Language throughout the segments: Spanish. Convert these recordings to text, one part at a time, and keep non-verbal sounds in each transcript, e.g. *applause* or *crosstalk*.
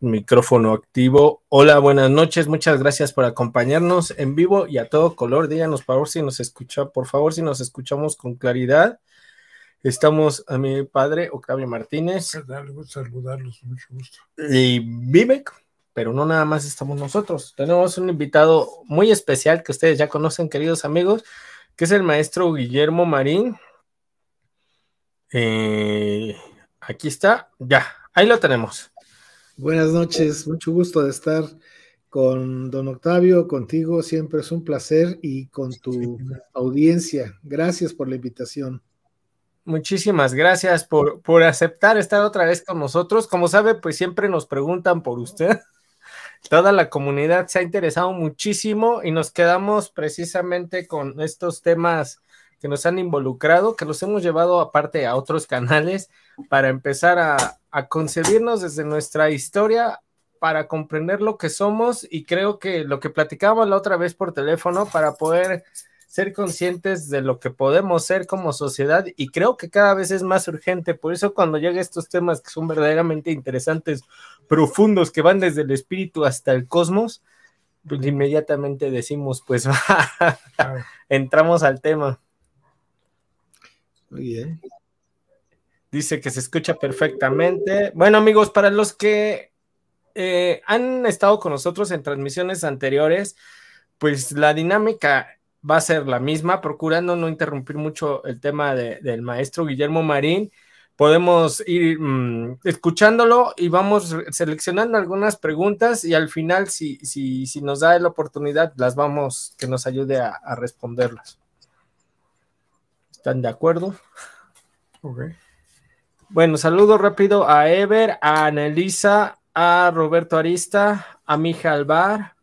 micrófono activo. Hola, buenas noches, muchas gracias por acompañarnos en vivo y a todo color. Díganos, por favor, si nos escucha, por favor, si nos escuchamos con claridad. Estamos a mi padre, Octavio Martínez. saludarlos, mucho gusto. Y Vivek, pero no nada más estamos nosotros. Tenemos un invitado muy especial que ustedes ya conocen, queridos amigos, que es el maestro Guillermo Marín. Eh, aquí está, ya, ahí lo tenemos. Buenas noches, mucho gusto de estar con don Octavio, contigo, siempre es un placer y con tu audiencia. Gracias por la invitación. Muchísimas gracias por, aceptar estar otra vez con nosotros. Como sabe, pues siempre nos preguntan por usted. *laughs* Toda la comunidad se ha interesado muchísimo y nos quedamos precisamente con estos temas que nos han involucrado, que los hemos llevado aparte a otros *laughs* canales para empezar a, a concebirnos desde nuestra historia para comprender lo que somos y creo que lo que platicábamos la otra vez por teléfono para poder ser conscientes de lo que podemos ser como sociedad y creo que cada vez es más urgente. Por eso cuando llegan estos temas que son verdaderamente interesantes, profundos, que van desde el espíritu hasta el cosmos, pues inmediatamente decimos, pues *laughs* entramos al tema. Muy bien. Dice que se escucha perfectamente. Bueno, amigos, para los que eh, han estado con nosotros en transmisiones anteriores, pues la dinámica va a ser la misma, procurando no interrumpir mucho el tema del maestro Guillermo Marín. Podemos ir mm, escuchándolo y vamos seleccionando algunas preguntas y al final, si, si, si nos da la oportunidad, las vamos, que nos ayude a, responderlas. ¿Están de acuerdo? Okay. Bueno, saludo rápido a Ever, a Anelisa, a Roberto Arista, a Mija Alvar,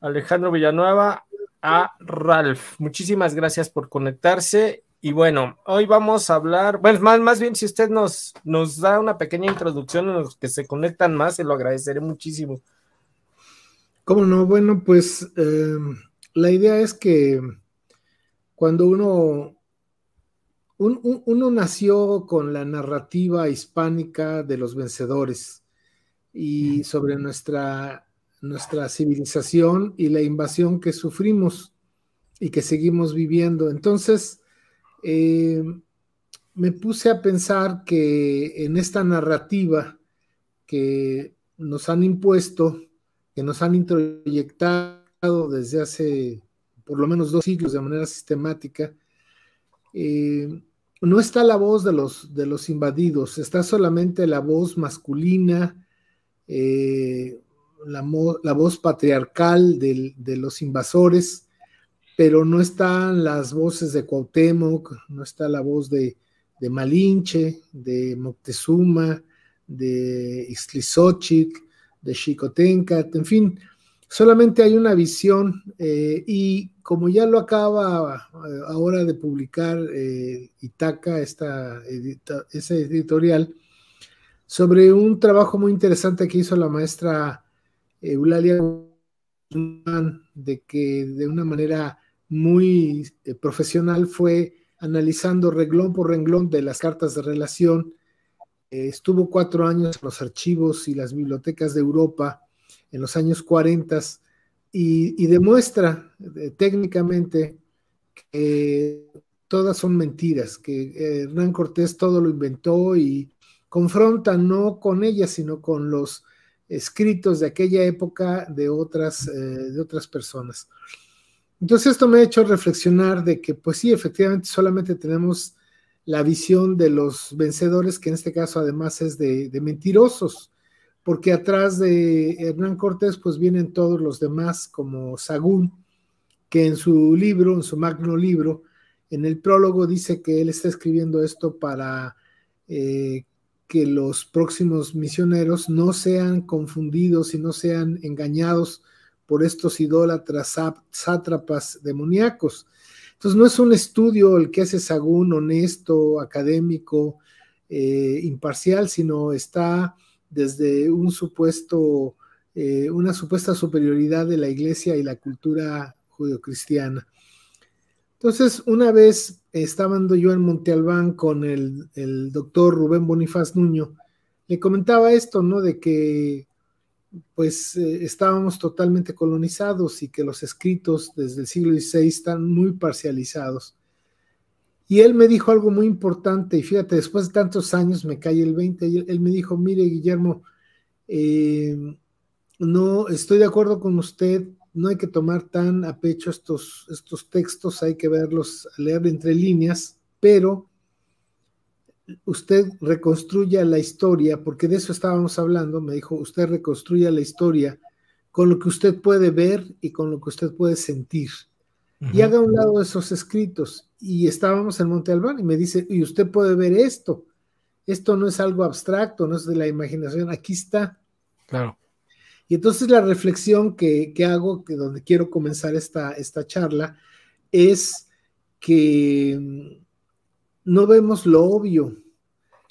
Alejandro Villanueva, a Ralph. Muchísimas gracias por conectarse. Y bueno, hoy vamos a hablar, bueno, más, más bien si usted nos, nos da una pequeña introducción en los que se conectan más, se lo agradeceré muchísimo. ¿Cómo no? Bueno, pues eh, la idea es que cuando uno uno nació con la narrativa hispánica de los vencedores y sobre nuestra, nuestra civilización y la invasión que sufrimos y que seguimos viviendo. Entonces, eh, me puse a pensar que en esta narrativa que nos han impuesto, que nos han introyectado desde hace por lo menos dos siglos de manera sistemática, eh, no está la voz de los, de los invadidos, está solamente la voz masculina, eh, la, voz patriarcal de los invasores, pero no están las voces de Cuauhtémoc, no está la voz de, Malinche, de Moctezuma, de Ixtlisochitl, de Xicotencat, en fin, Solamente hay una visión eh, y como ya lo acaba eh, ahora de publicar eh, Itaca, esta editorial, sobre un trabajo muy interesante que hizo la maestra Eulalia de que de una manera muy profesional fue analizando renglón por renglón de las cartas de relación. estuvo cuatro años en los archivos y las bibliotecas de Europa en los años 40 y, demuestra eh, técnicamente que todas son mentiras, que eh, Hernán Cortés todo lo inventó y confronta no con ellas, sino con los escritos de aquella época de otras, eh, de otras personas. Entonces esto me ha hecho reflexionar de que pues sí, efectivamente solamente tenemos la visión de los vencedores, que en este caso además es de mentirosos, porque atrás de Hernán Cortés pues vienen todos los demás como Sagún, que en su libro, en su magno libro, en el prólogo dice que él está escribiendo esto para eh, que los próximos misioneros no sean confundidos y no sean engañados por estos idólatras sátrapas demoníacos. Entonces no es un estudio el que hace Sagún honesto, académico, eh, imparcial, sino está desde un supuesto, eh, una supuesta superioridad de la iglesia y la cultura judio-cristiana. Entonces, una vez estaba yo en Montealbán con el, doctor Rubén Bonifaz Nuño, le comentaba esto, ¿no? De que pues eh, estábamos totalmente colonizados y que los escritos desde el siglo XVI están muy parcializados. Y él me dijo algo muy importante, y fíjate, después de tantos años me cae el 20, y él me dijo, mire Guillermo, eh, no estoy de acuerdo con usted, no hay que tomar tan a pecho estos, estos textos, hay que verlos, leer entre líneas, pero usted reconstruya la historia, porque de eso estábamos hablando, me dijo, usted reconstruya la historia con lo que usted puede ver y con lo que usted puede sentir y haga un lado esos escritos. Y estábamos en Monte Albán y me dice, y usted puede ver esto, esto no es algo abstracto, no es de la imaginación, aquí está. Claro. Y entonces la reflexión que, hago, que donde quiero comenzar esta, esta charla, es que mm, no vemos lo obvio.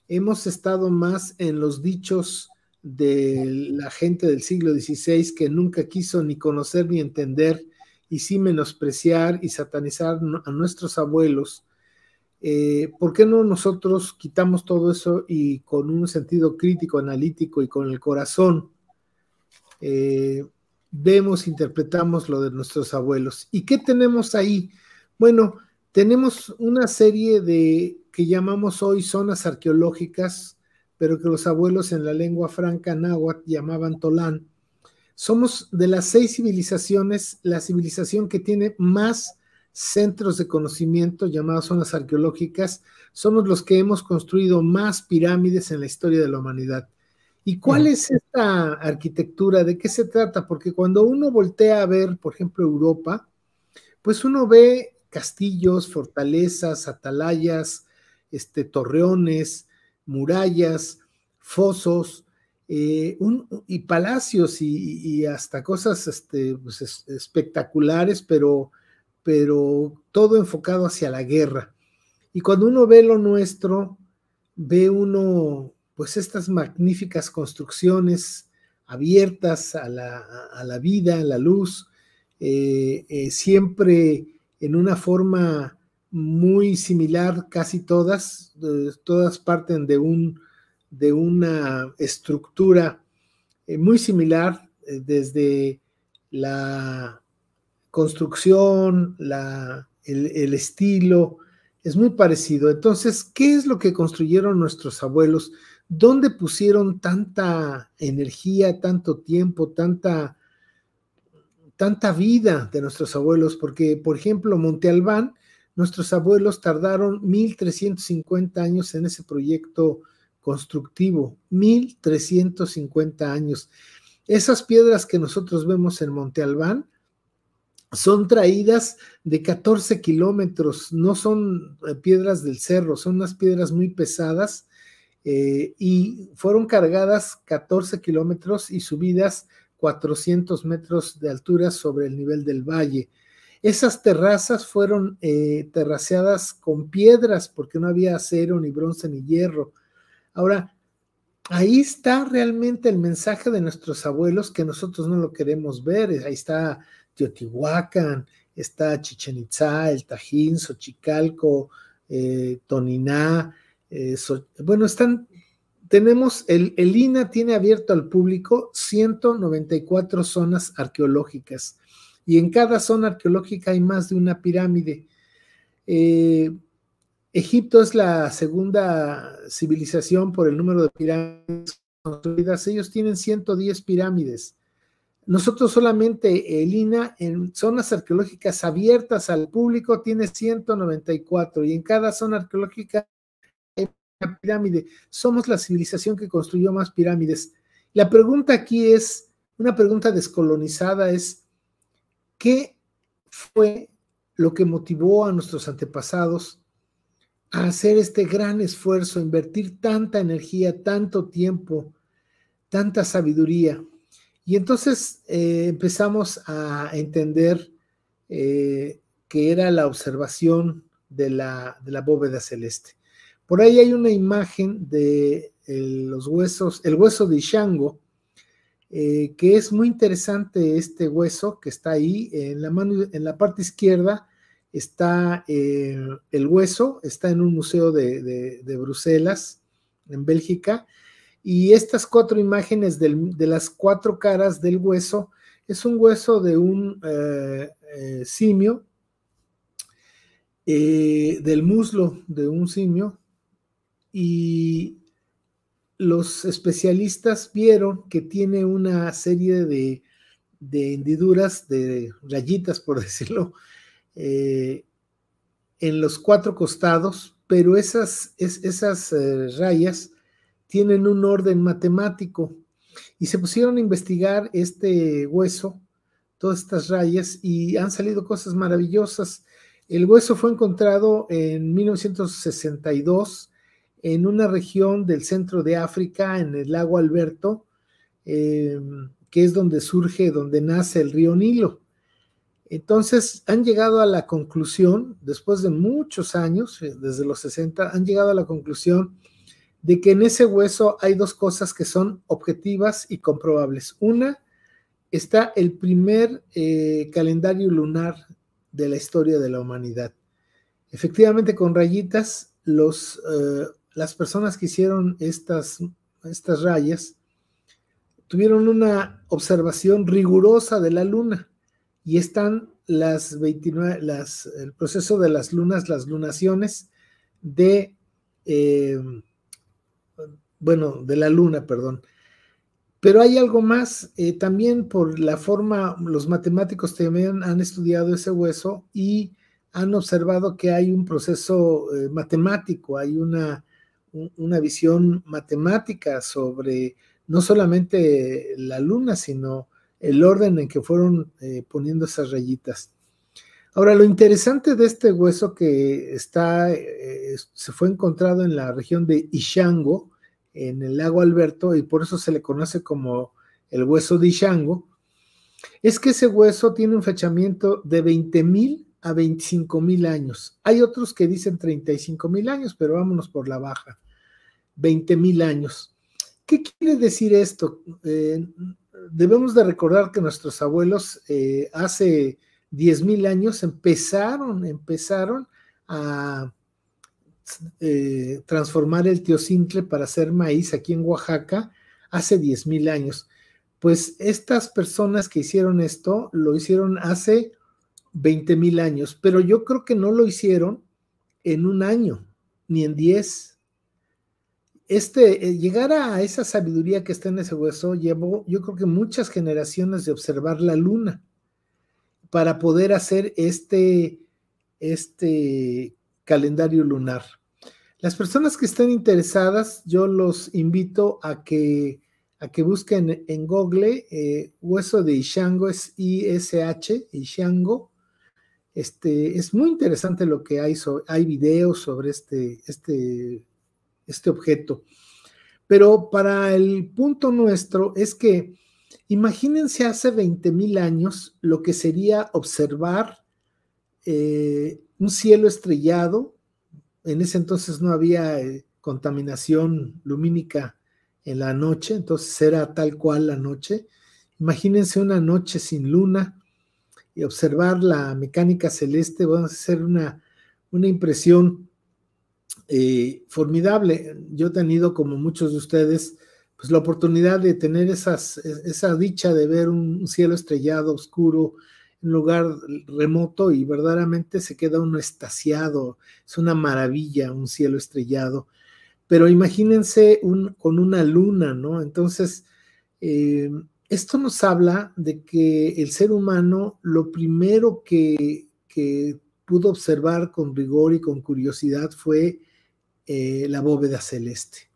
Hemos estado más en los dichos de la gente del siglo XVI que nunca quiso ni conocer ni entender y sí menospreciar y satanizar a nuestros abuelos, eh, ¿por qué no nosotros quitamos todo eso y con un sentido crítico, analítico y con el corazón eh, vemos, interpretamos lo de nuestros abuelos? ¿Y qué tenemos ahí? Bueno, tenemos una serie de que llamamos hoy zonas arqueológicas, pero que los abuelos en la lengua franca náhuatl llamaban tolán somos de las seis civilizaciones, la civilización que tiene más centros de conocimiento llamados zonas arqueológicas, somos los que hemos construido más pirámides en la historia de la humanidad. ¿Y cuál es esta arquitectura? ¿De qué se trata? Porque cuando uno voltea a ver, por ejemplo, Europa, pues uno ve castillos, fortalezas, atalayas, este, torreones, murallas, fosos, eh, y palacios y, hasta cosas este, pues, espectaculares, pero, pero todo enfocado hacia la guerra. Y cuando uno ve lo nuestro, ve uno pues estas magníficas construcciones abiertas a la, vida, a la luz, eh, eh, siempre en una forma muy similar, casi todas, todas parten de un de una estructura eh, muy similar eh, desde la construcción, el, estilo, es muy parecido. Entonces, ¿qué es lo que construyeron nuestros abuelos? ¿Dónde pusieron tanta energía, tanto tiempo, tanta, tanta vida de nuestros abuelos? Porque, por ejemplo, Monte Albán, nuestros abuelos tardaron 1350 años en ese proyecto constructivo, 1350 años. Esas piedras que nosotros vemos en Monte Albán son traídas de 14 kilómetros, no son eh, piedras del cerro, son unas piedras muy pesadas eh, y fueron cargadas 14 kilómetros y subidas 400 metros de altura sobre el nivel del valle. Esas terrazas fueron eh, terraceadas con piedras porque no había acero, ni bronce, ni hierro. Ahora, ahí está realmente el mensaje de nuestros abuelos que nosotros no lo queremos ver. Ahí está Teotihuacán, está Chichen Itza el Tajín, Xochicalco, eh, Toniná. Eh, bueno, están, tenemos, el, el INA tiene abierto al público 194 zonas arqueológicas y en cada zona arqueológica hay más de una pirámide. Eh, Egipto es la segunda civilización por el número de pirámides construidas. Ellos tienen 110 pirámides. Nosotros solamente Elina, en zonas arqueológicas abiertas al público tiene 194 y en cada zona arqueológica hay una pirámide. Somos la civilización que construyó más pirámides. La pregunta aquí es, una pregunta descolonizada es, ¿qué fue lo que motivó a nuestros antepasados hacer este gran esfuerzo, invertir tanta energía, tanto tiempo, tanta sabiduría. Y entonces eh, empezamos a entender eh, que era la observación de la, bóveda celeste. Por ahí hay una imagen de eh, los huesos, el hueso de Shango, que es muy interesante este hueso que está ahí en la, mano, en la parte izquierda está eh, el hueso, está en un museo de, Bruselas, en Bélgica, y estas cuatro imágenes de las cuatro caras del hueso es un hueso de un eh, eh, simio, del muslo de un simio, y los especialistas vieron que tiene una serie de hendiduras, de rayitas, por *laughs* decirlo, eh, en los cuatro costados, pero esas, esas eh, rayas tienen un orden matemático. Y se pusieron a investigar este hueso, todas estas rayas, y han salido cosas maravillosas. El hueso fue encontrado en 1962 en una región del centro de África, en el lago Alberto, eh, que es donde surge, donde nace el río Nilo. Entonces han llegado a la conclusión, después de muchos años, eh, desde los 60, han llegado a la conclusión de que en ese hueso hay dos cosas que son objetivas y comprobables. Una, está el primer eh, calendario lunar de la historia de la humanidad. Efectivamente, con rayitas, los, eh, las personas que hicieron estas, estas rayas tuvieron una observación rigurosa de la luna y están las 29, las, el proceso de las lunas, las lunaciones de, eh, bueno, de la luna, perdón. Pero hay algo más, eh, también por la forma, los matemáticos también han estudiado ese hueso y han observado que hay un proceso eh, matemático, hay una, una visión matemática sobre no solamente la luna, sino el orden en que fueron eh, poniendo esas rayitas. Ahora, lo interesante de este hueso que está, eh, se fue encontrado en la región de Ishango, en el lago Alberto, y por eso se le conoce como el hueso de Ishango, es que ese hueso tiene un fechamiento de 20.000 a 25.000 años. Hay otros que dicen 35.000 años, pero vámonos por la baja. 20.000 años. ¿Qué quiere decir esto? Eh, debemos de recordar que nuestros abuelos eh, hace hace 10.000 años empezaron, empezaron a eh, transformar el teocintle para hacer maíz aquí en Oaxaca hace mil años. Pues estas personas que hicieron esto lo hicieron hace mil años, pero yo creo que no lo hicieron en un año, ni en 10, este, eh, llegar a esa sabiduría que está en ese hueso llevó, yo creo que muchas generaciones de observar la luna para poder hacer este, este calendario lunar. Las personas que estén interesadas, yo los invito a que, a que busquen en Google eh, hueso de Ishango, es I-S-H, Ishango. Este, es muy interesante lo que hay, hay videos sobre este, este este objeto. Pero para el punto nuestro es que imagínense hace 20 mil años lo que sería observar eh, un cielo estrellado. En ese entonces no había eh, contaminación lumínica en la noche, entonces era tal cual la noche. Imagínense una noche sin luna y observar la mecánica celeste, va a ser una, una impresión eh, formidable. Yo he tenido, como muchos de ustedes, pues la oportunidad de tener esas, esa dicha de ver un cielo estrellado, oscuro, un lugar remoto y verdaderamente se queda uno estasiado. Es una maravilla un cielo estrellado. Pero imagínense con una luna, ¿no? Entonces, eh, esto nos habla de que el ser humano lo primero que, que pudo observar con rigor y con curiosidad fue eh, la bóveda celeste.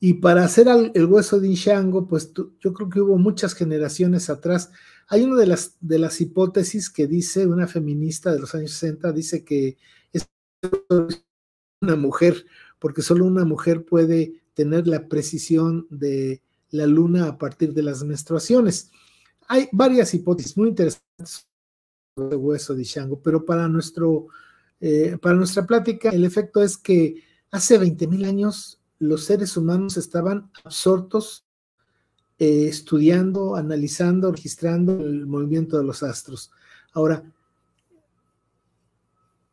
Y para hacer el hueso de Inshango, pues yo creo que hubo muchas generaciones atrás. Hay una de las, de las hipótesis que dice una feminista de los años 60, dice que es una mujer, porque solo una mujer puede tener la precisión de la luna a partir de las menstruaciones. Hay varias hipótesis muy interesantes sobre hueso de Shango, pero para, nuestro, eh, para nuestra plática el efecto es que Hace 20.000 años los seres humanos estaban absortos eh, estudiando, analizando, registrando el movimiento de los astros. Ahora,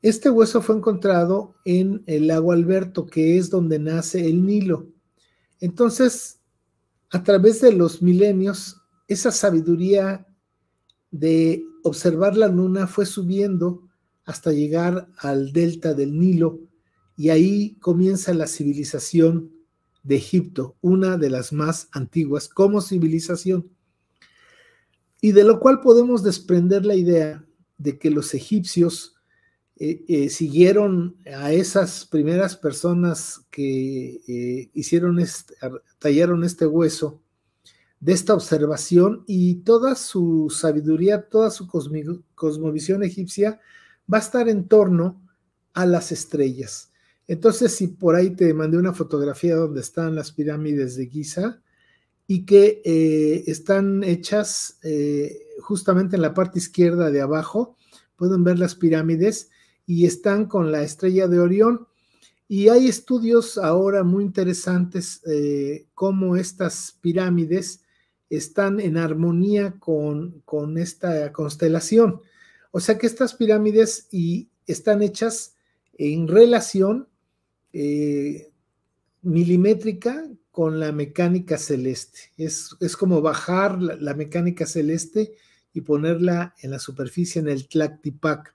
este hueso fue encontrado en el lago Alberto, que es donde nace el Nilo. Entonces, a través de los milenios, esa sabiduría de observar la luna fue subiendo hasta llegar al delta del Nilo, y ahí comienza la civilización de Egipto, una de las más antiguas como civilización. Y de lo cual podemos desprender la idea de que los egipcios eh, eh, siguieron a esas primeras personas que eh, hicieron tallaron este hueso de esta observación y toda su sabiduría, toda su cosmovisión egipcia va a estar en torno a las estrellas. Entonces, si por ahí te mandé una fotografía donde están las pirámides de Giza y que eh, están hechas eh, justamente en la parte izquierda de abajo, pueden ver las pirámides y están con la estrella de Orión. Y hay estudios ahora muy interesantes eh, cómo estas pirámides están en armonía con, esta constelación. O sea que estas pirámides y están hechas en relación eh, milimétrica con la mecánica celeste. Es, como bajar la, mecánica celeste y ponerla en la superficie, en el Tlactipac.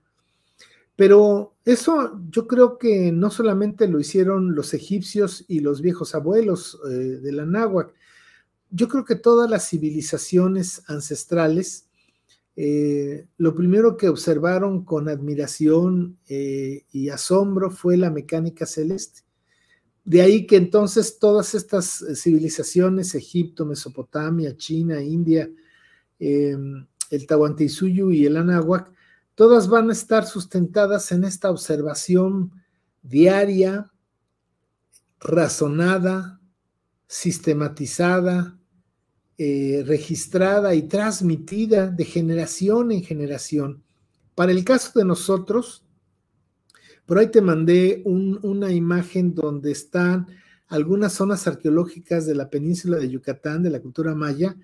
Pero eso yo creo que no solamente lo hicieron los egipcios y los viejos abuelos eh, de la náhuac. Yo creo que todas las civilizaciones ancestrales eh, lo primero que observaron con admiración eh, y asombro fue la mecánica celeste. De ahí que entonces todas estas eh, civilizaciones, Egipto, Mesopotamia, China, India, em, el Tahuantinsuyu y el Anáhuac, todas van a estar sustentadas en esta observación diaria, razonada, sistematizada, eh, registrada y transmitida de generación en generación. Para el caso de nosotros, por ahí te mandé una imagen donde están algunas zonas arqueológicas de la península de Yucatán, de la cultura maya,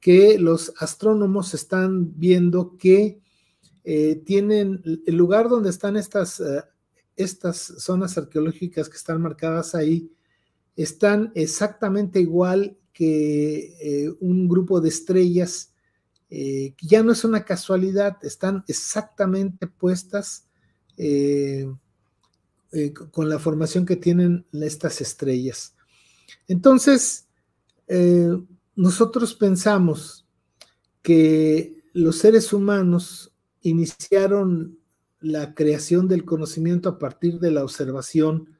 que los astrónomos están viendo que eh, tienen el lugar donde están estas, eh, estas zonas arqueológicas que están marcadas ahí, están exactamente igual que eh, un grupo de estrellas eh, ya no es una casualidad, están exactamente puestas eh, con la formación que tienen estas estrellas. Entonces, nosotros pensamos que los seres humanos iniciaron la creación del conocimiento a partir de la observación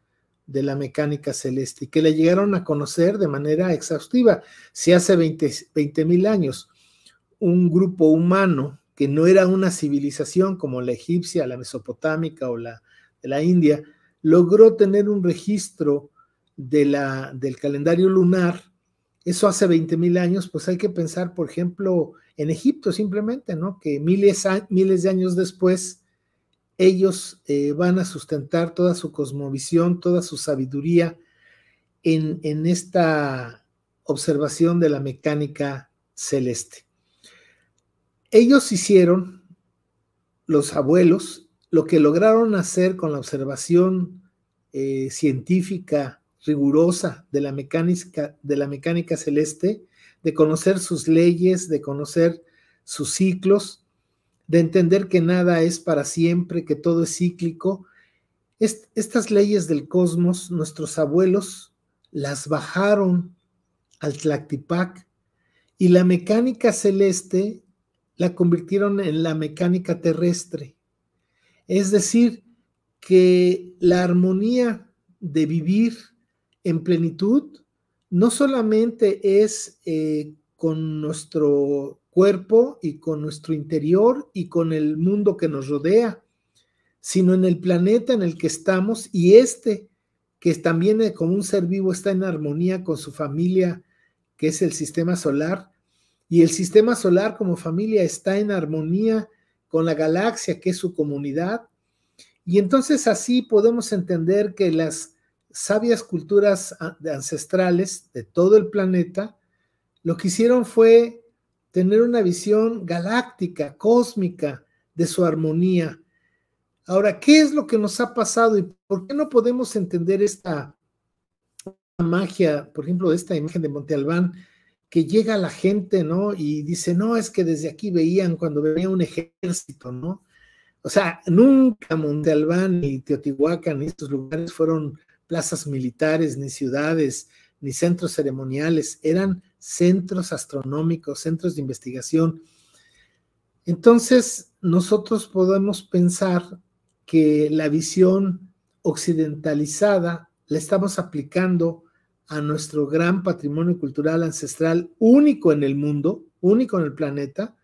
de la mecánica celeste y que le llegaron a conocer de manera exhaustiva. Si hace 20 mil años un grupo humano que no era una civilización como la egipcia, la mesopotámica o la de la India, logró tener un registro de la, del calendario lunar, eso hace 20 mil años, pues hay que pensar, por ejemplo, en Egipto simplemente, ¿no? Que miles, miles de años después, ellos eh, van a sustentar toda su cosmovisión, toda su sabiduría en, esta observación de la mecánica celeste. Ellos hicieron, los abuelos, lo que lograron hacer con la observación eh, científica rigurosa de la, mecánica, de la mecánica celeste, de conocer sus leyes, de conocer sus ciclos, de entender que nada es para siempre, que todo es cíclico. estas leyes del cosmos, nuestros abuelos las bajaron al Tlactipac y la mecánica celeste la convirtieron en la mecánica terrestre. Es decir, que la armonía de vivir en plenitud no solamente es eh, con nuestro cuerpo y con nuestro interior y con el mundo que nos rodea, sino en el planeta en el que estamos y este que también eh, como un ser vivo está en armonía con su familia, que es el sistema solar, y el sistema solar como familia está en armonía con la galaxia, que es su comunidad, y entonces así podemos entender que las sabias culturas ah, ancestrales de todo el planeta, lo que hicieron fue tener una visión galáctica, cósmica de su armonía. Ahora, ¿qué es lo que nos ha pasado y por qué no podemos entender esta magia, por ejemplo, de esta imagen de Monte Albán, que llega a la gente, ¿no? Y dice, no, es que desde aquí veían cuando venía un ejército, ¿no? O sea, nunca Monte Albán ni Teotihuacán ni estos lugares fueron plazas militares, ni ciudades, ni centros ceremoniales, eran centros astronómicos, centros de investigación. Entonces, nosotros podemos pensar que la visión occidentalizada la estamos aplicando a nuestro gran patrimonio cultural ancestral, único en el mundo, único en el planeta,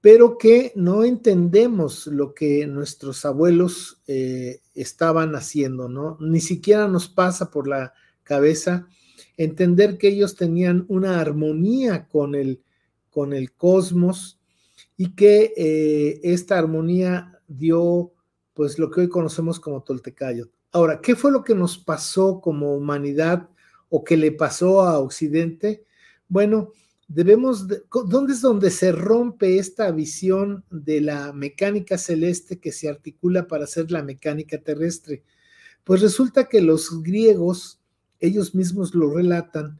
pero que no entendemos lo que nuestros abuelos eh, estaban haciendo, ¿no? Ni siquiera nos pasa por la cabeza entender que ellos tenían una armonía con el, con el cosmos y que eh, esta armonía dio pues lo que hoy conocemos como Toltecayo. Ahora, ¿qué fue lo que nos pasó como humanidad o que le pasó a Occidente? Bueno, debemos, ¿dónde es donde se rompe esta visión de la mecánica celeste que se articula para hacer la mecánica terrestre? Pues resulta que los griegos ellos mismos lo relatan,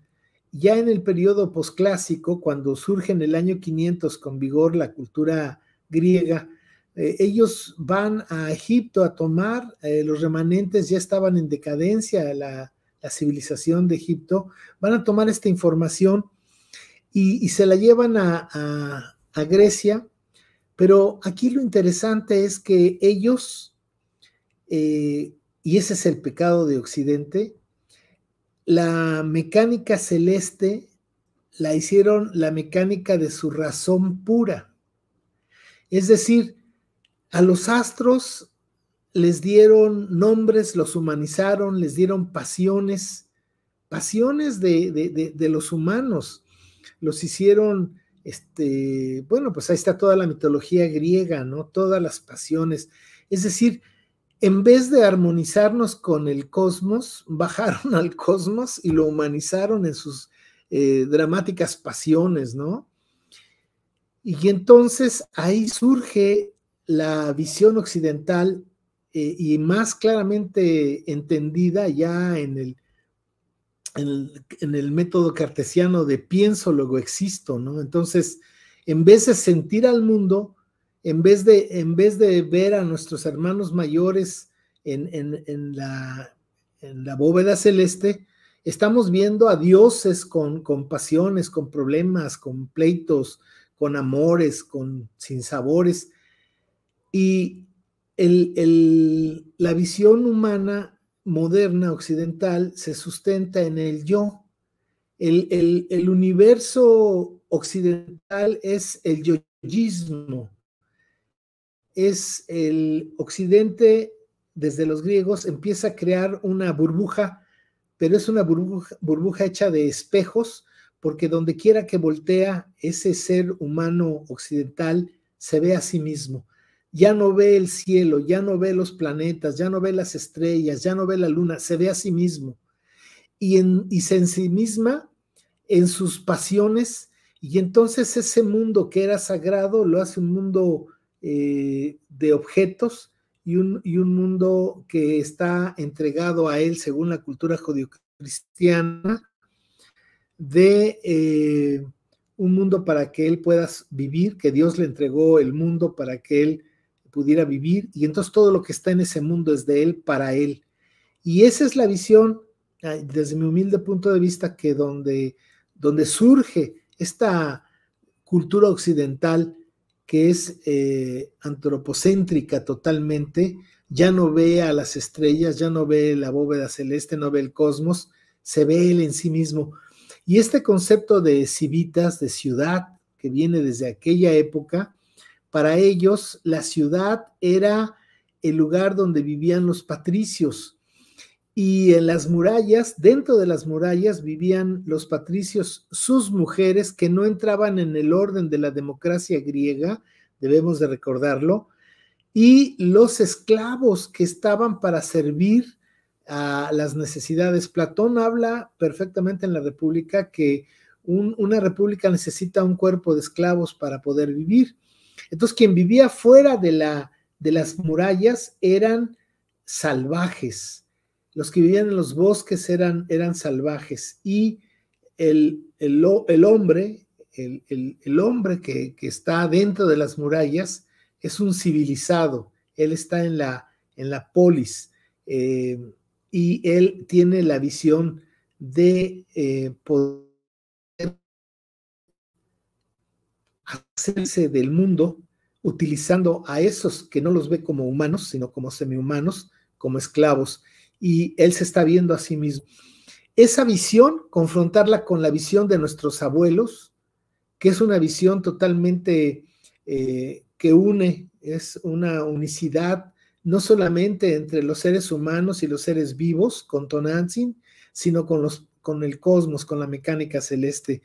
ya en el periodo posclásico, cuando surge en el año 500 con vigor la cultura griega, eh, ellos van a Egipto a tomar, eh, los remanentes ya estaban en decadencia, la, civilización de Egipto, van a tomar esta información y, se la llevan a, Grecia, pero aquí lo interesante es que ellos, eh, y ese es el pecado de Occidente, la mecánica celeste la hicieron la mecánica de su razón pura. Es decir, a los astros les dieron nombres, los humanizaron, les dieron pasiones, pasiones de, los humanos. Los hicieron, este, bueno, pues ahí está toda la mitología griega, ¿no? Todas las pasiones. Es decir, en vez de armonizarnos con el cosmos, *laughs* bajaron al cosmos y lo humanizaron en sus eh, dramáticas pasiones, ¿no? Y entonces ahí surge la visión occidental eh, y más claramente entendida ya en el, en el método cartesiano de pienso, luego existo, ¿no? Entonces, en vez de sentir al mundo, en vez de, en vez de ver a nuestros hermanos mayores en, en, la, bóveda celeste, estamos viendo a dioses con, pasiones, con problemas, con pleitos, con amores, con sinsabores. Y la visión humana moderna, occidental, se sustenta en el yo. El, el universo occidental es el yoyismo, es el occidente, desde los griegos, empieza a crear una burbuja, pero es una burbuja, burbuja hecha de espejos, porque donde quiera que voltea, ese ser humano occidental se ve a sí mismo. Ya no ve el cielo, ya no ve los planetas, ya no ve las estrellas, ya no ve la luna, se ve a sí mismo. Y, en, y se en sí misma en sus pasiones, y entonces ese mundo que era sagrado lo hace un mundo eh, de objetos y un, y un, mundo que está entregado a él según la cultura judio-cristiana, de eh, un mundo para que él pueda vivir, que Dios le entregó el mundo para que él pudiera vivir, y entonces todo lo que está en ese mundo es de él para él. Y esa es la visión, desde mi humilde punto de vista, que donde, donde surge esta cultura occidental que es eh, antropocéntrica totalmente, ya no ve a las estrellas, ya no ve la bóveda celeste, no ve el cosmos, se ve él en sí mismo. Y este concepto de civitas, de ciudad, que viene desde aquella época, para ellos la ciudad era el lugar donde vivían los patricios, y en las murallas, dentro de las murallas, vivían los patricios, sus mujeres que no entraban en el orden de la democracia griega, debemos de recordarlo, y los esclavos que estaban para servir a las necesidades. Platón habla perfectamente en la República que una república necesita un cuerpo de esclavos para poder vivir. Entonces, quien vivía fuera de, de las murallas eran salvajes los que vivían en los bosques eran, eran salvajes y el, hombre, el, hombre que, está dentro de las murallas es un civilizado, él está en la, en la polis eh, y él tiene la visión de eh, poder hacerse del mundo utilizando a esos que no los ve como humanos, sino como semihumanos, como esclavos y él se está viendo a sí mismo. Esa visión, confrontarla con la visión de nuestros abuelos, que es una visión totalmente eh, que une, es una unicidad no solamente entre los seres humanos y los seres vivos con Tonantzin, sino con, los, con el cosmos, con la mecánica celeste.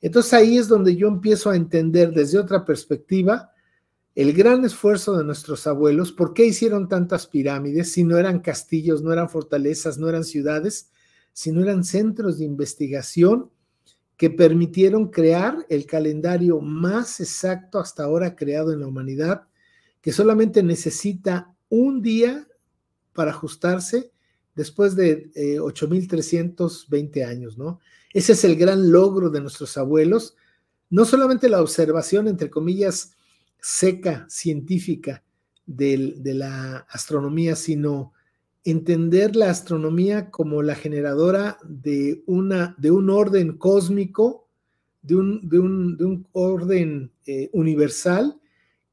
Entonces ahí es donde yo empiezo a entender desde otra perspectiva el gran esfuerzo de nuestros abuelos, ¿por qué hicieron tantas pirámides si no eran castillos, no eran fortalezas, no eran ciudades, sino eran centros de investigación que permitieron crear el calendario más exacto hasta ahora creado en la humanidad, que solamente necesita un día para ajustarse después de 8.320 eh, años, ¿no? Ese es el gran logro de nuestros abuelos, no solamente la observación, entre comillas, seca, científica de la astronomía, sino entender la astronomía como la generadora de, un orden cósmico, de un, orden eh, universal,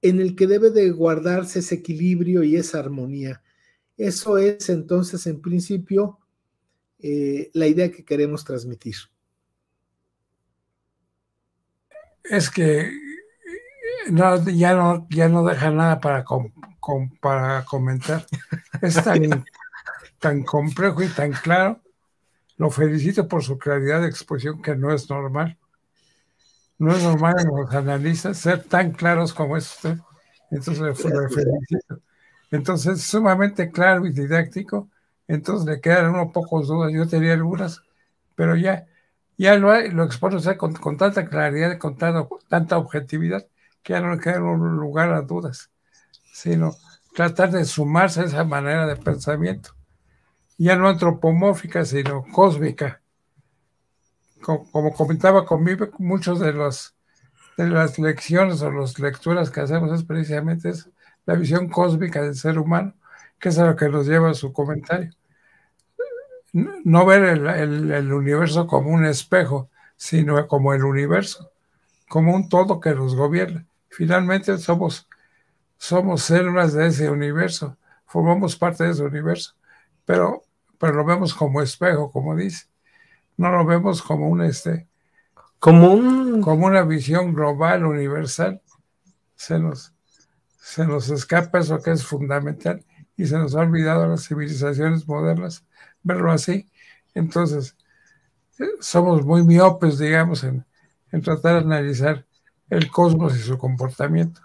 en el que debe de guardarse ese equilibrio y esa armonía. Eso es entonces, en principio, eh, la idea que queremos transmitir. Es que no, ya, no, ya no deja nada para, para comentar. Es tan, *laughs* tan complejo y tan claro. Lo felicito por su claridad de exposición, que no es normal. No es normal en los analistas ser tan claros como es usted. Entonces le, felicito. Entonces, sumamente claro y didáctico. Entonces le quedan unos pocos dudas. Yo tenía algunas, pero ya, ya lo, lo expone con, tanta claridad, con tanta, tanta objetividad, que ya no queda lugar a dudas, sino tratar de sumarse a esa manera de pensamiento, ya no antropomórfica, sino cósmica. Como, comentaba conmigo, muchas de, de las lecciones o las lecturas que hacemos es precisamente eso, la visión cósmica del ser humano, que es a lo que nos lleva su comentario. No ver el, el universo como un espejo, sino como el universo, como un todo que nos gobierna Finalmente somos, somos células de ese universo, formamos parte de ese universo, pero, pero lo vemos como espejo, como dice. No lo vemos como un este. Como un... Como una visión global, universal. Se nos, se nos escapa eso que es fundamental y se nos ha olvidado las civilizaciones modernas verlo así. Entonces, eh, somos muy miopes, digamos, en, en tratar de analizar el cosmos y su comportamiento.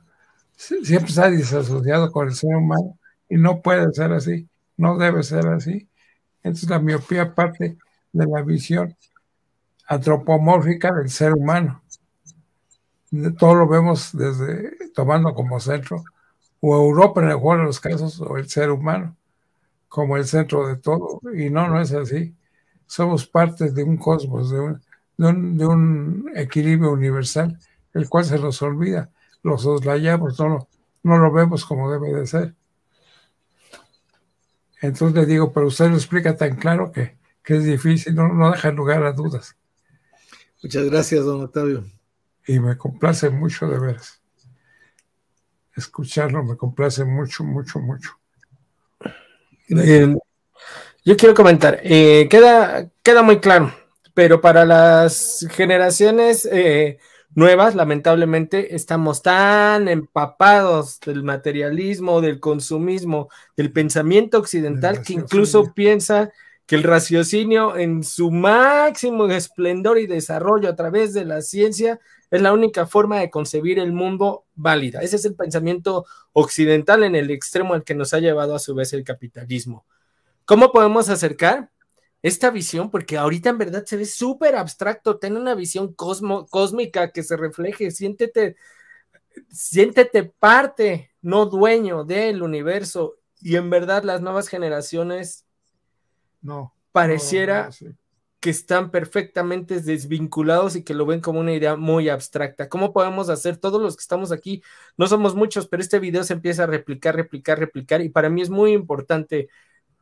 Siempre está disasociado con el ser humano y no puede ser así, no debe ser así. Entonces la miopía parte de la visión antropomórfica del ser humano. Todo lo vemos desde tomando como centro o Europa en el de los casos o el ser humano como el centro de todo y no, no es así. Somos parte de un cosmos, de un, de un equilibrio universal el cual se nos olvida, los soslayamos, no lo, no lo vemos como debe de ser. Entonces le digo, pero usted lo explica tan claro que, es difícil, no, no deja lugar a dudas. Muchas gracias, don Octavio. Y me complace mucho de veras. Escucharlo me complace mucho, mucho, mucho. Eh, yo quiero comentar, eh, queda, queda muy claro, pero para las generaciones eh, nuevas, lamentablemente estamos tan empapados del materialismo, del consumismo, del pensamiento occidental, que incluso piensa que el raciocinio en su máximo esplendor y desarrollo a través de la ciencia es la única forma de concebir el mundo válida. Ese es el pensamiento occidental en el extremo al que nos ha llevado a su vez el capitalismo. ¿Cómo podemos acercar? esta visión, porque ahorita en verdad se ve súper abstracto, ten una visión cosmo, cósmica que se refleje, siéntete, parte, no dueño del universo. Y en verdad las nuevas generaciones no pareciera que están perfectamente desvinculados y que lo ven como una idea muy abstracta. ¿Cómo podemos hacer? Todos los que estamos aquí, no somos muchos, pero este video se empieza a replicar, replicar, replicar. Y para mí es muy importante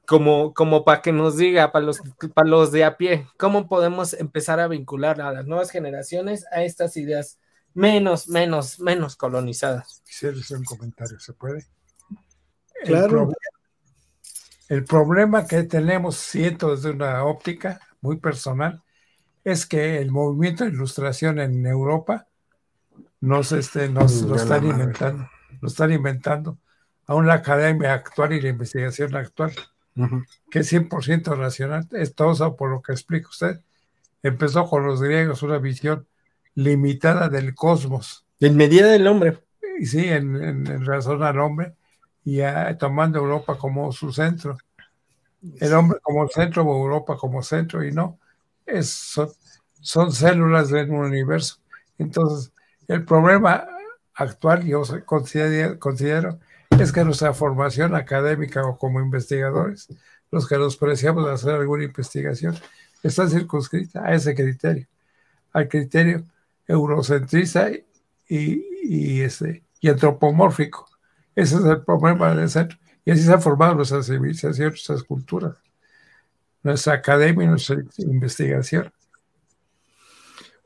como, para que nos diga, para los, para los de a pie, cómo podemos empezar a vincular a las nuevas generaciones a estas ideas menos, menos, menos colonizadas. Quisiera hacer un comentario, ¿se puede? Claro. El, problema que tenemos, siento desde una óptica muy personal, es que el movimiento de ilustración en Europa nos, este, nos mm, lo están inventando, lo están inventando. Aún la academia actual y la investigación actual que es 100% racional, es todo por lo que explica usted, empezó con los griegos una visión limitada del cosmos. En medida del hombre. Y sí, en, razón al hombre, y tomando Europa como su centro. El hombre como centro o Europa como centro, y no, es, son, células células un universo. Entonces, el problema actual, yo considero es que nuestra formación académica o como investigadores, los que nos preciamos de hacer alguna investigación, está circunscrita a ese criterio, al criterio eurocentrista y, este, antropomórfico. Ese es el problema del centro. Y así se han formado nuestras civilizaciones, nuestras culturas, nuestra academia y nuestra investigación.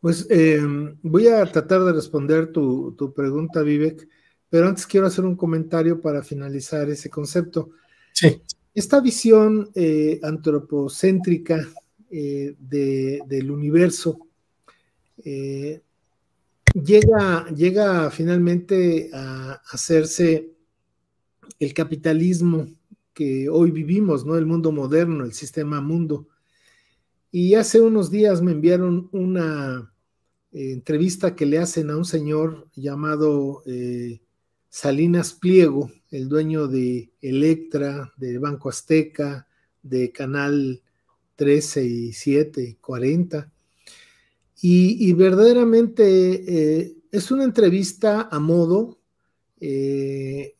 Pues eh, voy a tratar de responder tu, tu pregunta, Vivek. Pero antes quiero hacer un comentario para finalizar ese concepto. Sí. Esta visión eh, antropocéntrica eh, del universo eh, llega, llega finalmente a hacerse el capitalismo que hoy vivimos, ¿no? El mundo moderno, el sistema mundo. Y hace unos días me enviaron una entrevista que le hacen a un señor llamado Salinas Pliego, el dueño de Electra, de Banco Azteca, de Canal 13 y 7 y 40. Y, verdaderamente eh, es una entrevista a modo, eh,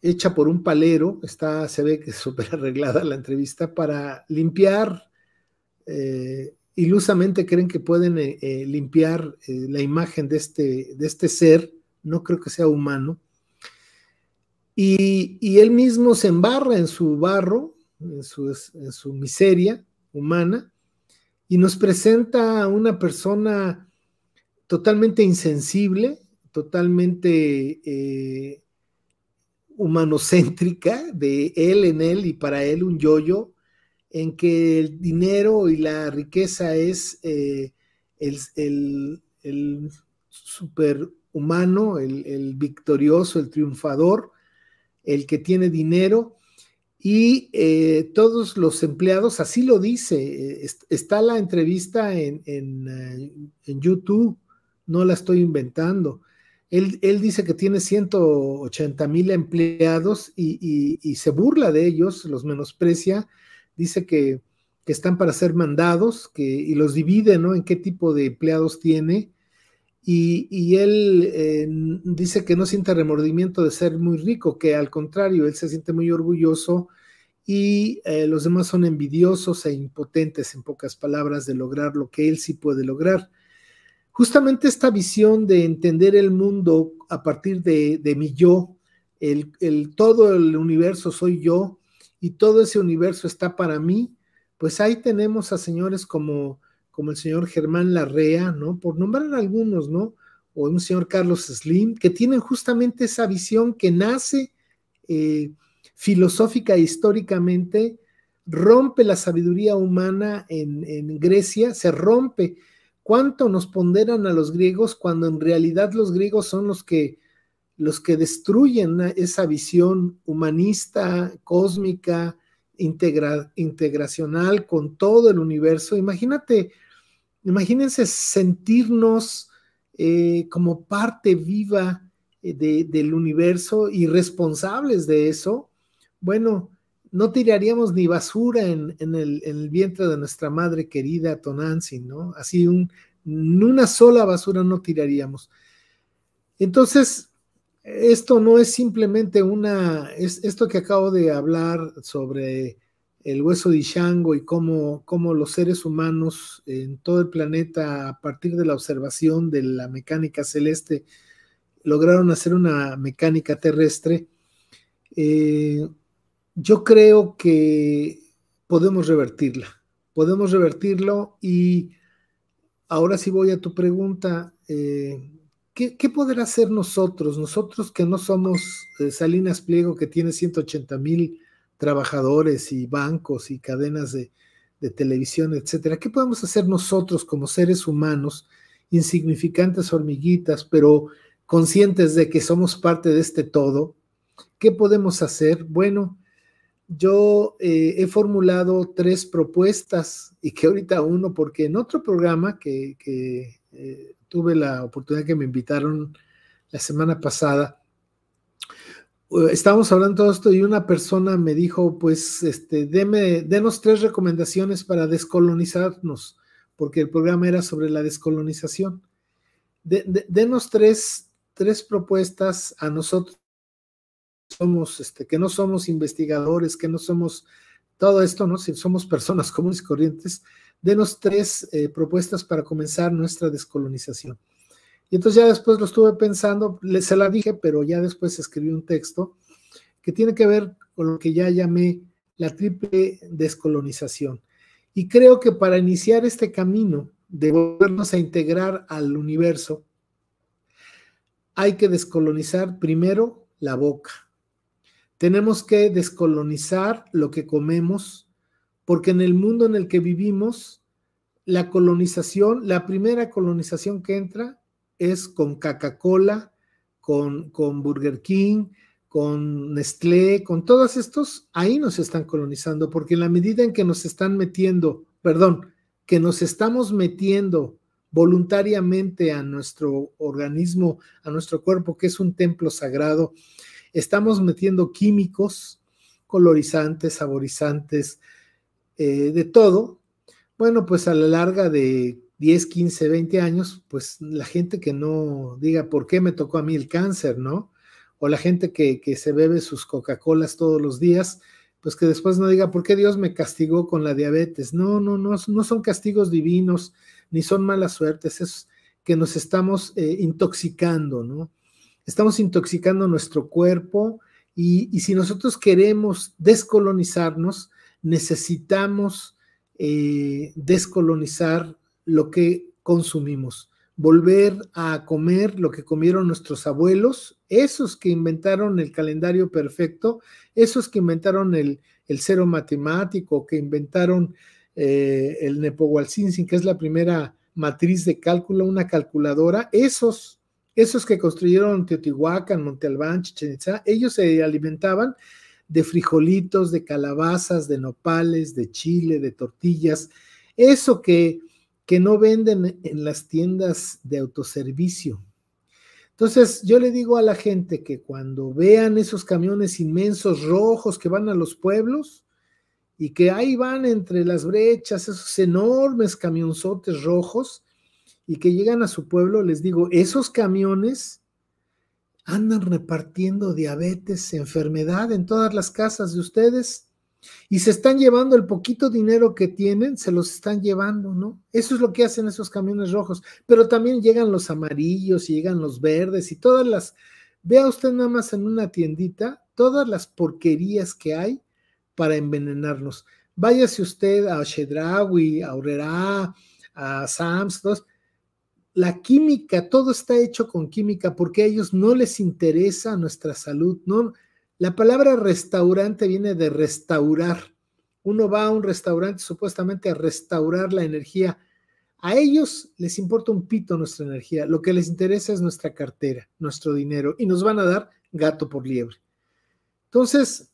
hecha por un palero, está, se ve que es súper arreglada la entrevista, para limpiar, eh, ilusamente creen que pueden limpiar la imagen de este, de este ser, no creo que sea humano, y, él mismo se embarra en su barro, en su, miseria humana, y nos presenta a una persona totalmente insensible, totalmente eh, humanocéntrica, de él en él y para él un yoyo, en que el dinero y la riqueza es eh, el, superhumano, el victorioso, el triunfador, el que tiene dinero y eh, todos los empleados, así lo dice, eh, está la entrevista eh, en, YouTube, no la estoy inventando. Él, dice que tiene 180 mil empleados y, se burla de ellos, los menosprecia, dice que, están para ser mandados que, y los divide, ¿no? En qué tipo de empleados tiene y, él eh, dice que no siente remordimiento de ser muy rico, que al contrario, él se siente muy orgulloso y eh, los demás son envidiosos e impotentes, en pocas palabras, de lograr lo que él sí puede lograr. Justamente esta visión de entender el mundo a partir de, mi yo, todo el universo soy yo y todo ese universo está para mí, pues ahí tenemos a señores como como el señor Germán Larrea, ¿no? Por nombrar algunos, ¿no? O un señor Carlos Slim, que tienen justamente esa visión que nace eh, filosófica e históricamente, rompe la sabiduría humana en, Grecia, se rompe. ¿Cuánto nos ponderan a los griegos cuando en realidad los griegos son los que los que destruyen esa visión humanista, cósmica, integracional con todo el universo. Imagínate imagínense sentirnos eh, como parte viva eh, del universo y responsables de eso, bueno, no tiraríamos ni basura en, el, vientre de nuestra madre querida Tonansi, ¿no? Así un, una sola basura no tiraríamos. Entonces, esto no es simplemente una, es, esto que acabo de hablar sobre el hueso de shango y cómo, cómo, los seres humanos en todo el planeta, a partir de la observación de la mecánica celeste, lograron hacer una mecánica terrestre, eh, yo creo que podemos revertirla. Podemos revertirlo y ahora sí voy a tu pregunta. Eh, ¿qué, ¿Qué hacer nosotros? Nosotros que no somos eh, Salinas Pliego, que tiene 180 mil trabajadores y bancos y cadenas de, televisión, etcétera. ¿Qué podemos hacer nosotros como seres humanos, insignificantes hormiguitas, pero conscientes de que somos parte de este todo? ¿Qué podemos hacer? Bueno, yo eh, he formulado tres propuestas y que ahorita uno, porque en otro programa que, eh, tuve la oportunidad que me invitaron la semana pasada, eh, estábamos hablando de todo esto y una persona me dijo, pues, este, deme, denos tres recomendaciones para descolonizarnos, porque el programa era sobre la descolonización. De, denos tres, tres, propuestas a nosotros somos, este, que no somos investigadores, que no somos todo esto, ¿no? Si somos personas *laughs* comunes y corrientes, denos tres eh, propuestas para comenzar nuestra descolonización. Y entonces ya después lo estuve pensando, se la dije, pero ya después escribí un texto que tiene que ver con lo que ya llamé la triple descolonización. Y creo que para iniciar este camino de volvernos a integrar al universo, hay que descolonizar primero la boca. Tenemos que descolonizar lo que comemos, porque en el mundo en el que vivimos, la colonización, la primera colonización que entra es con Coca-Cola, con, con Burger King, con Nestlé, con todos estos, ahí nos están colonizando, porque en la medida en que nos están metiendo, perdón, que nos estamos metiendo voluntariamente a nuestro organismo, a nuestro cuerpo, que es un templo sagrado, estamos metiendo químicos, colorizantes, saborizantes, eh, de todo. Bueno, pues a la larga de 10, 15, 20 años, pues la gente que no diga por qué me tocó a mí el cáncer, ¿no? O la gente que, se bebe sus Coca-Colas todos los días, pues que después no diga por qué Dios me castigó con la diabetes. No, no, no, no son castigos divinos, ni son malas suertes, es que nos estamos eh, intoxicando, ¿no? Estamos intoxicando nuestro cuerpo y, si nosotros queremos descolonizarnos, necesitamos eh, descolonizar lo que consumimos, volver a comer lo que comieron nuestros abuelos, esos que inventaron el calendario perfecto, esos que inventaron el, cero matemático, que inventaron eh, el Nepogualcinsin, que es la primera matriz de cálculo, una calculadora, esos, esos que construyeron Teotihuacán, Monte Albán, Chichen Itza, ellos se alimentaban de frijolitos, de calabazas, de nopales, de chile, de tortillas, eso que que no venden e, en las tiendas de autoservicio. Entonces, yo le digo a la gente que cuando vean esos camiones inmensos rojos que van a los pueblos y que ahí van entre las brechas, esos enormes camionzotes rojos y que llegan a su pueblo, les digo, esos camiones andan repartiendo diabetes, enfermedad en todas las casas de ustedes y se están llevando el poquito dinero que tienen, se los están llevando, ¿no? Eso es lo que hacen esos camiones rojos. Pero también llegan los amarillos y llegan los verdes y todas las, vea usted nada más en una tiendita, todas las porquerías que hay para envenenarnos. Váyase usted a Shedrawi, a Orera, a Sams, La química, todo está hecho con química porque a ellos no les interesa nuestra salud, ¿no? La palabra restaurante viene de restaurar. Uno va a un restaurante supuestamente a restaurar la energía. A ellos les importa un pito nuestra energía. Lo que les interesa es nuestra cartera, nuestro dinero, y nos van a dar gato por liebre. Entonces,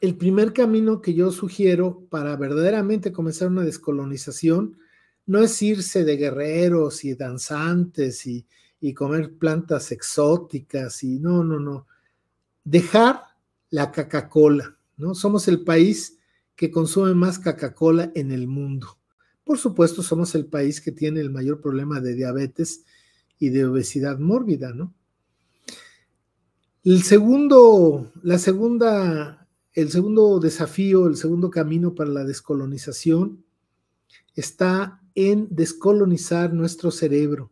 el primer camino que yo sugiero para verdaderamente comenzar una descolonización no es irse de guerreros y danzantes y, y comer plantas exóticas y no, no, no dejar la Coca-Cola, ¿no? Somos el país que consume más Coca-Cola en el mundo. Por supuesto, somos el país que tiene el mayor problema de diabetes y de obesidad mórbida, ¿no? El segundo, la segunda, el segundo desafío, el segundo camino para la descolonización está en descolonizar nuestro cerebro.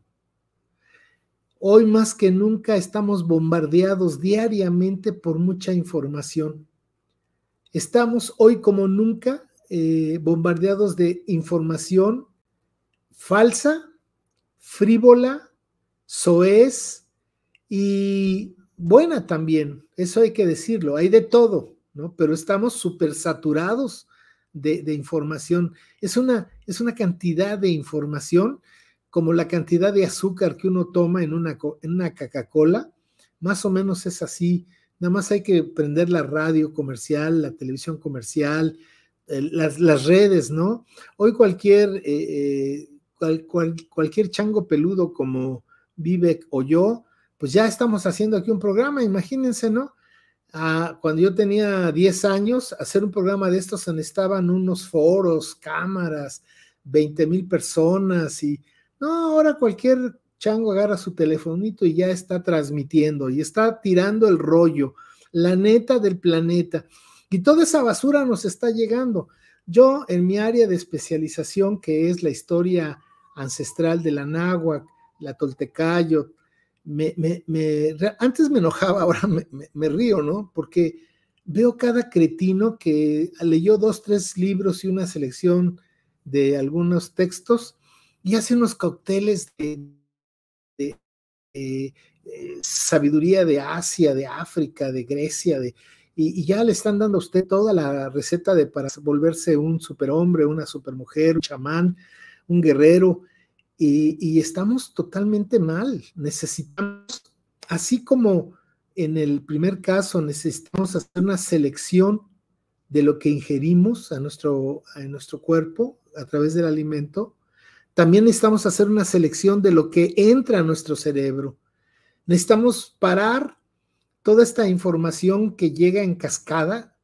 Hoy más que nunca estamos bombardeados diariamente por mucha información. Estamos hoy como nunca eh, bombardeados de información falsa, frívola, soez y buena también. Eso hay que decirlo. Hay de todo, Pero estamos supersaturados de, información. Es una, es una cantidad de información como la cantidad de azúcar que uno toma en una, en una Coca-Cola, más o menos es así. Nada más hay que prender la radio comercial, la televisión comercial, eh, las, redes, ¿no? Hoy cualquier, eh, eh, cualquier chango peludo como Vivek o yo, pues ya estamos haciendo aquí un programa, imagínense, ¿no? Ah, cuando yo tenía 10 años, hacer un programa de estos se estaban unos foros, cámaras, 20 mil personas y no, ahora cualquier chango agarra su telefonito y ya está transmitiendo y está tirando el rollo, la neta del planeta. Y toda esa basura nos está llegando. Yo en mi área de especialización, que es la historia ancestral de la náhuatl, la toltecayo, me, me, antes me enojaba, *laughs* ahora me, río, ¿no? Porque veo cada cretino que leyó dos, tres libros y una selección de algunos textos y hace unos cócteles de, eh, eh, sabiduría de Asia, de África, de Grecia, de, y, ya le están dando a usted toda la receta de para volverse un superhombre, una supermujer, un chamán, un guerrero, y, estamos totalmente mal. Necesitamos, así como en el primer caso necesitamos hacer una selección de lo que ingerimos a a nuestro cuerpo a través del alimento, también necesitamos hacer una selección de lo que entra a nuestro cerebro. Necesitamos parar toda esta información que llega en cascada.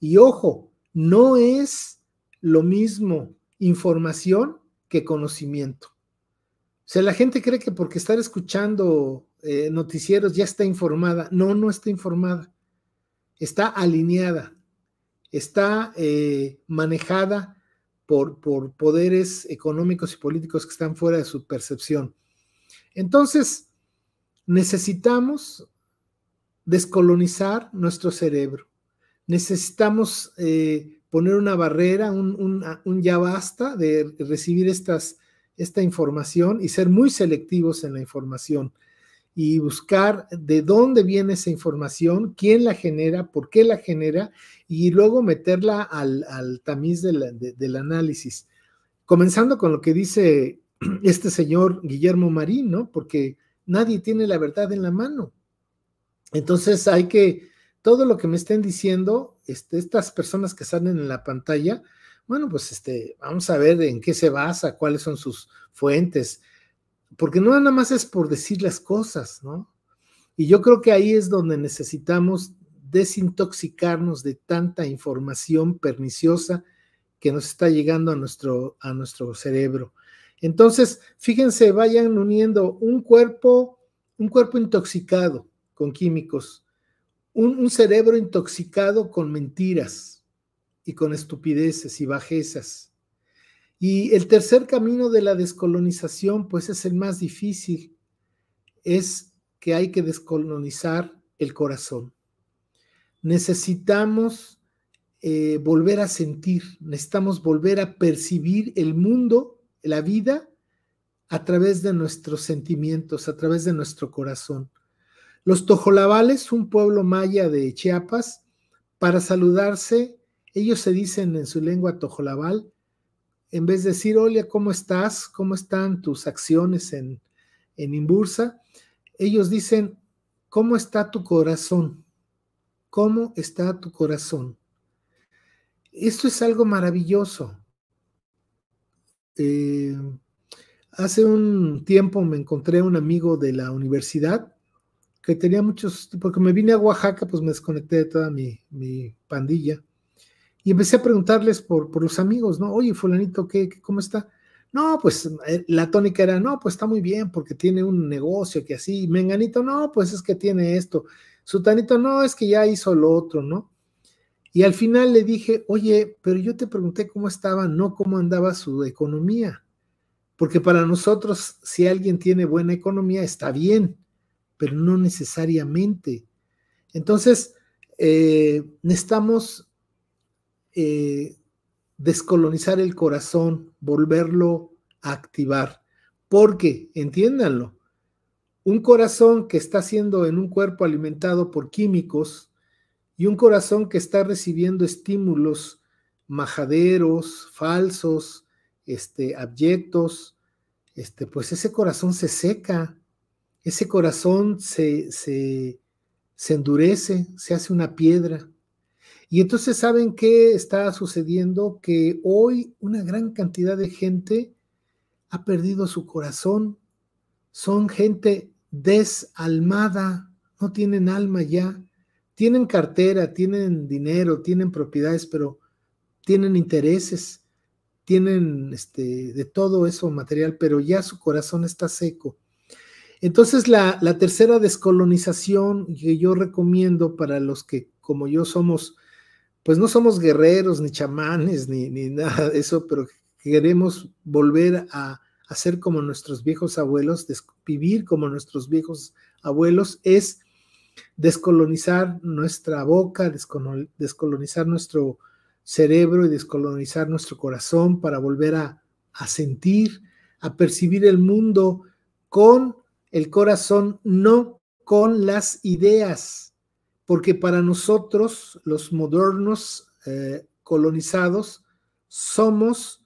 Y ojo, no es lo mismo información que conocimiento. O sea, la gente cree que porque estar escuchando eh, noticieros ya está informada. No, no está informada. Está alineada, está eh, manejada por, poderes económicos y políticos que están fuera de su percepción. Entonces, necesitamos descolonizar nuestro cerebro. Necesitamos eh, poner una barrera, ah, un, ya basta de recibir esta información y ser muy selectivos en la información y buscar de dónde viene esa información, quién la genera, por qué la genera y luego meterla al, tamiz del análisis. Comenzando con lo que dice *clears throat* este señor Guillermo Marín, ¿no? Porque nadie tiene la verdad en la mano. Entonces hay que, todo lo que me estén diciendo, este, estas personas que salen en la pantalla, bueno, pues este, vamos a ver en qué se basa, cuáles son sus fuentes, porque no nada más es por decir las cosas, ¿no? Y yo creo que ahí es donde necesitamos desintoxicarnos de tanta información perniciosa que nos está llegando a nuestro, a nuestro cerebro. Entonces, fíjense, vayan uniendo un cuerpo, un cuerpo intoxicado con químicos, un cerebro intoxicado con mentiras y con estupideces y bajezas, y el tercer camino de la descolonización, pues es el más difícil, es que hay que descolonizar el corazón. Necesitamos eh, volver a sentir, necesitamos volver a percibir el mundo, la vida, a través de nuestros sentimientos, a través de nuestro corazón. Los tojolabales, un pueblo maya de Chiapas, para saludarse, ellos se dicen en su lengua tojolabal, en vez de decir, hola, ¿cómo estás? ¿Cómo están tus acciones en, en Imbursa? Ellos dicen, ¿cómo está tu corazón? ¿Cómo está tu corazón? Esto es algo maravilloso. Eh, hace un tiempo me encontré un amigo de la universidad que tenía muchos, porque me vine a Oaxaca, pues me desconecté de toda mi pandilla. Y empecé a preguntarles por, los amigos, ¿no? Oye, fulanito, ¿qué, cómo está? No, pues eh, la tónica era, no, pues está muy bien porque tiene un negocio que así, Menganito, no, pues es que tiene esto, Sutanito, no, es que ya hizo lo otro, ¿no? Y al final le dije, oye, pero yo te pregunté cómo estaba, no cómo andaba su economía, porque para nosotros si alguien tiene buena economía está bien, pero no necesariamente. Entonces, eh, necesitamos eh, descolonizar el corazón, volverlo a activar. Porque, entiéndanlo, un corazón que está siendo en un cuerpo alimentado por químicos y un corazón que está recibiendo estímulos majaderos, falsos, este, abyectos, este, pues ese corazón se seca, ese corazón se, se, se endurece, se hace una piedra. Y entonces, ¿saben qué está sucediendo? Que hoy una gran cantidad de gente ha perdido su corazón, son gente desalmada, no tienen alma ya, tienen cartera, tienen dinero, tienen propiedades, pero tienen intereses, tienen este, de todo eso material, pero ya su corazón está seco. Entonces, la, la tercera descolonización que yo recomiendo para los que, como yo, somos pues no somos guerreros, ni chamanes, ni, nada de eso, pero queremos volver a, hacer ser como nuestros viejos abuelos, vivir como nuestros viejos abuelos, es descolonizar nuestra boca, descolonizar nuestro cerebro y descolonizar nuestro corazón para volver a, a sentir, a percibir el mundo con el corazón, no con las ideas porque para nosotros los modernos eh, colonizados somos,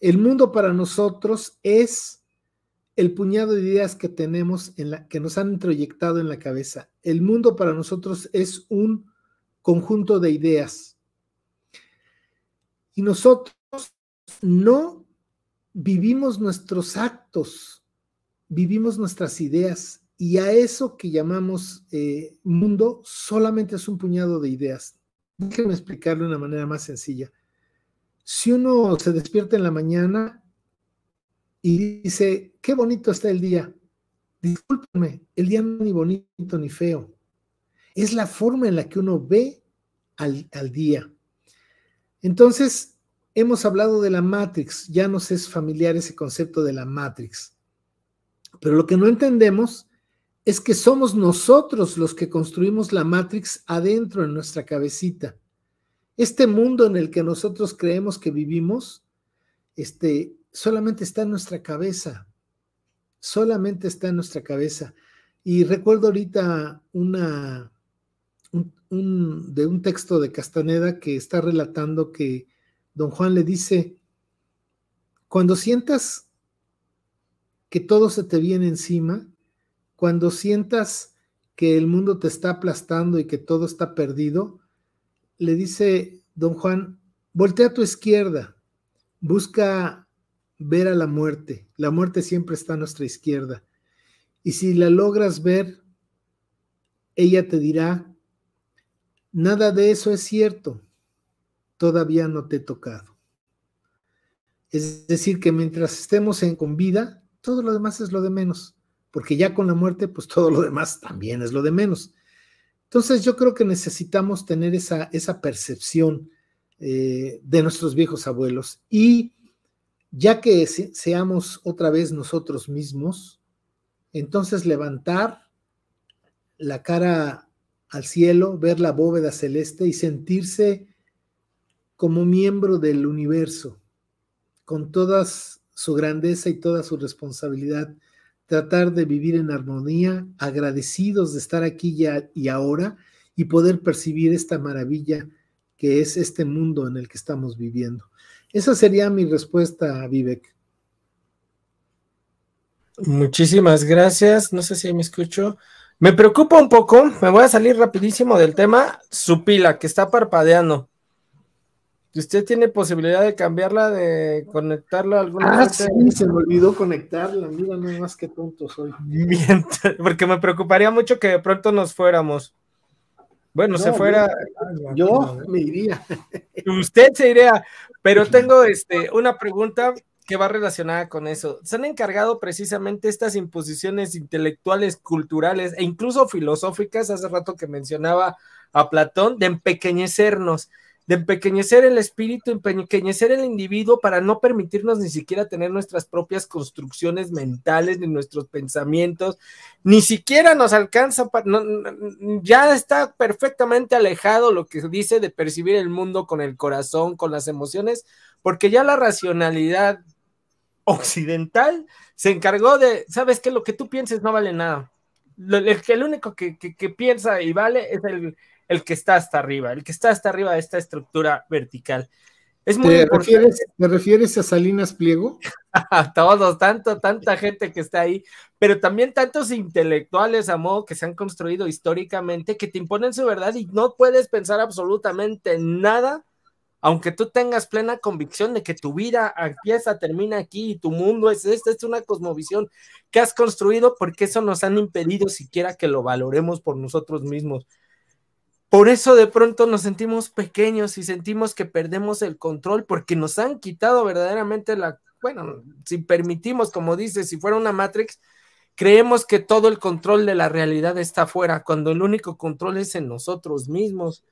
el mundo para nosotros es el puñado de ideas que tenemos, en la, que nos han proyectado en la cabeza. El mundo para nosotros es un conjunto de ideas. Y nosotros no vivimos nuestros actos, vivimos nuestras ideas y a eso que llamamos eh, mundo solamente es un puñado de ideas. Déjenme explicarlo de una manera más sencilla. Si uno se despierta en la mañana y dice, qué bonito está el día, discúlpeme, el día no es ni bonito ni feo. Es la forma en la que uno ve al, al día. Entonces, hemos hablado de la Matrix, ya nos es familiar ese concepto de la Matrix. Pero lo que no entendemos es que somos nosotros los que construimos la Matrix adentro en nuestra cabecita. Este mundo en el que nosotros creemos que vivimos, este, solamente está en nuestra cabeza. Solamente está en nuestra cabeza. Y recuerdo ahorita una, de un texto de Castaneda que está relatando que don Juan le dice, cuando sientas que todo se te viene encima, cuando sientas que el mundo te está aplastando y que todo está perdido, le dice don Juan, voltea a tu izquierda, busca ver a la muerte. La muerte siempre está a nuestra izquierda. Y si la logras ver, ella te dirá, nada de eso es cierto, todavía no te he tocado. Es decir, que mientras estemos en, con vida, todo lo demás es lo de menos porque ya con la muerte, pues todo lo demás también es lo de menos. Entonces yo creo que necesitamos tener esa, esa percepción eh, de nuestros viejos abuelos y ya que seamos otra vez nosotros mismos, entonces levantar la cara al cielo, ver la bóveda celeste y sentirse como miembro del universo, con toda su grandeza y toda su responsabilidad tratar de vivir en armonía, agradecidos de estar aquí ya y ahora y poder percibir esta maravilla que es este mundo en el que estamos viviendo. Esa sería mi respuesta, Vivek. Muchísimas gracias. No sé si me escucho. Me preocupa un poco, me voy a salir rapidísimo del tema, su pila que está parpadeando usted tiene posibilidad de cambiarla, de conectarla a alguna. Ah, sí, se me olvidó conectarla. Mira, nada más que tonto soy. *laughs* porque me preocuparía mucho que de pronto nos fuéramos. Bueno, se fuera. yo me iría. *laughs* Usted se iría, pero *laughs* tengo este, una pregunta que va relacionada con eso. Se han encargado precisamente estas imposiciones intelectuales, culturales e incluso filosóficas, hace rato que mencionaba a Platón, de empequeñecernos de empequeñecer el espíritu, empequeñecer el individuo para no permitirnos ni siquiera tener nuestras propias construcciones mentales, ni nuestros pensamientos, ni siquiera nos alcanza, ya está perfectamente alejado lo que dice de percibir el mundo con el corazón, con las emociones, porque ya la racionalidad occidental se encargó de, sabes que lo que tú pienses no vale nada. el, el único que piensa y vale es el, el que está hasta arriba, el que está hasta arriba de esta estructura vertical. Es muy ¿Te, refieres, refieres a Salinas Pliego? *laughs* a todos, tanto, tanta gente que está ahí, pero también tantos intelectuales a modo que se han construido históricamente que te imponen su verdad y no puedes pensar absolutamente nada, aunque tú tengas plena convicción de que tu vida empieza, termina aquí y tu mundo es esta, es una cosmovisión que has construido porque eso nos han impedido siquiera que lo valoremos por nosotros mismos. Por eso de pronto nos sentimos pequeños y sentimos que perdemos el control porque nos han quitado verdaderamente la, bueno, si permitimos, como dices, si fuera una Matrix, creemos que todo el control de la realidad está fuera cuando el único control es en nosotros mismos.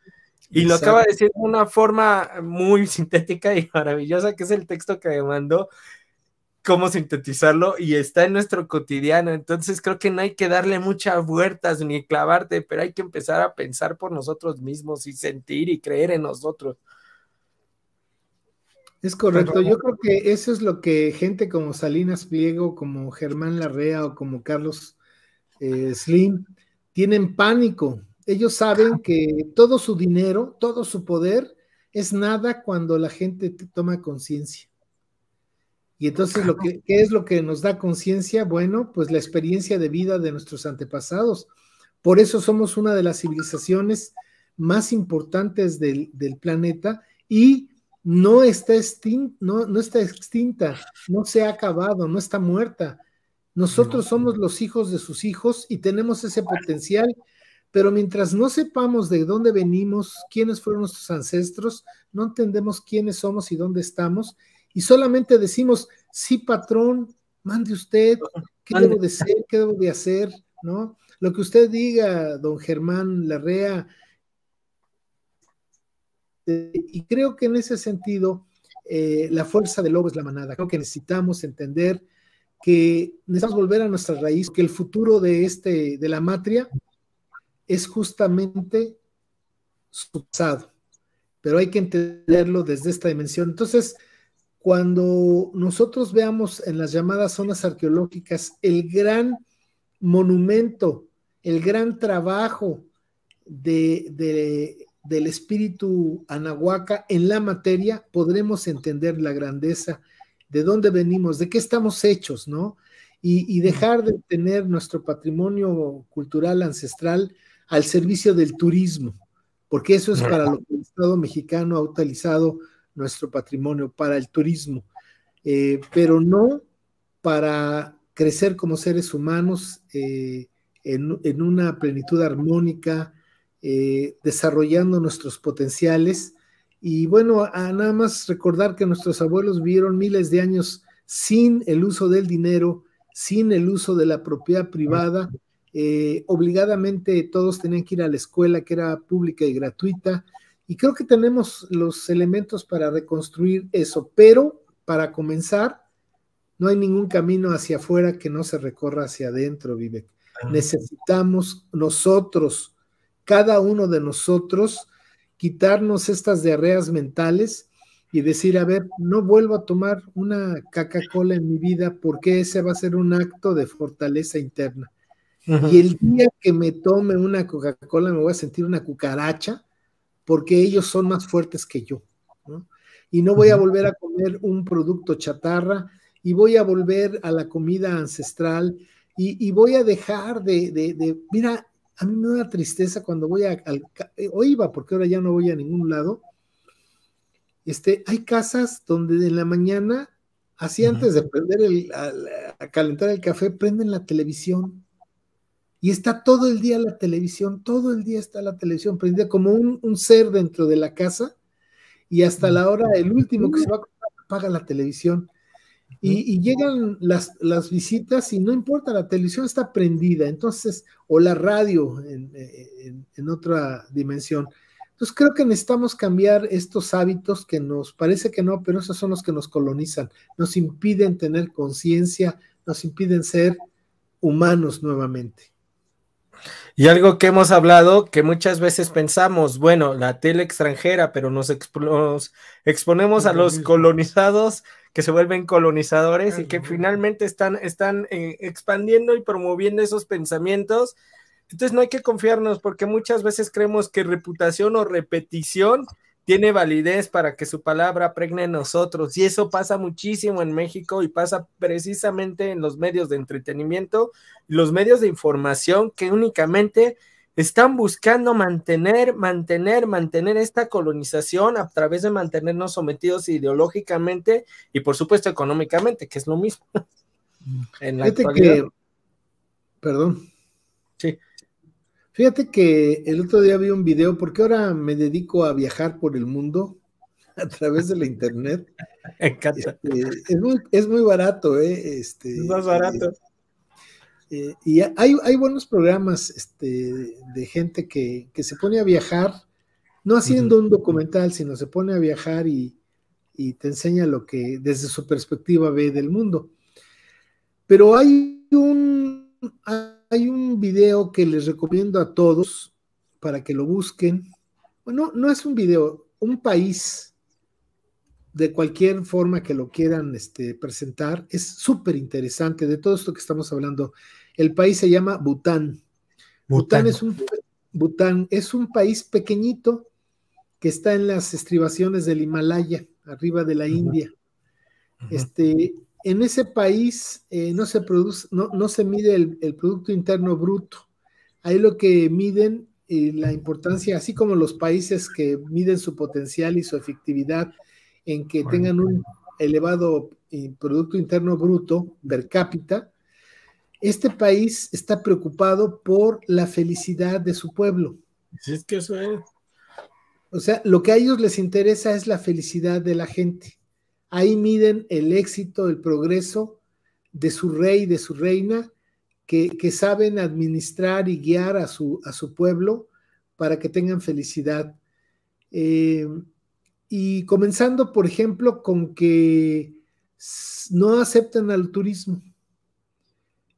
Y lo acaba de decir de una forma muy *laughs* sintética y maravillosa, que es el texto que me mandó, cómo sintetizarlo y está en nuestro cotidiano. Entonces creo que no hay que darle muchas vueltas ni clavarte, pero hay que empezar a pensar por nosotros mismos y sentir y creer en nosotros. Es correcto, yo creo que eso es lo que gente como Salinas Pliego, como Germán Larrea o como Carlos eh, Slim tienen pánico. Ellos saben que todo su dinero, todo su poder es nada cuando la gente toma conciencia. Y entonces, lo que, ¿qué es lo que nos da conciencia? Bueno, pues la experiencia de vida de nuestros antepasados. Por eso somos una de las civilizaciones más importantes del, planeta y no está, no, no está extinta, no se ha acabado, no está muerta. Nosotros somos los hijos de sus hijos y tenemos ese potencial, pero mientras no sepamos de dónde venimos, quiénes fueron nuestros ancestros, no entendemos quiénes somos y dónde estamos, y solamente decimos, sí, patrón, mande usted, *laughs* ¿qué debo de ¿Qué debo de hacer? ¿No? Lo que usted diga, don Germán Larrea. Eh, y creo que en ese sentido, eh, la fuerza del lobo es la manada. Creo que necesitamos entender que necesitamos volver a nuestra raíz, que el futuro de este, de la matria, es justamente su pasado. Pero hay que entenderlo desde esta dimensión. Entonces, cuando nosotros veamos en las llamadas zonas arqueológicas el gran monumento, el gran trabajo del espíritu anahuaca en la materia, podremos entender la grandeza, de dónde venimos, de qué estamos hechos, ¿no? Y, y dejar de tener nuestro patrimonio cultural ancestral al servicio del turismo, porque eso es para lo que el Estado mexicano ha utilizado nuestro patrimonio, para el turismo, eh, pero no para crecer como seres humanos eh, en, una plenitud armónica, eh, desarrollando nuestros potenciales. Y bueno, a nada más recordar que nuestros abuelos vivieron miles de años sin el uso del dinero, sin el uso de la propiedad privada. obligadamente todos tenían que ir a la escuela que era pública y gratuita, y creo que tenemos los elementos para reconstruir eso, pero para comenzar, no hay ningún camino hacia afuera que no se recorra hacia adentro, Vivek. Ah. Necesitamos nosotros, cada uno de nosotros, quitarnos estas diarreas mentales y decir, a ver, no vuelvo a tomar una Coca-Cola en mi vida porque ese va a ser un acto de fortaleza interna. Y el día que me tome una Coca-Cola me voy a sentir una cucaracha porque ellos son más fuertes que yo. Y no voy a volver a comer un producto chatarra y voy a volver a la comida ancestral y, voy a dejar de, Mira, a mí me da tristeza cuando voy a... Al, eh, o iba, porque ahora ya no voy a ningún lado. Este, hay casas donde en la mañana, así antes de prender el, calentar el café, prenden la televisión y está todo el día la televisión, todo el día está la televisión prendida como un, ser dentro de la casa y hasta la hora, del último que se va a apaga la televisión. Y, llegan las, visitas y no importa, la televisión está prendida, entonces, o la radio en, en otra dimensión. Entonces creo que necesitamos cambiar estos hábitos que nos parece que no, pero esos son los que nos colonizan, nos impiden tener conciencia, nos impiden ser humanos nuevamente. Y algo que hemos hablado, que muchas veces pensamos, bueno, la tele extranjera, pero nos, exponemos, a los colonizados que se vuelven colonizadores y que finalmente están, están eh, expandiendo y promoviendo esos pensamientos. Entonces no hay que confiarnos porque muchas veces creemos que reputación o repetición tiene validez para que su palabra pregne en nosotros. Y eso pasa muchísimo en México y pasa precisamente en los medios de entretenimiento, los medios de información que únicamente están buscando mantener, mantener, mantener esta colonización a través de mantenernos sometidos ideológicamente y por supuesto económicamente, que es lo mismo. *laughs* en la perdón. Sí. Fíjate que el otro día vi un video, porque ahora me dedico a viajar por el mundo *laughs* a través de la internet. *laughs* Este, es, muy, barato, ¿eh? Este, es más barato. Eh, eh, y hay, buenos programas este, de gente que, se pone a viajar, no haciendo un documental, sino se pone a viajar y, te enseña lo que desde su perspectiva ve del mundo. Pero hay un hay un video que les recomiendo a todos para que lo busquen. Bueno, no es un video, un país, de cualquier forma que lo quieran este, presentar, es súper interesante de todo esto que estamos hablando. El país se llama Bután. Bután, es, un, Bután es un país pequeñito que está en las estribaciones del Himalaya, arriba de la India. Este, en ese país eh, no, se produce, no, se mide el, Producto Interno Bruto. Ahí lo que miden eh, la importancia, así como los países que miden su potencial y su efectividad en que tengan un elevado eh, Producto Interno Bruto per cápita, este país está preocupado por la felicidad de su pueblo. es que eso O sea, lo que a ellos les interesa es la felicidad de la gente. Ahí miden el éxito, el progreso de su rey, de su reina, que, saben administrar y guiar a su, pueblo para que tengan felicidad. Eh, y comenzando, por ejemplo, con que no aceptan al turismo.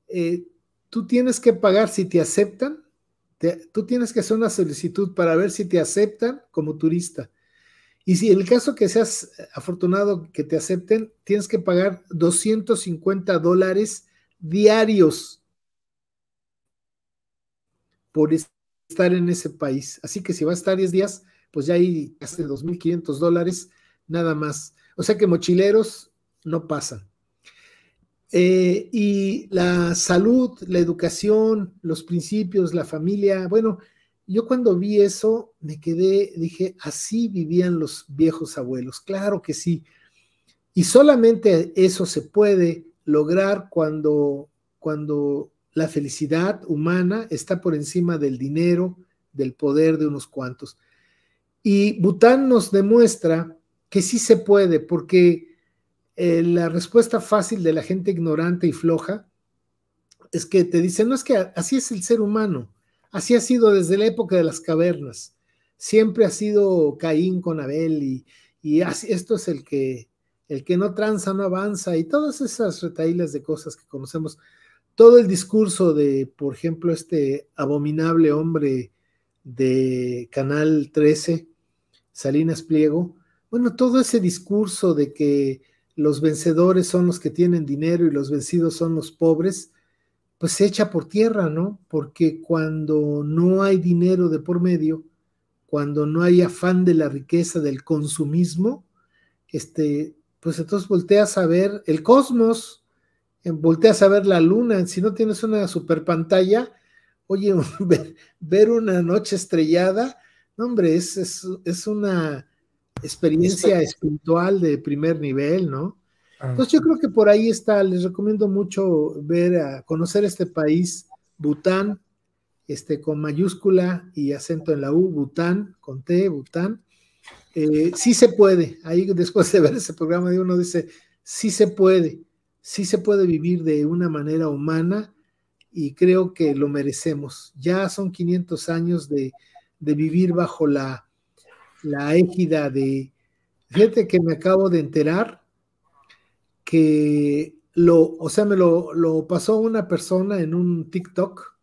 Eh, tú tienes que pagar si te aceptan, tú tienes que hacer una solicitud para ver si te aceptan como turista. Y si en el caso que seas afortunado que te acepten, tienes que pagar 250 dólares diarios por estar en ese país. Así que si vas a estar 10 días, pues ya hay casi 2.500 dólares nada más. O sea que mochileros no pasan. Eh, y la salud, la educación, los principios, la familia, bueno, yo cuando vi eso me quedé, dije, así vivían los viejos abuelos, claro que sí. Y solamente eso se puede lograr cuando, cuando la felicidad humana está por encima del dinero, del poder de unos cuantos. Y Bután nos demuestra que sí se puede, porque eh, la respuesta fácil de la gente ignorante y floja es que te dicen, no es que así es el ser humano, Así ha sido desde la época de las cavernas. Siempre ha sido Caín con Abel y, esto es el que, el que no tranza no avanza y todas esas retailas de cosas que conocemos. Todo el discurso de, por ejemplo, este abominable hombre de Canal 13, Salinas Pliego, bueno, todo ese discurso de que los vencedores son los que tienen dinero y los vencidos son los pobres, pues se echa por tierra, ¿no? Porque cuando no hay dinero de por medio, cuando no hay afán de la riqueza, del consumismo, este, pues entonces volteas a ver el cosmos, eh, volteas a ver la luna, si no tienes una super pantalla, oye, *laughs* ver, una noche estrellada, no, hombre, es, es una experiencia espiritual de primer nivel, ¿no? Ah. Entonces yo creo que por ahí está, les recomiendo mucho ver, a ah, conocer este país, Bután, este, con mayúscula y acento en la U, Bután, con T, Bután. Eh, sí se puede, ahí *laughs* después de ver ese programa de uno dice, sí se puede, sí se puede vivir de una manera humana y creo que lo merecemos. Ya son 500 años de, vivir bajo la, la égida de, gente que me acabo de enterar, que lo, o sea, me lo, pasó una persona en un TikTok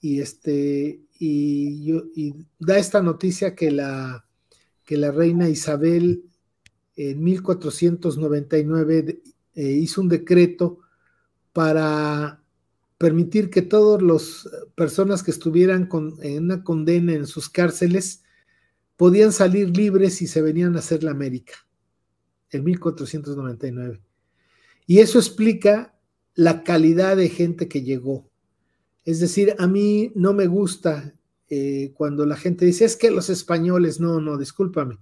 y este, y, da esta noticia que la, que la reina Isabel en 1499 eh, hizo un decreto para permitir que todas las eh, personas que estuvieran con, en una condena en sus cárceles podían salir libres y se venían a hacer la América en 1499. Y eso explica la calidad de gente que llegó. Es decir, a mí no me gusta eh, cuando la gente dice, es que los españoles, no, no, discúlpame.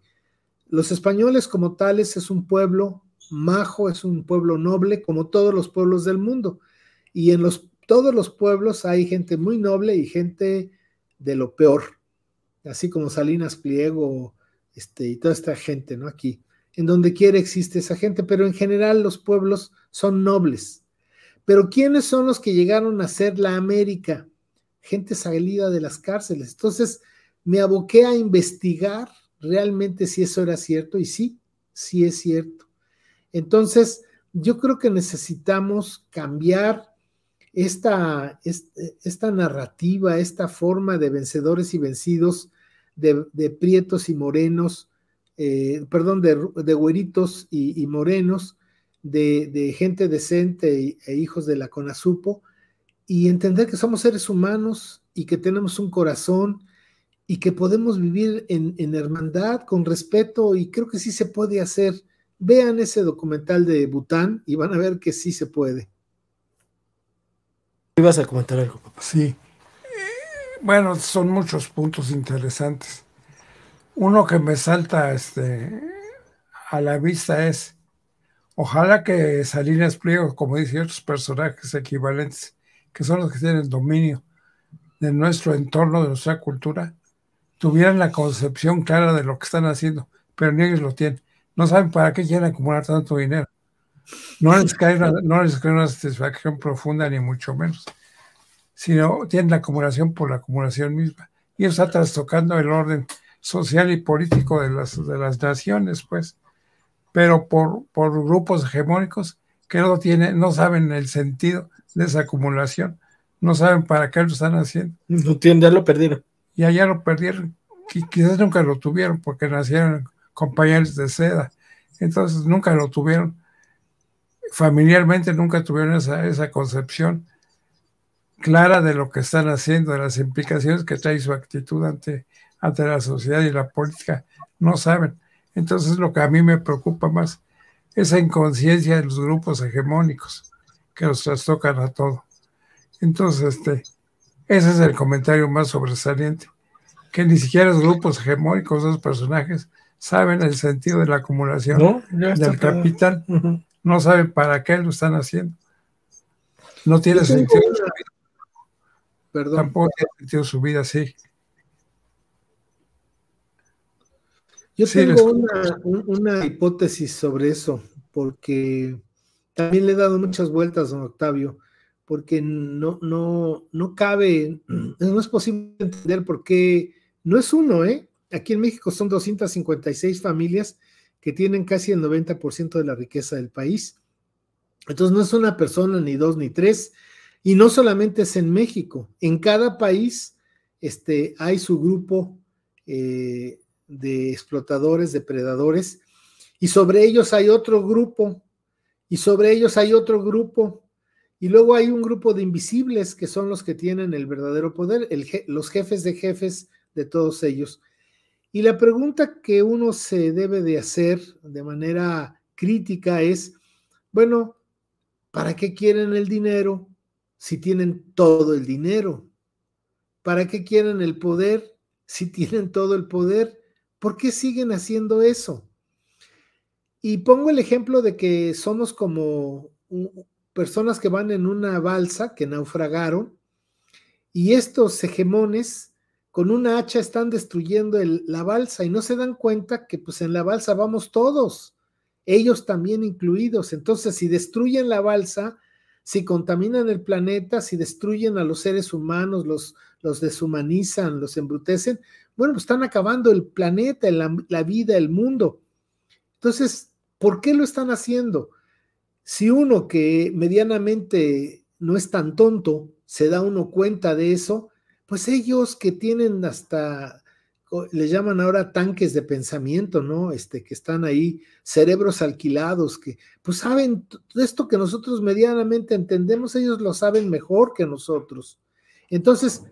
Los españoles como tales es un pueblo majo, es un pueblo noble, como todos los pueblos del mundo. Y en los, todos los pueblos hay gente muy noble y gente de lo peor, así como Salinas Pliego este, y toda esta gente, ¿no? Aquí en donde quiera existe esa gente, pero en general los pueblos son nobles. Pero ¿quiénes son los que llegaron a ser la América? Gente salida de las cárceles. Entonces me aboqué a investigar realmente si eso era cierto y sí, sí es cierto. Entonces yo creo que necesitamos cambiar esta, esta narrativa, esta forma de vencedores y vencidos, de, de prietos y morenos, eh, perdón, de, güeritos y, morenos, de, gente decente e hijos de la CONASUPO, y entender que somos seres humanos y que tenemos un corazón y que podemos vivir en, hermandad, con respeto, y creo que sí se puede hacer. Vean ese documental de Bután y van a ver que sí se puede. Ibas a comentar algo, papá. Sí. bueno, son muchos puntos interesantes uno que me salta este, a la vista es, ojalá que Salinas Pliego, como dicen otros personajes equivalentes, que son los que tienen dominio de nuestro entorno, de nuestra cultura, tuvieran la concepción clara de lo que están haciendo, pero ni ellos lo tienen. No saben para qué quieren acumular tanto dinero. No les una, no les cae una satisfacción profunda, ni mucho menos, sino tienen la acumulación por la acumulación misma. Y eso está trastocando el orden social y político de las, de las naciones, pues, pero por, por grupos hegemónicos que no, tienen, no saben el sentido de esa acumulación, no saben para qué lo están haciendo. No tienen, ya lo perdieron. Y allá lo perdieron, quizás nunca lo tuvieron porque nacieron compañeros de seda, entonces nunca lo tuvieron, familiarmente nunca tuvieron esa, esa concepción clara de lo que están haciendo, de las implicaciones que trae su actitud ante, ante la sociedad y la política no saben. Entonces lo que a mí me preocupa más es la inconsciencia de los grupos hegemónicos que los trastocan a todo. Entonces, este, ese es el comentario más sobresaliente, que ni siquiera los grupos hegemónicos, los personajes, saben el sentido de la acumulación del capital, no saben para qué lo están haciendo. No tiene sentido. Perdón. Tampoco tiene sentido su vida sí Yo tengo una, hipótesis sobre eso, porque también le he dado muchas vueltas don Octavio, porque no, no, no cabe, *clears throat* no es posible entender por qué, no es uno, ¿eh? Aquí en México son 256 familias que tienen casi el 90% de la riqueza del país. Entonces no es una persona, ni dos, ni tres, y no solamente es en México, en cada país este, hay su grupo eh, de explotadores, depredadores, y sobre ellos hay otro grupo, y sobre ellos hay otro grupo, y luego hay un grupo de invisibles que son los que tienen el verdadero poder, el los jefes de jefes de todos ellos. Y la pregunta que uno se debe de hacer de manera crítica es, bueno, ¿para qué quieren el dinero si tienen todo el dinero? ¿Para qué quieren el poder si tienen todo el poder? ¿Por qué siguen haciendo eso? Y pongo el ejemplo de que somos como personas que van en una balsa que naufragaron y estos hegemones con una hacha están destruyendo la balsa y no se dan cuenta que pues en la balsa vamos todos, ellos también incluidos. Entonces, si destruyen la balsa, si contaminan el planeta, si destruyen a los seres humanos, los, los deshumanizan, los embrutecen, bueno, pues están acabando el planeta, la, vida, el mundo. Entonces, ¿por qué lo están haciendo? Si uno que medianamente no es tan tonto, se da uno cuenta de eso, pues ellos que tienen hasta, le llaman ahora tanques de pensamiento, ¿no? Este, que están ahí, cerebros alquilados, que pues saben, esto que nosotros medianamente entendemos, ellos lo saben mejor que nosotros. Entonces,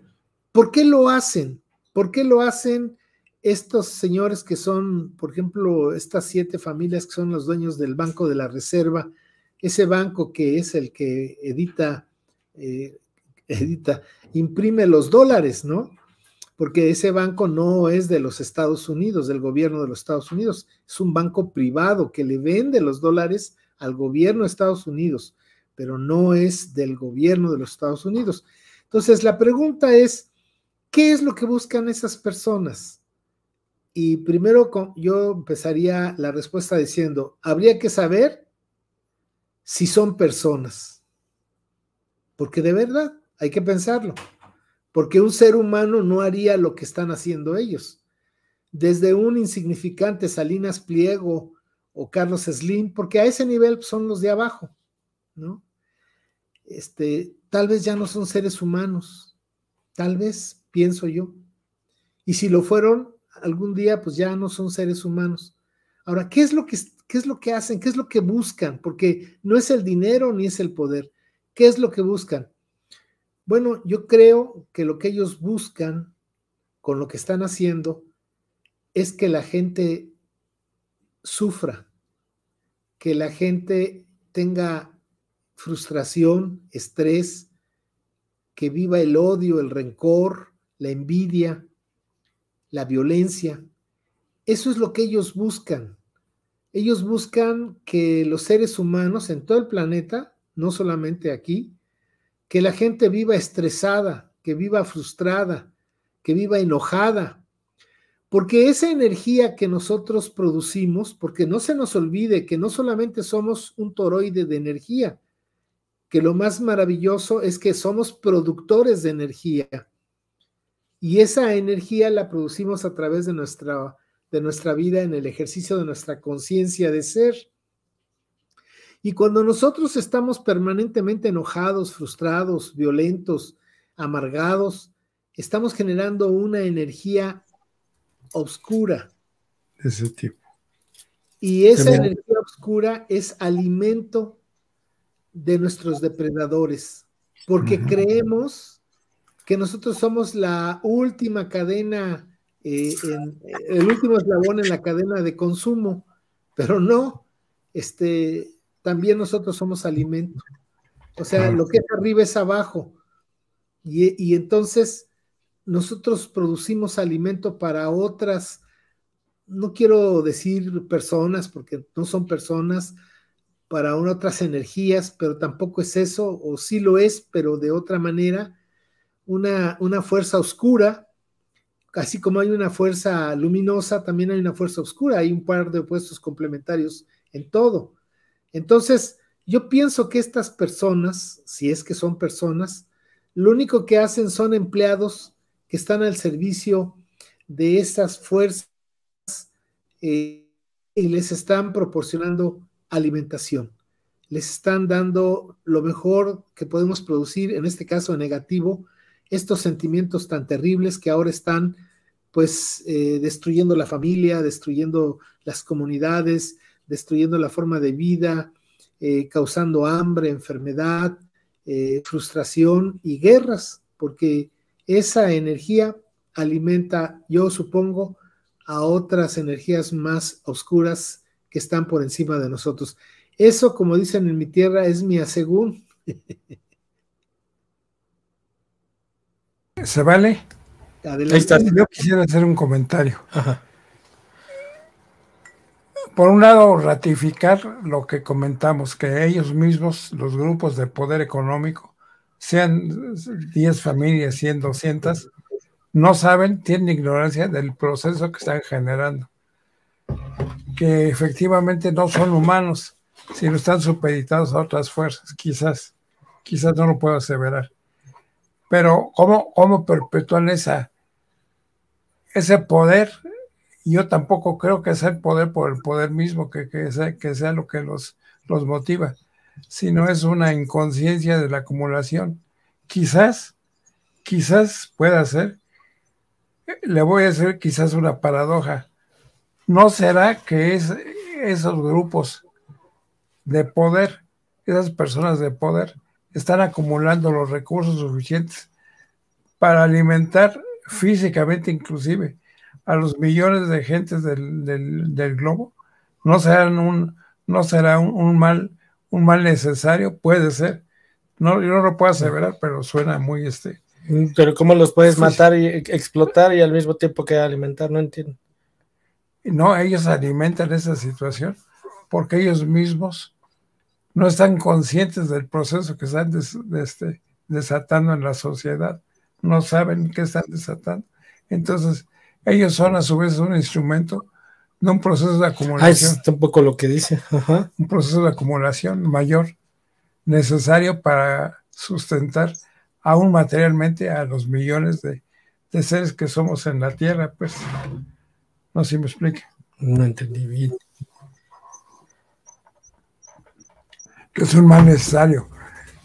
¿por qué lo hacen? ¿Por qué lo hacen estos señores que son, por ejemplo, estas siete familias que son los dueños del Banco de la Reserva? Ese banco que es el que edita, eh, edita, imprime los dólares, ¿no? Porque ese banco no es de los Estados Unidos, del gobierno de los Estados Unidos, es un banco privado que le vende los dólares al gobierno de Estados Unidos, pero no es del gobierno de los Estados Unidos. Entonces, la pregunta es, ¿Qué es lo que buscan esas personas? Y primero yo empezaría la respuesta diciendo, habría que saber si son personas, porque de verdad hay que pensarlo, porque un ser humano no haría lo que están haciendo ellos. Desde un insignificante Salinas Pliego o Carlos Slim, porque a ese nivel son los de abajo, ¿no? Este, tal vez ya no son seres humanos, tal vez, pienso yo. Y si lo fueron, algún día pues ya no son seres humanos. Ahora, ¿qué es lo que, qué es lo que hacen? ¿Qué es lo que buscan? Porque no es el dinero ni es el poder. ¿Qué es lo que buscan? Bueno, yo creo que lo que ellos buscan con lo que están haciendo es que la gente sufra, que la gente tenga frustración, estrés, que viva el odio, el rencor, la envidia, la violencia. Eso es lo que ellos buscan. Ellos buscan que los seres humanos en todo el planeta, no solamente aquí, que la gente viva estresada, que viva frustrada, que viva enojada, porque esa energía que nosotros producimos, porque no se nos olvide que no solamente somos un toroide de energía, que lo más maravilloso es que somos productores de energía. Y esa energía la producimos a través de nuestra, de nuestra vida, en el ejercicio de nuestra conciencia de ser. Y cuando nosotros estamos permanentemente enojados, frustrados, violentos, amargados, estamos generando una energía oscura. De ese tipo. Y esa energía oscura es alimento de nuestros depredadores, porque creemos que nosotros somos la última cadena, eh, en, el último eslabón en la cadena de consumo, pero no, este, también nosotros somos alimento. O sea, lo que es arriba es abajo. Y, y entonces nosotros producimos alimento para otras, no quiero decir personas, porque no son personas, para otras energías, pero tampoco es eso, o sí lo es, pero de otra manera una, fuerza oscura, así como hay una fuerza luminosa, también hay una fuerza oscura, hay un par de opuestos complementarios en todo. Entonces, yo pienso que estas personas, si es que son personas, lo único que hacen son empleados que están al servicio de esas fuerzas eh, y les están proporcionando alimentación. Les están dando lo mejor que podemos producir, en este caso negativo, estos sentimientos tan terribles que ahora están pues eh, destruyendo la familia, destruyendo las comunidades, destruyendo la forma de vida, eh, causando hambre, enfermedad, eh, frustración y guerras, porque esa energía alimenta, yo supongo, a otras energías más oscuras que están por encima de nosotros. Eso, como dicen en mi tierra, es mi asegún. *laughs* ¿Se vale? Yo quisiera hacer un comentario. Por un lado, ratificar lo que comentamos, que ellos mismos, los grupos de poder económico, sean 10 familias, 100, 200, no saben, tienen ignorancia del proceso que están generando. Que efectivamente no son humanos, sino están supeditados a otras fuerzas, quizás, quizás no lo puedo aseverar pero ¿cómo, cómo perpetúan esa, ese poder? Yo tampoco creo que sea el poder por el poder mismo, que, que, sea, lo que los, los motiva, sino es una inconsciencia de la acumulación. Quizás, quizás pueda ser, le voy a hacer quizás una paradoja. ¿No será que esos grupos de poder, esas personas de poder, están acumulando los recursos suficientes para alimentar físicamente inclusive a los millones de gentes del, globo, no, un, no será un, mal, un mal necesario, puede ser. No, yo no lo puedo aseverar, pero suena muy este. Mm, pero ¿cómo los puedes matar y explotar y al mismo tiempo que alimentar? No entiendo. No, ellos alimentan esa situación porque ellos mismos no están conscientes del proceso que están este, desatando en la sociedad, no saben qué están desatando. Entonces, ellos son a su vez un instrumento de un proceso de acumulación. Ah, es un poco lo que dice. Un proceso de acumulación mayor, necesario para sustentar aún materialmente a los millones de, seres que somos en la Tierra, pues. No sé si me explica. No entendí bien. que es un mal necesario,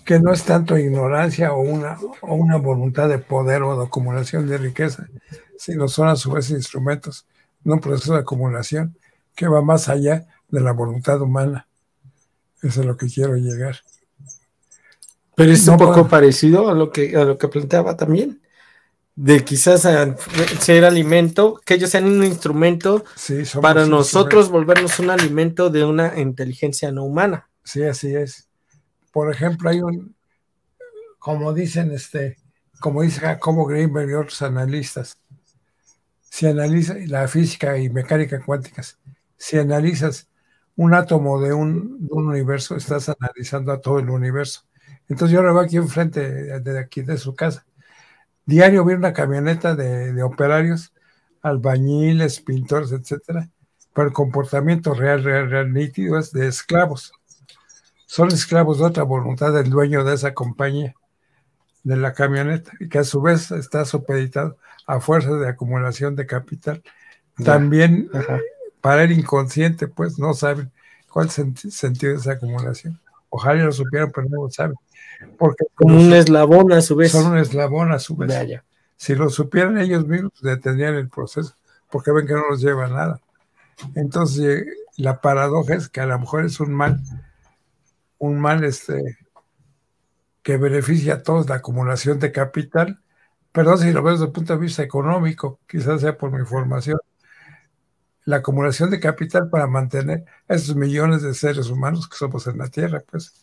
que no es tanto ignorancia o una, o una voluntad de poder o de acumulación de riqueza, sino son a su vez instrumentos de un proceso de acumulación que va más allá de la voluntad humana. Eso es lo que quiero llegar. Pero es un poco parecido a lo que a lo que planteaba también, de quizás ser alimento, que ellos sean un instrumento para nosotros volvernos un alimento de una inteligencia no humana. Sí, así es. Por ejemplo, hay un, como dicen, este, como dice Jacobo Greenberg y otros analistas, si analiza la física y mecánica cuánticas, si analizas un átomo de un, universo, estás analizando a todo el universo. Entonces yo lo veo aquí enfrente, de aquí de su casa. Diario vi una camioneta de, operarios, albañiles, pintores, etcétera, pero el comportamiento real, real, real, nítido es de esclavos son esclavos de otra voluntad del dueño de esa compañía, de la camioneta, y que a su vez está supeditado a fuerzas de acumulación de capital. También para el inconsciente, pues no saben cuál es el sentido de esa acumulación. Ojalá lo supieran, pero no lo saben. Porque Como un eslabón a su vez. Son un eslabón a su vez. Si lo supieran ellos mismos, detendrían el proceso, porque ven que no los lleva nada. Entonces, eh, la paradoja es que a lo mejor es un mal un mal este, que beneficia a todos la acumulación de capital. Perdón si lo veo desde el punto de vista económico, quizás sea por mi formación. La acumulación de capital para mantener a esos millones de seres humanos que somos en la Tierra, pues.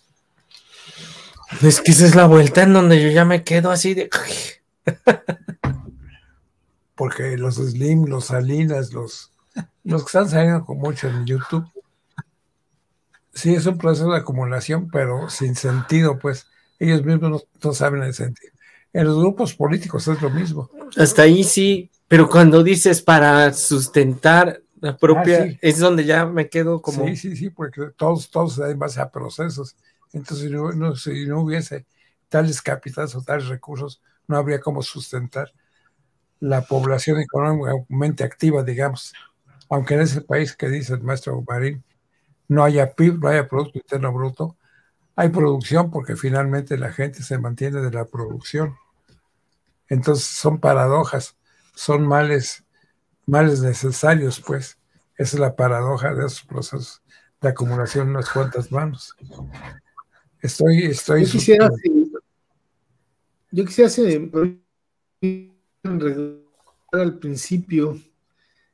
Es que es la vuelta en donde yo ya me quedo así de. Porque los Slim, los Salinas, los, los que están saliendo con mucho en YouTube, sí, es un proceso de acumulación, pero sin sentido, pues ellos mismos no, saben el sentido. En los grupos políticos es lo mismo. Hasta ahí sí, pero cuando dices para sustentar la ah, propia, es donde ya me quedo como... Sí, sí, sí, porque todos, todos se dan base a procesos. Entonces, si no hubiese tales capitales o tales recursos, no habría cómo sustentar la población económicamente activa, digamos. Aunque en ese país que dice el maestro Marín, no haya PIB, no haya Producto Interno Bruto, hay producción porque finalmente la gente se mantiene de la producción. Entonces son paradojas, son males, males necesarios, pues. Esa es la paradoja de esos procesos de acumulación en unas cuantas manos. Estoy, estoy. Yo quisiera, yo quisiera al principio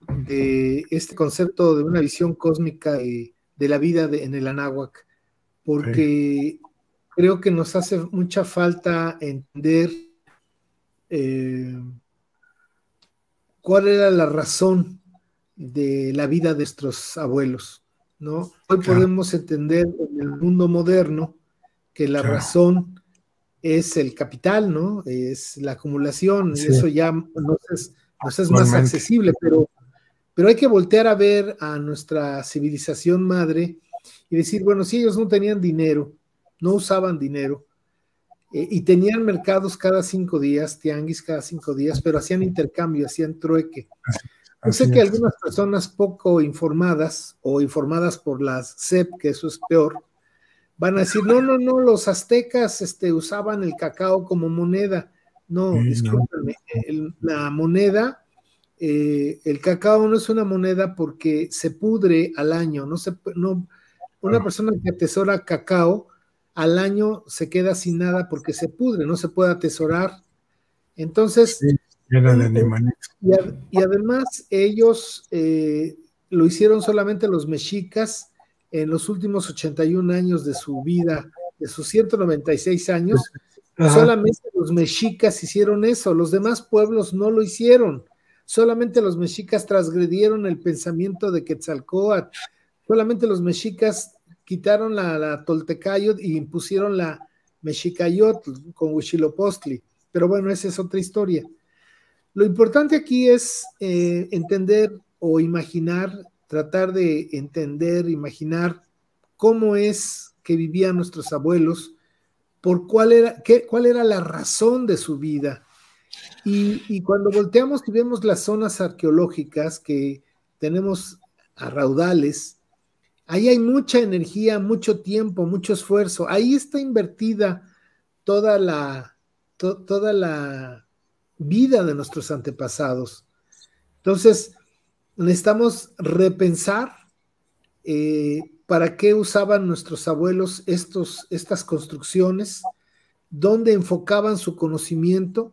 de este concepto de una visión cósmica y de la vida en el Anáhuac, porque creo que nos hace mucha falta entender eh, cuál era la razón de la vida de nuestros abuelos, ¿no? Hoy podemos entender en el mundo moderno que la razón es el capital, ¿no? Es la acumulación, y eso ya no es, nos es más accesible, pero pero hay que voltear a ver a nuestra civilización madre y decir, bueno, si ellos no tenían dinero, no usaban dinero, eh, y tenían mercados cada cinco días, tianguis cada cinco días, pero hacían intercambio, hacían trueque. Yo sé que algunas personas poco informadas o informadas por las CEP, que eso es peor, van a decir, no, no, no, los aztecas este, usaban el cacao como moneda. No, la moneda eh, el cacao no es una moneda porque se pudre al año. No se, no, una persona que atesora cacao al año se queda sin nada porque se pudre, no se puede atesorar. Entonces, y, además ellos eh, lo hicieron solamente los mexicas en los últimos 81 años de su vida, de sus 196 años. Solamente los mexicas hicieron eso, los demás pueblos no lo hicieron. Solamente los mexicas transgredieron el pensamiento de Quetzalcóatl. Solamente los mexicas quitaron la, la Toltecayot y impusieron la Mexicayot con Huichilopostli. Pero bueno, esa es otra historia. Lo importante aquí es eh, entender o imaginar, tratar de entender, imaginar cómo es que vivían nuestros abuelos, por cuál era, cuál era la razón de su vida, y, cuando volteamos y vemos las zonas arqueológicas que tenemos a raudales, ahí hay mucha energía, mucho tiempo, mucho esfuerzo. Ahí está invertida toda la, vida de nuestros antepasados. Entonces, necesitamos repensar eh, para qué usaban nuestros abuelos estos, estas construcciones, dónde enfocaban su conocimiento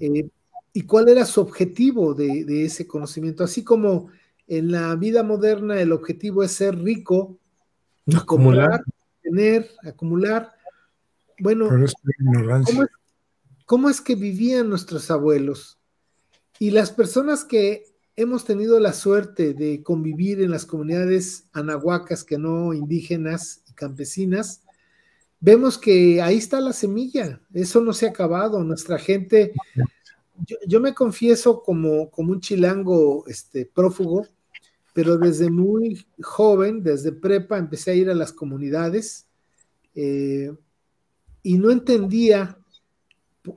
eh, ¿Y cuál era su objetivo de, ese conocimiento? Así como en la vida moderna el objetivo es ser rico, acumular, tener, acumular. Bueno, ¿cómo es que vivían nuestros abuelos? Y las personas que hemos tenido la suerte de convivir en las comunidades anahuacas que no indígenas y campesinas, vemos que ahí está la semilla, eso no se ha acabado, nuestra gente, yo, me confieso como, como un chilango este, prófugo, pero desde muy joven, desde prepa, empecé a ir a las comunidades eh, y no entendía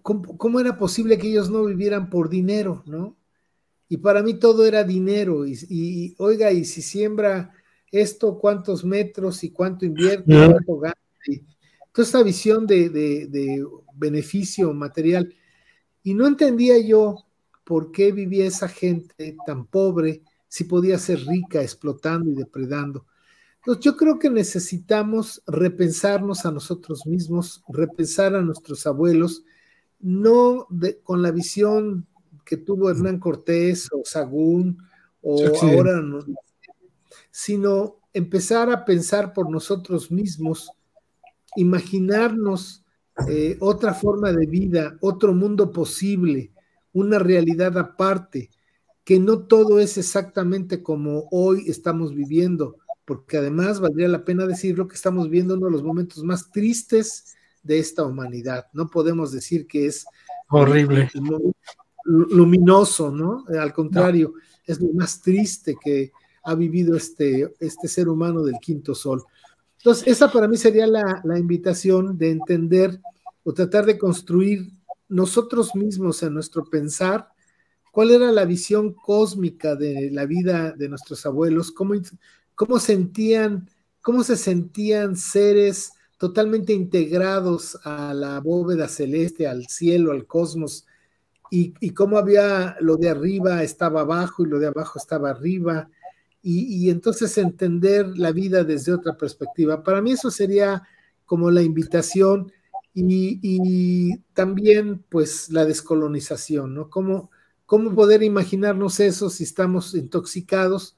cómo, era posible que ellos no vivieran por dinero, ¿no? Y para mí todo era dinero y, oiga, y si siembra esto, cuántos metros y cuánto invierte, cuánto gana esta visión de, beneficio material. Y no entendía yo por qué vivía esa gente tan pobre si podía ser rica explotando y depredando. Entonces yo creo que necesitamos repensarnos a nosotros mismos, repensar a nuestros abuelos, no con la visión que tuvo Hernán Cortés o Sagún o ahora, sino empezar a pensar por nosotros mismos imaginarnos eh, otra forma de vida, otro mundo posible, una realidad aparte, que no todo es exactamente como hoy estamos viviendo, porque además valdría la pena decirlo que estamos viendo uno de los momentos más tristes de esta humanidad. No podemos decir que es horrible, luminoso, ¿no? Al contrario, es lo más triste que ha vivido este, este ser humano del quinto sol. Entonces, esa para mí sería la, invitación de entender o tratar de construir nosotros mismos en nuestro pensar cuál era la visión cósmica de la vida de nuestros abuelos, cómo, sentían, cómo se sentían seres totalmente integrados a la bóveda celeste, al cielo, al cosmos, y, y cómo había lo de arriba estaba abajo y lo de abajo estaba arriba, y, entonces entender la vida desde otra perspectiva. Para mí eso sería como la invitación y, también pues la descolonización, ¿no? ¿Cómo, ¿Cómo poder imaginarnos eso si estamos intoxicados?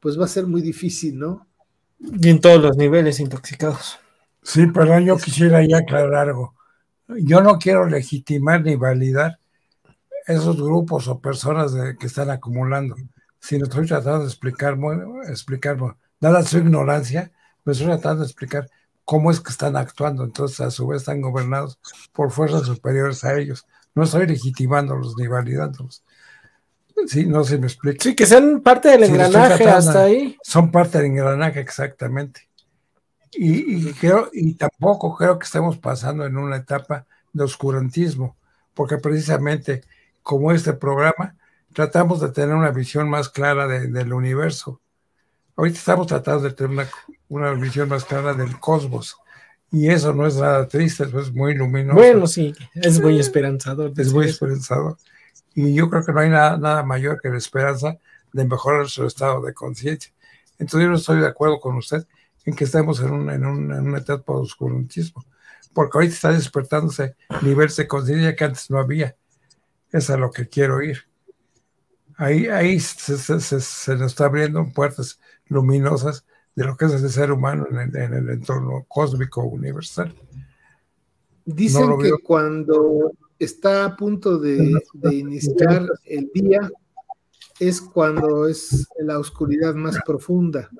Pues va a ser muy difícil, ¿no? Y en todos los niveles intoxicados. Sí, pero yo quisiera ya aclarar algo. Yo no quiero legitimar ni validar esos grupos o personas que están acumulando si nosotros estoy tratando de explicar, bueno, explicar dada su ignorancia, me pues estoy tratando de explicar cómo es que están actuando. Entonces, a su vez, están gobernados por fuerzas superiores a ellos. No estoy legitimándolos ni validándolos. Sí, no se me explica. Sí, que sean parte del engranaje hasta ahí. Son parte del engranaje, exactamente. Y, creo, y tampoco creo que estemos pasando en una etapa de oscurantismo, porque precisamente como este programa, tratamos de tener una visión más clara del universo. Ahorita estamos tratando de tener una, visión más clara del cosmos. Y eso no es nada triste, eso es muy luminoso. Bueno, sí, es muy esperanzador. Es muy esperanzador. Y yo creo que no hay nada, nada mayor que la esperanza de mejorar su estado de conciencia. Entonces yo no estoy de acuerdo con usted en que estamos en una, en en una etapa de oscurantismo, porque ahorita está despertándose niveles de conciencia que antes no había. Es a lo que quiero ir. Ahí, se, nos está abriendo puertas luminosas de lo que es el ser humano en el, entorno cósmico universal. Dicen que cuando está a punto de, iniciar el día es cuando es la oscuridad más profunda.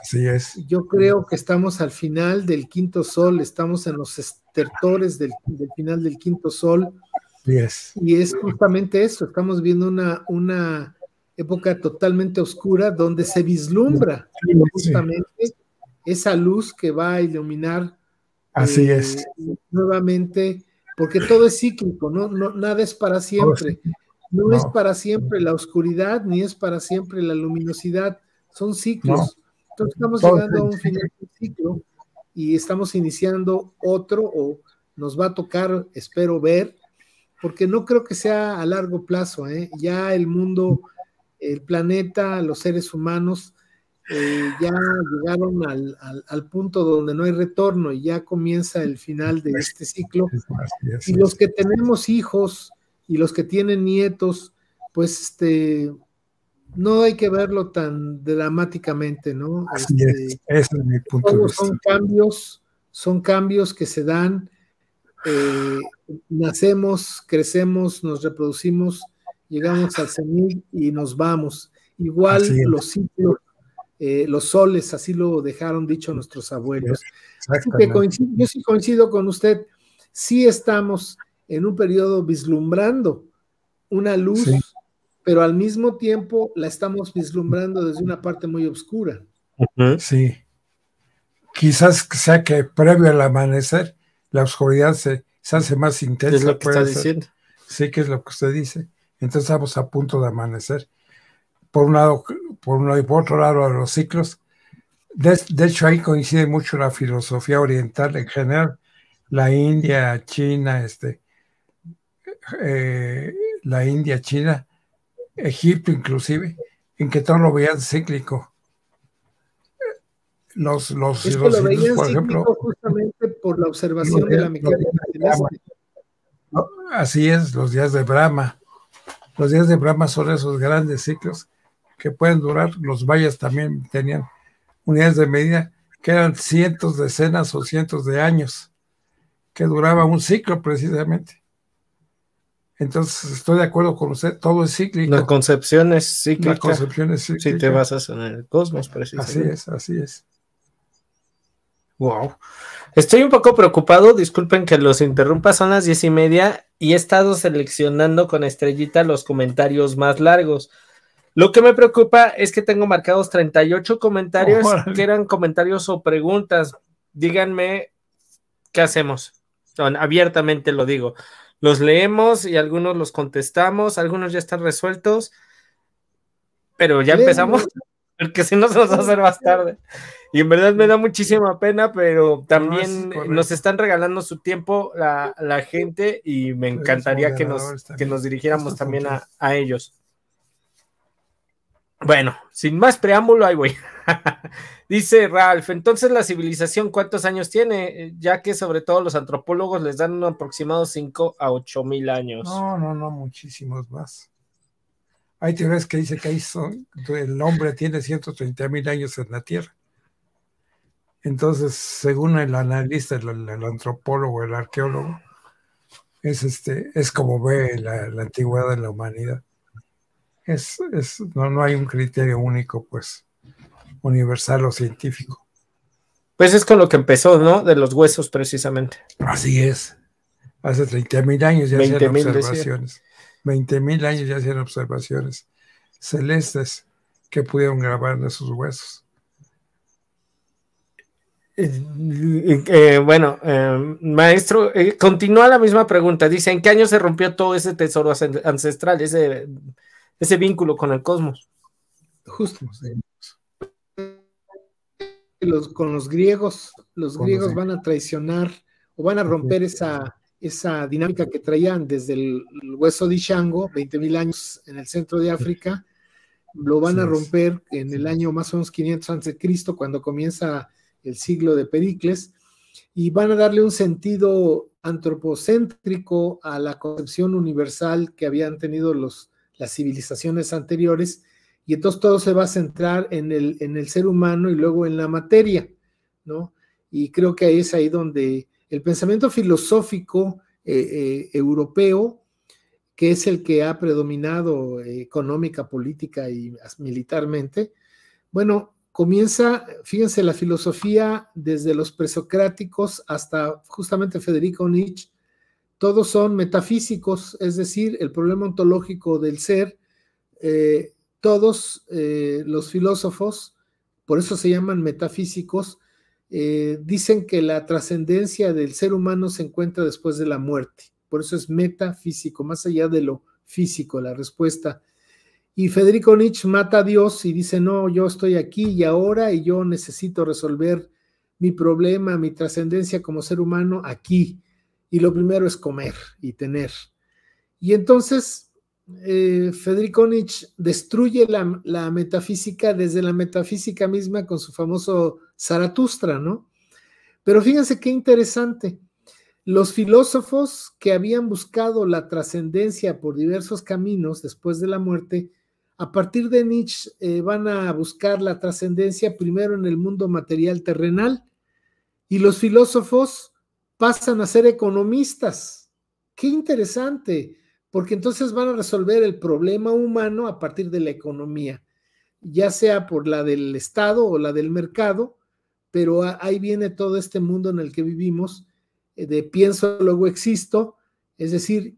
Así es. Yo creo que estamos al final del quinto sol, estamos en los estertores del, del final del quinto sol y es justamente eso, estamos viendo una, una época totalmente oscura donde se vislumbra justamente esa luz que va a iluminar. Así eh, es. Nuevamente, porque todo es cíclico, ¿no? no nada es para siempre. No, es para siempre la oscuridad, ni es para siempre la luminosidad, son ciclos. Entonces estamos llegando a un final de ciclo y estamos iniciando otro o nos va a tocar, espero ver, porque no creo que sea a largo plazo. ¿eh? Ya el mundo, el planeta, los seres humanos eh, ya llegaron al, punto donde no hay retorno y ya comienza el final de este ciclo. Y los que tenemos hijos y los que tienen nietos, pues este, no hay que verlo tan dramáticamente, ¿no? Así es, este, ese es mi punto de Son cambios, son cambios que se dan eh, nacemos, crecemos, nos reproducimos, llegamos al cenit y nos vamos. Igual los ciclos, eh, los soles, así lo dejaron dicho nuestros abuelos. Así que yo sí coincido con usted, sí estamos en un periodo vislumbrando una luz, pero al mismo tiempo la estamos vislumbrando desde una parte muy oscura. Sí. Quizás sea que previo al amanecer la oscuridad se, hace más intensa. Es lo que está diciendo. Sí, que es lo que usted dice. Entonces estamos a punto de amanecer. Por un lado, por un lado y por otro lado los ciclos. De, hecho, ahí coincide mucho la filosofía oriental en general, la India, China, este, eh, la India, China, Egipto inclusive, en que todo lo veían cíclico los, los, por ejemplo, justamente por la observación de la mecánica Así es, los días de Brahma. Los días de Brahma son esos grandes ciclos que pueden durar. Los valles también tenían unidades de medida que eran cientos, decenas o cientos de años, que duraba un ciclo precisamente. Entonces, estoy de acuerdo con usted, todo es cíclico. La concepción es cíclica. Si te basas en el cosmos, precisamente. Así es, así es. Wow. Estoy un poco preocupado, disculpen que los interrumpa, son las diez y media y he estado seleccionando con estrellita los comentarios más largos. Lo que me preocupa es que tengo marcados 38 comentarios que eran comentarios o preguntas. Díganme qué hacemos. Abiertamente lo digo. Los leemos y algunos los contestamos, algunos ya están resueltos, pero ya empezamos porque si no se nos va a hacer más tarde. Y en verdad me da muchísima pena, pero también nos están regalando su tiempo la, gente y me pues, encantaría que nos, que nos dirigiéramos también a, ellos. Bueno, sin más preámbulo, ahí *laughs* Dice Ralph, entonces la civilización, ¿cuántos años tiene? Eh, ya que sobre todo los antropólogos les dan un aproximado 5 a 8 mil años. No, no, no, muchísimos más. Hay teorías que dicen que el hombre tiene 130 mil años en la Tierra. Entonces, según el analista, el, antropólogo, el arqueólogo, es, este, es como ve la, antigüedad de la humanidad. Es, no, hay un criterio único, pues, universal o científico. Pues es con lo que empezó, ¿no? De los huesos, precisamente. Así es. Hace mil años ya 20, hacían observaciones. 20.000 años ya hacían observaciones celestes que pudieron grabar de sus huesos. Eh, eh, eh, bueno, maestro, continúa la misma pregunta. Dice, ¿en qué año se rompió todo ese tesoro ancestral, ese, ese vínculo con el cosmos? Justo. con los griegos, los griegos van a traicionar o van a romper esa, esa dinámica que traían desde el hueso de shango 20.000 años en el centro de África, lo van a romper en el año más o menos 500 a.C., cuando comienza el siglo de Pericles, y van a darle un sentido antropocéntrico a la concepción universal que habían tenido los, las civilizaciones anteriores, y entonces todo se va a centrar en el, en el ser humano y luego en la materia, ¿no? Y creo que ahí es ahí donde el pensamiento filosófico eh, eh, europeo, que es el que ha predominado eh, económica, política y militarmente, bueno, comienza, fíjense, la filosofía desde los presocráticos hasta justamente Federico Nietzsche, todos son metafísicos, es decir, el problema ontológico del ser, todos los filósofos, por eso se llaman metafísicos, eh, dicen que la trascendencia del ser humano se encuentra después de la muerte. Por eso es metafísico, más allá de lo físico, la respuesta. Y Federico Nietzsche mata a Dios y dice, no, yo estoy aquí y ahora y yo necesito resolver mi problema, mi trascendencia como ser humano aquí. Y lo primero es comer y tener. Y entonces eh, Federico Nietzsche destruye la metafísica desde la metafísica misma con su famoso Zaratustra, ¿no? Pero fíjense qué interesante. Los filósofos que habían buscado la trascendencia por diversos caminos después de la muerte, a partir de Nietzsche eh, van a buscar la trascendencia primero en el mundo material terrenal y los filósofos pasan a ser economistas. Qué interesante, porque entonces van a resolver el problema humano a partir de la economía, ya sea por la del Estado o la del mercado, pero ahí viene todo este mundo en el que vivimos, eh, de pienso, luego existo, es decir,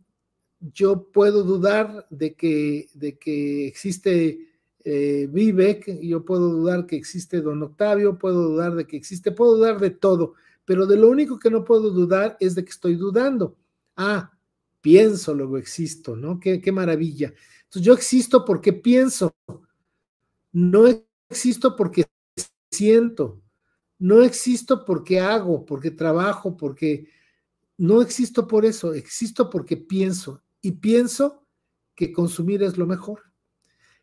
yo puedo dudar de que, de que existe eh, Vivek, yo puedo dudar que existe Don Octavio, puedo dudar de que existe, puedo dudar de todo, pero de lo único que no puedo dudar es de que estoy dudando. Ah, pienso, luego existo, ¿no? Qué, qué maravilla. Entonces yo existo porque pienso, no existo porque siento, no existo porque hago, porque trabajo, porque no existo por eso, existo porque pienso y pienso que consumir es lo mejor.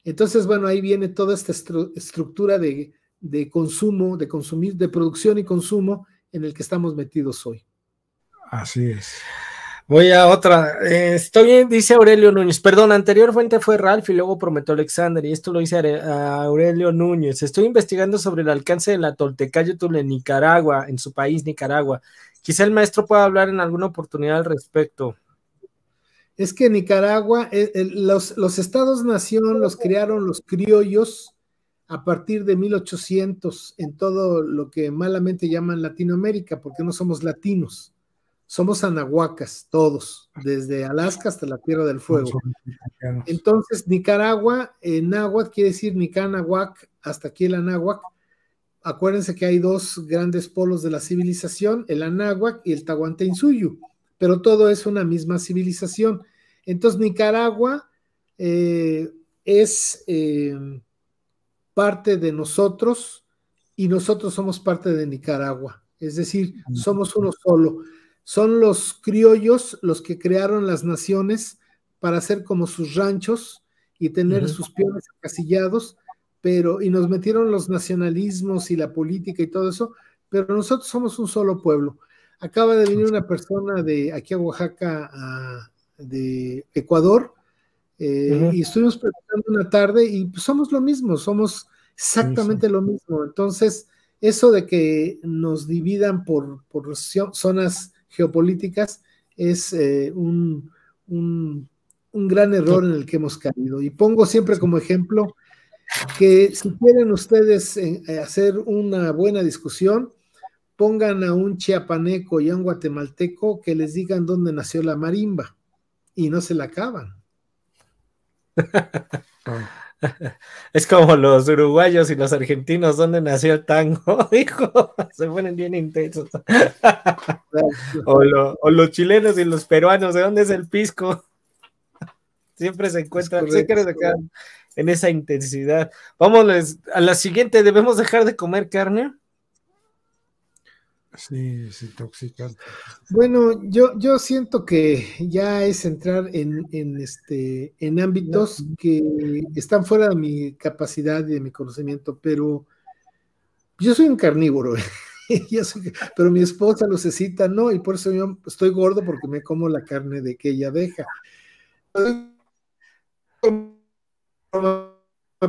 Entonces, bueno, ahí viene toda esta estructura de, de consumo, de consumir, de producción y consumo en el que estamos metidos hoy. Así es. Voy a otra. Eh, estoy bien, dice Aurelio Núñez. Perdón, anteriormente fue Ralph y luego prometió Alexander, y esto lo dice Aurelio Núñez. Estoy investigando sobre el alcance de la Toltecayotl en Nicaragua, en su país, Nicaragua. Quizá el maestro pueda hablar en alguna oportunidad al respecto. Es que Nicaragua, eh, los, los estados-nación los crearon los criollos a partir de 1800 en todo lo que malamente llaman Latinoamérica, porque no somos latinos somos anahuacas todos, desde Alaska hasta la Tierra del Fuego. Entonces, Nicaragua, en náhuatl quiere decir Nicanahuac, hasta aquí el anahuac. Acuérdense que hay dos grandes polos de la civilización, el anahuac y el Tahuantinsuyu, pero todo es una misma civilización. Entonces, Nicaragua eh, es em, parte de nosotros y nosotros somos parte de Nicaragua, es decir, somos uno solo son los criollos los que crearon las naciones para hacer como sus ranchos y tener sus peones encasillados, pero, y nos metieron los nacionalismos y la política y todo eso, pero nosotros somos un solo pueblo. Acaba de venir una persona de aquí a Oaxaca, a, de Ecuador, eh, y estuvimos preguntando una tarde y somos lo mismo, somos exactamente lo mismo. Entonces, eso de que nos dividan por, por zonas geopolíticas es eh, un, gran error en el que hemos caído. Y pongo siempre como ejemplo que si quieren ustedes eh, hacer una buena discusión, pongan a un chiapaneco y a un guatemalteco que les digan dónde nació la marimba y no se la acaban. *laughs* *laughs* Es como los uruguayos y los argentinos, ¿dónde nació el tango? *laughs* Hijo, se ponen bien intensos. *laughs* O, los chilenos y los peruanos, ¿de dónde es el pisco? Siempre se encuentran, en esa intensidad. Vámonos, a la siguiente, ¿debemos dejar de comer carne? Sí, es intoxicante. Bueno, yo, yo siento que ya es entrar en, este, en ámbitos que están fuera de mi capacidad y de mi conocimiento, pero yo soy un carnívoro, *laughs* pero mi esposa necesita, no, y por eso yo estoy gordo porque me como la carne de que ella deja.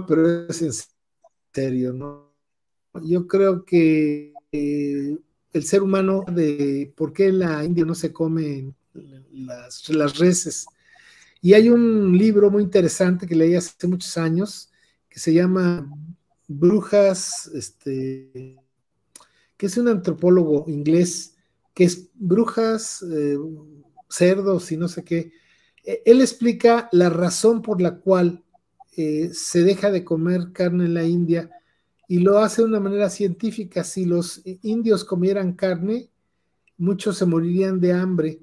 Pero es en serio, ¿no? Yo creo que... Eh, el ser humano de por qué la India no se comen las, reses. Y hay un libro muy interesante que leí hace muchos años que se llama Brujas, este, que es un antropólogo inglés, que es Brujas, eh, cerdos y no sé qué. E, él explica la razón por la cual eh, se deja de comer carne en la India y lo hace de una manera científica. Si los indios comieran carne, muchos se morirían de hambre,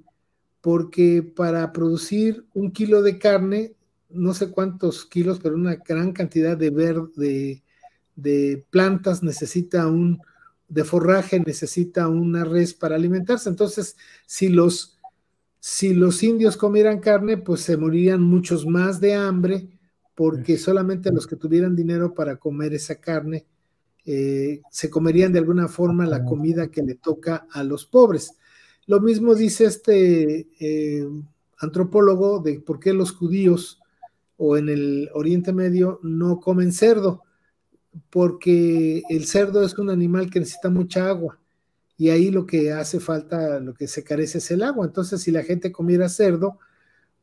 porque para producir un kilo de carne, no sé cuántos kilos, pero una gran cantidad de, verde, de plantas necesita un, de forraje, necesita una res para alimentarse. Entonces, si los, si los indios comieran carne, pues se morirían muchos más de hambre, porque solamente los que tuvieran dinero para comer esa carne, eh, se comerían de alguna forma la comida que le toca a los pobres. Lo mismo dice este eh, antropólogo de por qué los judíos o en el Oriente Medio no comen cerdo, porque el cerdo es un animal que necesita mucha agua y ahí lo que hace falta, lo que se carece es el agua. Entonces, si la gente comiera cerdo,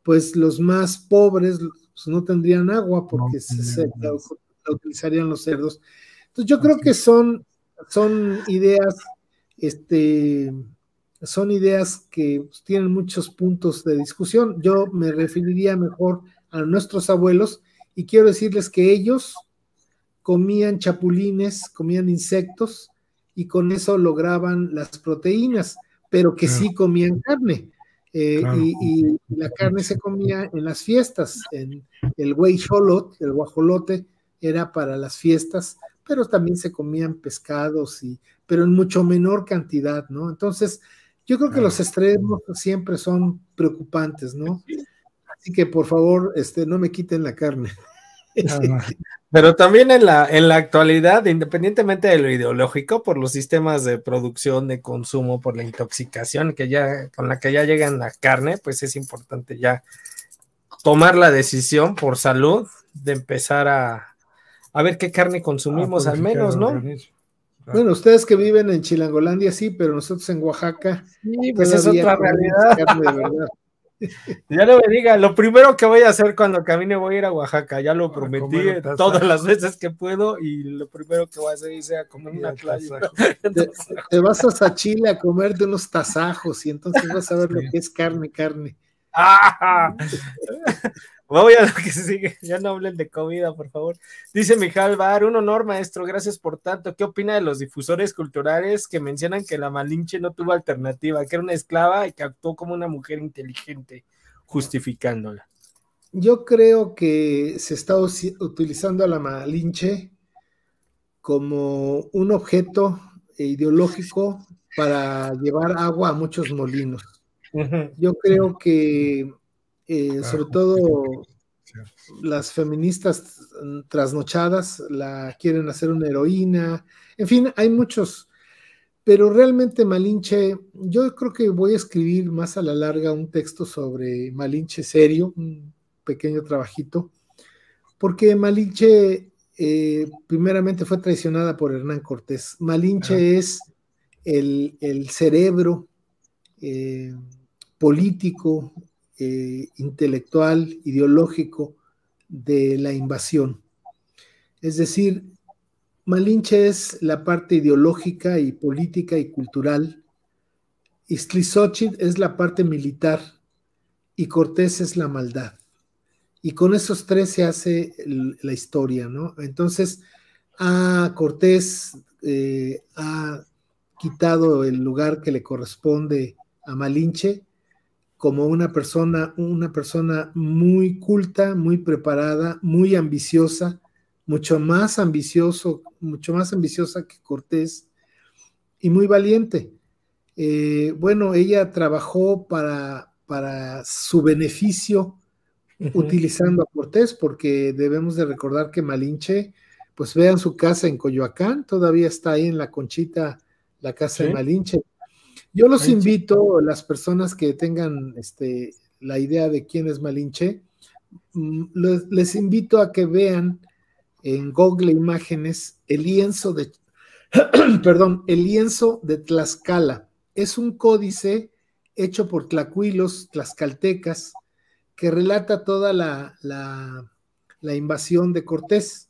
pues los más pobres pues, no tendrían agua porque se, utilizarían los cerdos entonces yo creo que son, ideas, este, son ideas que pues, tienen muchos puntos de discusión. Yo me referiría mejor a nuestros abuelos y quiero decirles que ellos comían chapulines, comían insectos y con eso lograban las proteínas, pero que sí comían carne. Eh, y, la carne se comía en las fiestas, en el guayolote el guajolote, era para las fiestas, pero también se comían pescados, y, pero en mucho menor cantidad, ¿no? Entonces, yo creo que los extremos siempre son preocupantes, ¿no? Así que por favor, este, no me quiten la carne. *laughs* Pero también en la, en la actualidad, independientemente de lo ideológico, por los sistemas de producción, de consumo, por la intoxicación que ya, con la que ya llegan la carne, pues es importante ya tomar la decisión por salud de empezar a, a ver qué carne consumimos ah, pues al menos, ¿no? Ah. Bueno, ustedes que viven en Chilangolandia sí, pero nosotros en Oaxaca. pues es otra realidad. *laughs* Ya no me diga, lo primero que voy a hacer cuando camine voy a ir a Oaxaca, ya lo prometí todas las veces que puedo y lo primero que voy a hacer es a comer una plaza. *laughs* Te, vas a Chile a comer de unos tasajos y entonces vas a ver lo que es carne, carne. *laughs* Ah, Voy a lo que sigue, ya no hablen de comida, por favor. Dice Mijal Bar, un honor, maestro, gracias por tanto. ¿Qué opina de los difusores culturales que mencionan que la Malinche no tuvo alternativa, que era una esclava y que actuó como una mujer inteligente, justificándola? Yo creo que se está utilizando a la Malinche como un objeto ideológico para llevar agua a muchos molinos. Yo creo que eh, sobre todo las feministas mm, trasnochadas la quieren hacer una heroína, en fin, hay muchos, pero realmente Malinche, yo creo que voy a escribir más a la larga un texto sobre Malinche serio, un pequeño trabajito, porque Malinche eh, primeramente fue traicionada por Hernán Cortés, Malinche es el, cerebro eh, político, eh, intelectual, ideológico de la invasión. Es decir, Malinche es la parte ideológica y política y cultural, Istlisochit es la parte militar y Cortés es la maldad. Y con esos tres se hace la historia, ¿no? Entonces, a Cortés eh, ha quitado el lugar que le corresponde a Malinche, como una persona, una persona muy culta, muy preparada, muy ambiciosa, mucho más ambicioso, mucho más ambiciosa que Cortés y muy valiente. Eh, bueno, ella trabajó para, para su beneficio utilizando a Cortés, porque debemos de recordar que Malinche, pues vean su casa en Coyoacán, todavía está ahí en la conchita, la casa de Malinche, yo los invito, las personas que tengan este, la idea de quién es Malinche, mm, les, invito a que vean en Google Imágenes el lienzo de, *clears throat* perdón, el lienzo de Tlaxcala. Es un códice hecho por tlacuilos, tlaxcaltecas, que relata toda la, invasión de Cortés.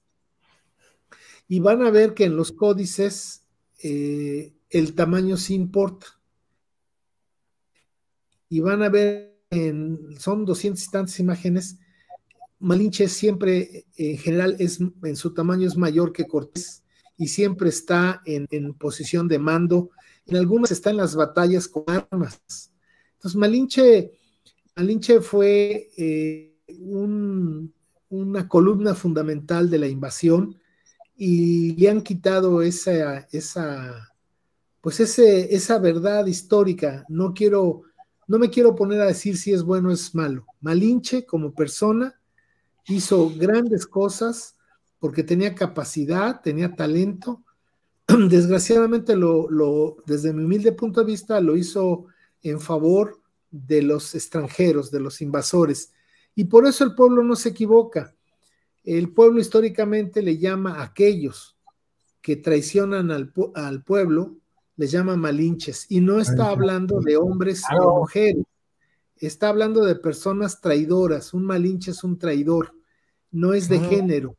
Y van a ver que en los códices eh, el tamaño sí importa y van a ver, son 200 y tantas imágenes. Malinche siempre, eh, en general, es, en su tamaño es mayor que Cortés y siempre está en, en posición de mando. En algunas está en las batallas con armas. Entonces, Malinche, fue eh, una columna fundamental de la invasión y le han quitado esa, esa pues ese, esa verdad histórica. No quiero no me quiero poner a decir si es bueno o es malo. Malinche como persona hizo grandes cosas porque tenía capacidad, tenía talento. *clears throat* Desgraciadamente, desde mi humilde punto de vista, lo hizo en favor de los extranjeros, de los invasores. Y por eso el pueblo no se equivoca. El pueblo históricamente le llama a aquellos que traicionan al, al pueblo le llama malinches y no está hablando de hombres o mujeres, está hablando de personas traidoras, un malinche es un traidor, no es de género.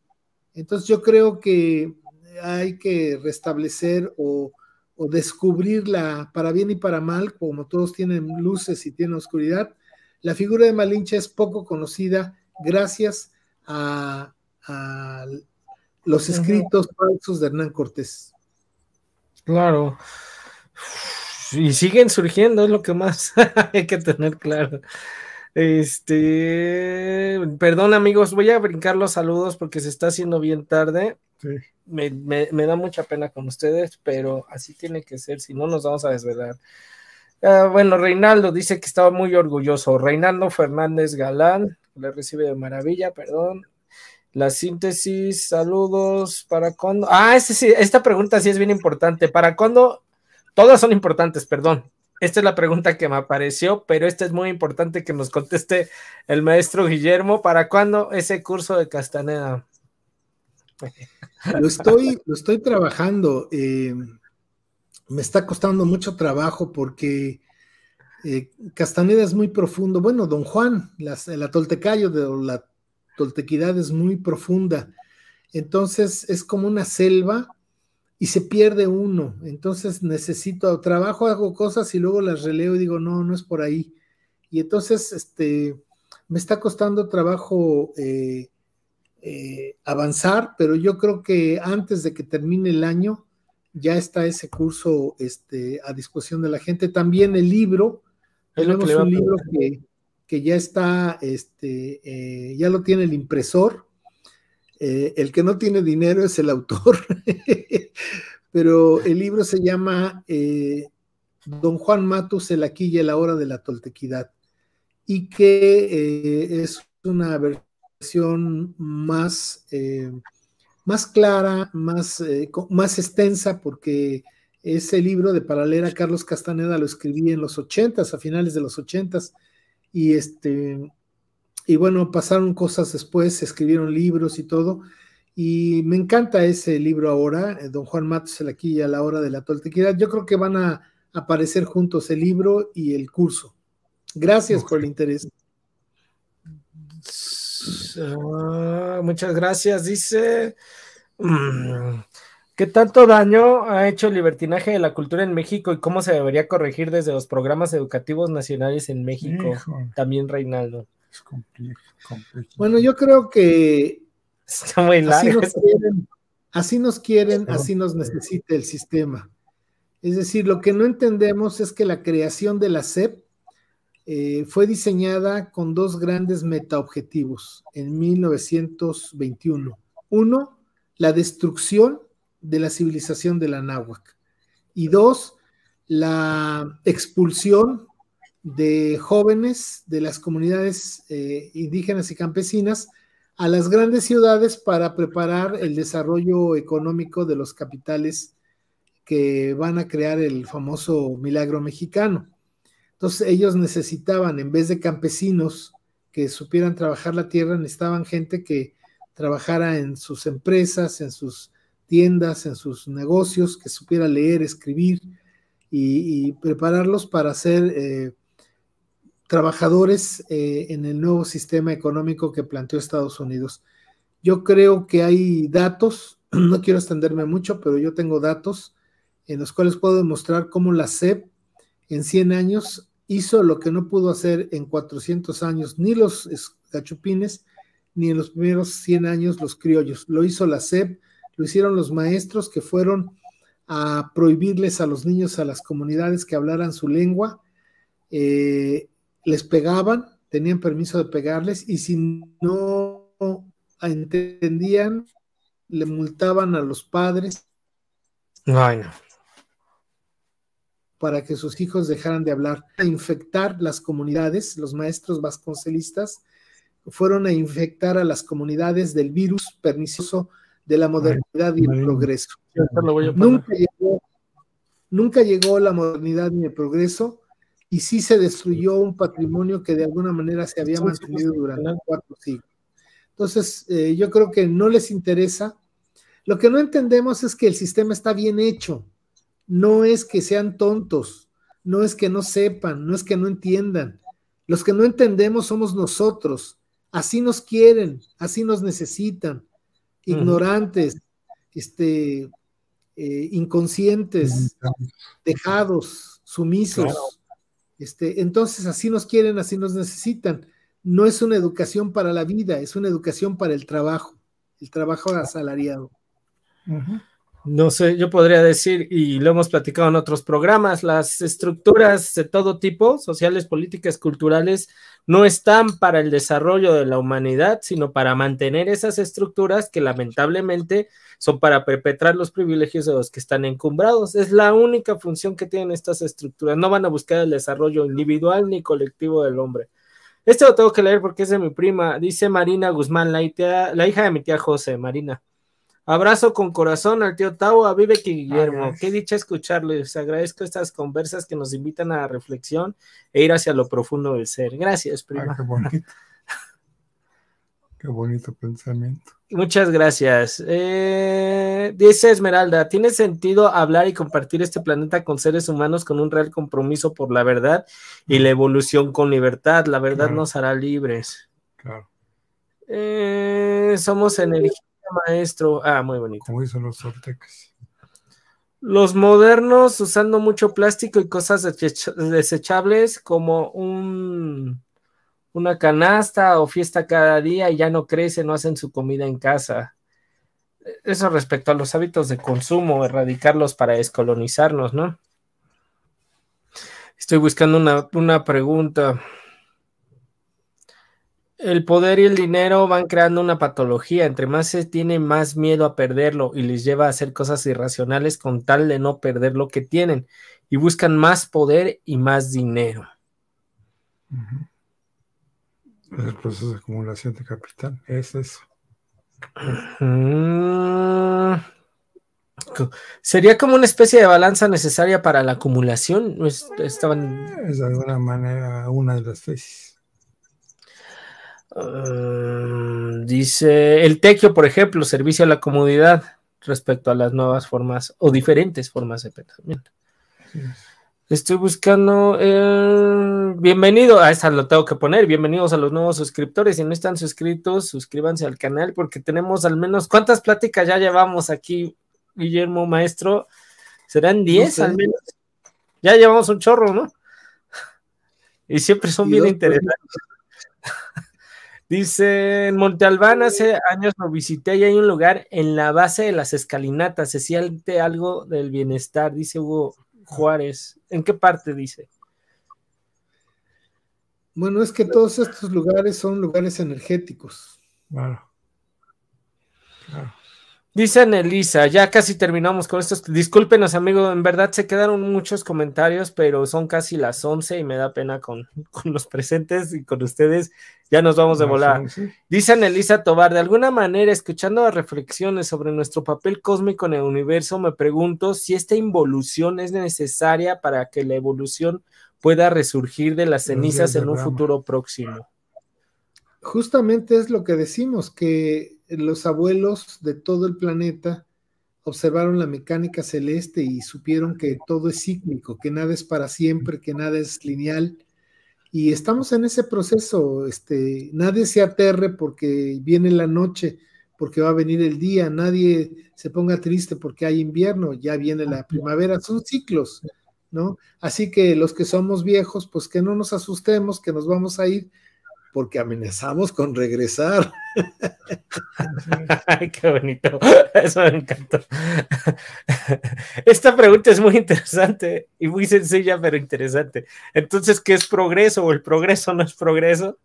Entonces yo creo que hay que restablecer o, descubrirla para bien y para mal, como todos tienen luces y tienen oscuridad. La figura de Malinche es poco conocida gracias a, a los escritos de Hernán Cortés. Claro. Y siguen surgiendo, es lo que más *laughs* hay que tener claro. Este, perdón amigos, voy a brincar los saludos porque se está haciendo bien tarde. Me, me, da mucha pena con ustedes, pero así tiene que ser, si no nos vamos a desvelar. Ah, bueno, Reinaldo dice que estaba muy orgulloso. Reinaldo Fernández Galán, le recibe de maravilla, perdón. La síntesis, saludos, ¿para cuándo? Ah, este esta pregunta sí es bien importante. ¿Para cuándo? Todas son importantes, perdón. Esta es la pregunta que me apareció, pero esta es muy importante que nos conteste el maestro Guillermo. ¿Para cuándo ese curso de Castaneda? Lo estoy, estoy trabajando. Eh, me está costando mucho trabajo porque eh, Castaneda es muy profundo. Bueno, don Juan, el atoltecayo de la toltequidad es muy profunda. Entonces es como una selva y se pierde uno. Entonces necesito trabajo, hago cosas y luego las releo y digo, no, no es por ahí. Y entonces este, me está costando trabajo eh, eh, avanzar, pero yo creo que antes de que termine el año ya está ese curso este, a disposición de la gente. También el libro, tenemos un libro que que ya está, este, eh, ya lo tiene el impresor. Eh, el que no tiene dinero es el autor, *laughs* pero el libro se llama eh, Don Juan Matus, el aquí y el de la toltequidad, y que es una versión más, más clara, más, más extensa, porque ese libro de paralela Carlos Castaneda lo escribí en los ochentas, a finales de los ochentas, y este, y bueno, pasaron cosas después, escribieron libros y todo. Y me encanta ese libro ahora, eh, Don Juan Matos, el aquí y a la hora de la toltequidad. Yo creo que van a aparecer juntos el libro y el curso. Gracias por el interés. Ah, muchas gracias, dice. Mm, ¿Qué tanto daño ha hecho el libertinaje de la cultura en México y cómo se debería corregir desde los programas educativos nacionales en México? También Reinaldo. Es complejo, Bueno, yo creo que así nos quieren, así nos, necesita el sistema. Es decir, lo que no entendemos es que la creación de la SEP eh, fue diseñada con dos grandes metaobjetivos en 1921. Uno, la destrucción de la civilización de la náhuac. Y dos, la expulsión de jóvenes de las comunidades eh, indígenas y campesinas a las grandes ciudades para preparar el desarrollo económico de los capitales que van a crear el famoso milagro mexicano. Entonces ellos necesitaban, en vez de campesinos que supieran trabajar la tierra, necesitaban gente que trabajara en sus empresas, en sus tiendas, en sus negocios, que supiera leer, escribir y, prepararlos para ser eh, trabajadores eh, en el nuevo sistema económico que planteó Estados Unidos. Yo creo que hay datos, *clears throat* no quiero extenderme mucho, pero yo tengo datos en los cuales puedo demostrar cómo la CEP en 100 años hizo lo que no pudo hacer en 400 años ni los gachupines, ni en los primeros 100 años los criollos. Lo hizo la CEP lo hicieron los maestros que fueron a prohibirles a los niños, a las comunidades que hablaran su lengua, eh, les pegaban, tenían permiso de pegarles y si no entendían, le multaban a los padres. Para que sus hijos dejaran de hablar, a infectar las comunidades, los maestros vasconcelistas fueron a infectar a las comunidades del virus pernicioso de la modernidad y el progreso. Nunca llegó, nunca llegó la modernidad ni el progreso y sí se destruyó un patrimonio que de alguna manera se había mantenido durante cuatro siglos. Entonces, eh, yo creo que no les interesa. Lo que no entendemos es que el sistema está bien hecho. No es que sean tontos, no es que no sepan, no es que no entiendan. Los que no entendemos somos nosotros. Así nos quieren, así nos necesitan ignorantes, este, eh, inconscientes, dejados, sumisos. Este, entonces, así nos quieren, así nos necesitan. No es una educación para la vida, es una educación para el trabajo, el trabajo asalariado. No sé, yo podría decir, y lo hemos platicado en otros programas, las estructuras de todo tipo, sociales, políticas, culturales, no están para el desarrollo de la humanidad, sino para mantener esas estructuras que lamentablemente son para perpetrar los privilegios de los que están encumbrados. Es la única función que tienen estas estructuras. No van a buscar el desarrollo individual ni colectivo del hombre. Este lo tengo que leer porque es de mi prima. Dice Marina Guzmán, la, la hija de mi tía José, Marina. Abrazo con corazón al tío Tau a Vive que Guillermo. Qué dicha escucharles. Agradezco estas conversas que nos invitan a la reflexión e ir hacia lo profundo del ser. Gracias, prima. *laughs* qué bonito. pensamiento. Muchas gracias. Eh, dice Esmeralda, ¿tiene sentido hablar y compartir este planeta con seres humanos con un real compromiso por la verdad y la mm. evolución con libertad? La verdad nos hará libres. Claro. Eh, somos energía maestro. Ah, muy bonito. los Los modernos usando mucho plástico y cosas desechables como un, una canasta o fiesta cada día y ya no crecen, no hacen su comida en casa. Eso respecto a los hábitos de consumo, erradicarlos para descolonizarnos, ¿no? Estoy buscando una, una pregunta el poder y el dinero van creando una patología. Entre más se tiene, más miedo a perderlo y les lleva a hacer cosas irracionales con tal de no perder lo que tienen. Y buscan más poder y más dinero. El proceso de acumulación de capital es eso. Sería como una especie de balanza necesaria para la acumulación. Estaban... Es de alguna manera una de las tesis. Ah, dice el tequio, por ejemplo, servicio a la comunidad respecto a las nuevas formas o diferentes formas de pensamiento. Estoy buscando. el bienvenido. A ah, esta lo tengo que poner. Bienvenidos a los nuevos suscriptores. Si no están suscritos, suscríbanse al canal porque tenemos al menos. ¿Cuántas pláticas ya llevamos aquí, Guillermo Maestro? ¿Serán 10 al menos? Ya llevamos un chorro, ¿no? Y siempre son bien pues, interesantes. *laughs* Dice, en Montalbán hace años lo visité y hay un lugar en la base de las escalinatas, se siente algo del bienestar, dice Hugo Juárez. ¿En qué parte dice? Bueno, es que todos estos lugares son lugares energéticos. Dice Elisa, ya casi terminamos con estos. Discúlpenos, amigo, en verdad se quedaron muchos comentarios, pero son casi las 11 y me da pena *laughs* con, los presentes y con ustedes. Ya nos vamos de volar. Dice Tobar, de alguna manera, escuchando las reflexiones sobre nuestro papel cósmico en el universo, me pregunto si esta involución es necesaria para que la evolución pueda resurgir de las cenizas en un futuro próximo. Justamente es lo que decimos, que los abuelos de todo el planeta observaron la mecánica celeste y supieron que todo es cíclico, que nada es para siempre, que nada es lineal. Y estamos en ese proceso, este, nadie se aterre porque viene la noche, porque va a venir el día, nadie se ponga triste porque hay invierno, ya viene la primavera, son ciclos, ¿no? Así que los que somos viejos, pues que no nos asustemos, que nos vamos a ir, porque amenazamos con regresar. *laughs* Ay, qué bonito. Eso me encantó. Esta pregunta es muy interesante y muy sencilla, pero interesante. Entonces, ¿qué es progreso o el progreso no es progreso?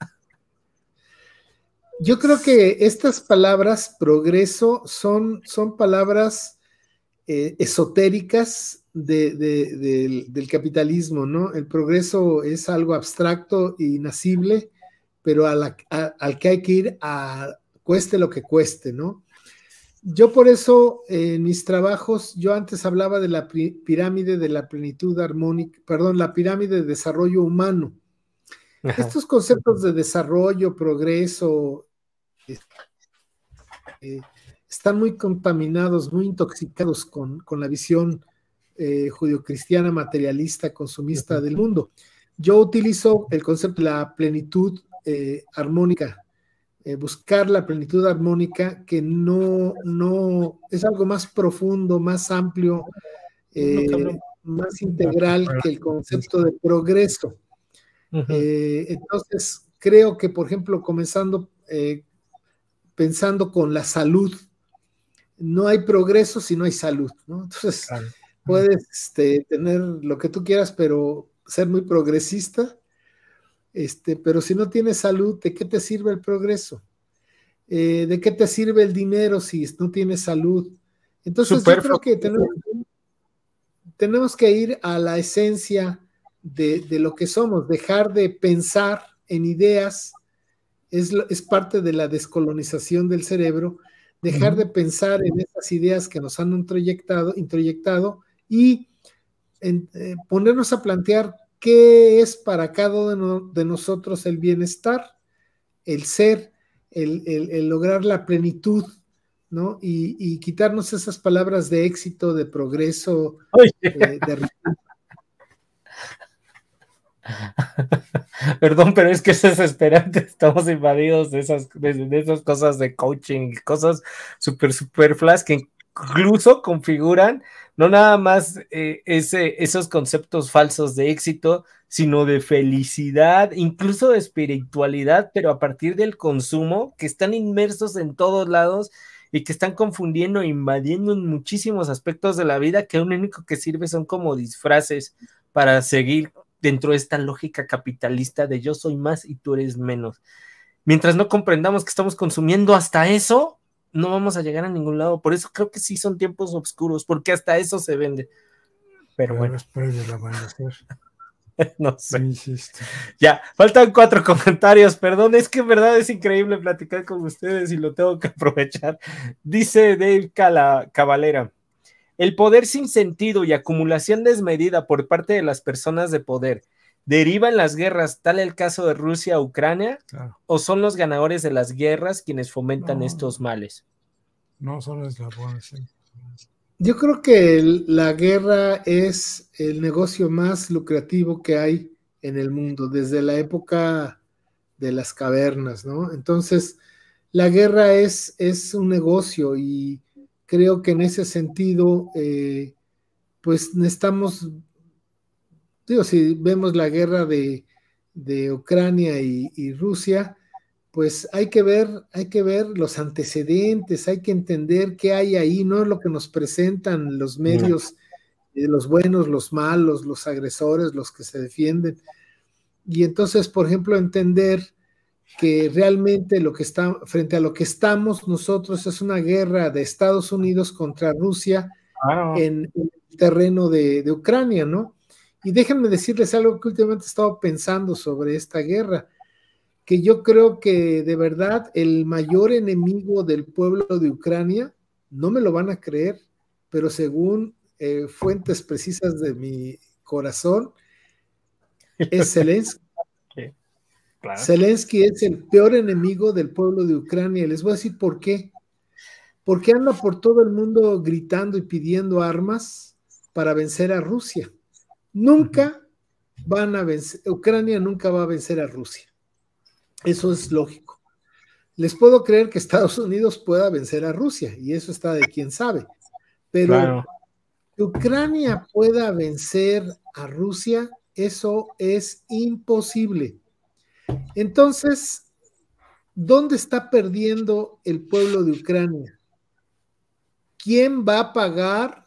Yo creo que estas palabras, progreso, son, son palabras eh, esotéricas del, capitalismo, ¿no? El progreso es algo abstracto e inacible pero al que hay que ir a cueste lo que cueste, ¿no? Yo por eso eh, en mis trabajos, yo antes hablaba de la pirámide de la plenitud armónica, perdón, la pirámide de desarrollo humano. Estos conceptos de desarrollo, progreso, eh, están muy contaminados, muy intoxicados con, la visión eh, judio-cristiana, materialista, consumista del mundo. Yo utilizo el concepto de la plenitud eh, armónica, eh, buscar la plenitud armónica que no, no, es algo más profundo, más amplio, eh, más integral que el concepto de progreso. entonces, creo que, por ejemplo, comenzando, pensando con la salud, no hay progreso si no hay salud, Entonces, puedes este, tener lo que tú quieras, pero ser muy progresista este, pero si no tienes salud, ¿de qué te sirve el progreso? Eh, ¿De qué te sirve el dinero si no tienes salud? Entonces yo creo que tenemos, que ir a la esencia de, lo que somos, dejar de pensar en ideas, es, parte de la descolonización del cerebro, dejar de pensar en esas ideas que nos han introyectado, introyectado y eh, ponernos a plantear ¿Qué es para cada uno de nosotros el bienestar, el ser, el, lograr la plenitud, ¿no? Y, quitarnos esas palabras de éxito, de progreso, de, *laughs* Perdón, pero es que es desesperante. Estamos invadidos de esas, de esas cosas de coaching, cosas súper, súper flash que incluso configuran no nada más eh, esos conceptos falsos de éxito, sino de felicidad, incluso de espiritualidad, pero a partir del consumo, que están inmersos en todos lados y que están confundiendo e invadiendo en muchísimos aspectos de la vida, que lo único que sirve son como disfraces para seguir dentro de esta lógica capitalista de yo soy más y tú eres menos. Mientras no comprendamos que estamos consumiendo hasta eso, no vamos a llegar a ningún lado. Por eso creo que sí son tiempos oscuros, porque hasta eso se vende. Pero, bueno. la *laughs* no sé. Ya, faltan cuatro *laughs* comentarios, perdón, es que en verdad es increíble platicar con ustedes y lo tengo que *laughs* aprovechar. Dice Dave Cala, cabalera El poder sin sentido y acumulación desmedida por parte de las personas de poder ¿Derivan las guerras, tal el caso de Rusia, Ucrania, o son los ganadores de las guerras quienes fomentan estos males? No, son los ganadores, Yo creo que la guerra es el negocio más lucrativo que hay en el mundo, desde la época de las cavernas, ¿no? Entonces, la guerra es, es un negocio y creo que en ese sentido, eh, pues necesitamos si vemos la guerra de, Ucrania y, Rusia, pues hay que ver, hay que ver los antecedentes, hay que entender qué hay ahí, no es lo que nos presentan los medios, eh, los buenos, los malos, los agresores, los que se defienden. Y entonces, por ejemplo, entender que realmente lo que está frente a lo que estamos nosotros es una guerra de Estados Unidos contra Rusia en, el terreno de Ucrania, ¿no? Y déjenme decirles algo que últimamente he estado pensando sobre esta guerra, que yo creo que de verdad el mayor enemigo del pueblo de Ucrania, no me lo van a creer, pero según eh, fuentes precisas de mi corazón, es *laughs* Zelensky. Zelensky es el peor enemigo del pueblo de Ucrania. Les voy a decir por qué. Porque anda por todo el mundo gritando y pidiendo armas para vencer a Rusia. Nunca van a vencer, Ucrania nunca va a vencer a Rusia. Eso es lógico. Les puedo creer que Estados Unidos pueda vencer a Rusia, y eso está de quién sabe. Pero que Ucrania pueda vencer a Rusia, eso es imposible. Entonces, ¿dónde está perdiendo el pueblo de Ucrania? ¿Quién va a pagar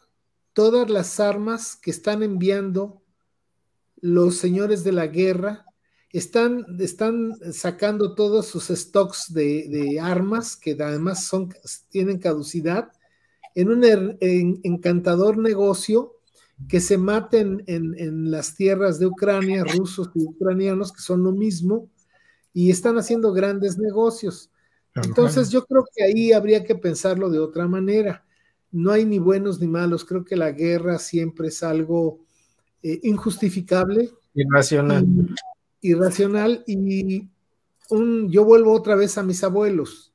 todas las armas que están enviando los señores de la guerra, están, están sacando todos sus stocks de, armas que además son, tienen caducidad en un er, encantador negocio que se maten en, en las tierras de Ucrania, rusos y ucranianos, que son lo mismo, y están haciendo grandes negocios. Entonces yo creo que ahí habría que pensarlo de otra manera no hay ni buenos ni malos. Creo que la guerra siempre es algo eh, injustificable. Irracional. irracional. Y un, yo vuelvo otra vez a mis abuelos.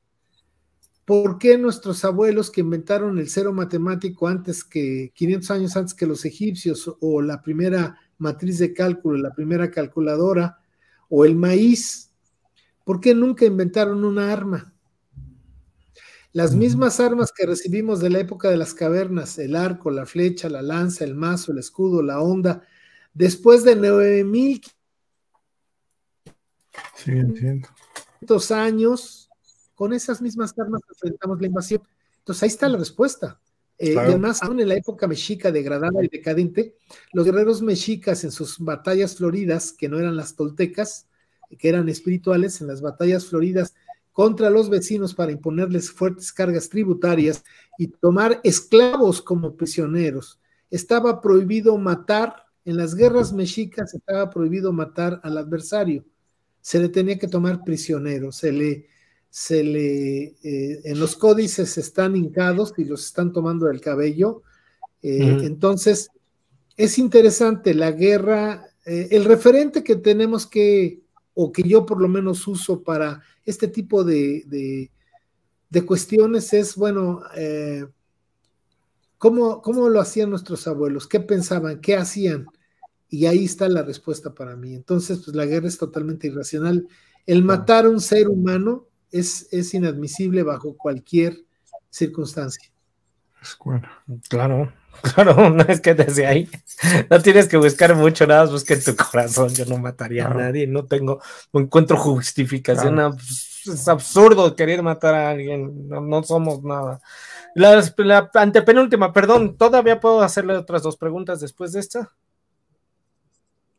¿Por qué nuestros abuelos que inventaron el cero matemático antes que 500 años antes que los egipcios o la primera matriz de cálculo, la primera calculadora o el maíz, ¿por qué nunca inventaron una arma? Las mismas armas que recibimos de la época de las cavernas, el arco, la flecha, la lanza, el mazo, el escudo, la onda, después de 9000 sí, años, con esas mismas armas enfrentamos la invasión. Entonces ahí está la respuesta. Eh, además, aún en la época mexica degradada y decadente, los guerreros mexicas en sus batallas floridas, que no eran las toltecas, que eran espirituales, en las batallas floridas contra los vecinos para imponerles fuertes cargas tributarias y tomar esclavos como prisioneros. Estaba prohibido matar, en las guerras mexicas estaba prohibido matar al adversario. Se le tenía que tomar prisionero, se le, se le, eh, en los códices están hincados y los están tomando del cabello. Eh, entonces, es interesante la guerra, eh, el referente que tenemos que o que yo por lo menos uso para este tipo de, cuestiones es, bueno, eh, ¿cómo, lo hacían nuestros abuelos? ¿Qué pensaban? ¿Qué hacían? Y ahí está la respuesta para mí. Entonces, pues la guerra es totalmente irracional. El matar a un ser humano es, es inadmisible bajo cualquier circunstancia. Es bueno, claro, Claro, *laughs* no es que desde ahí no tienes que buscar mucho, nada más busca en tu corazón. Yo no mataría a nadie, no tengo, no encuentro justificación. Pues, es absurdo querer matar a alguien, no, somos nada. La, antepenúltima, perdón, ¿todavía puedo hacerle otras dos preguntas después de esta?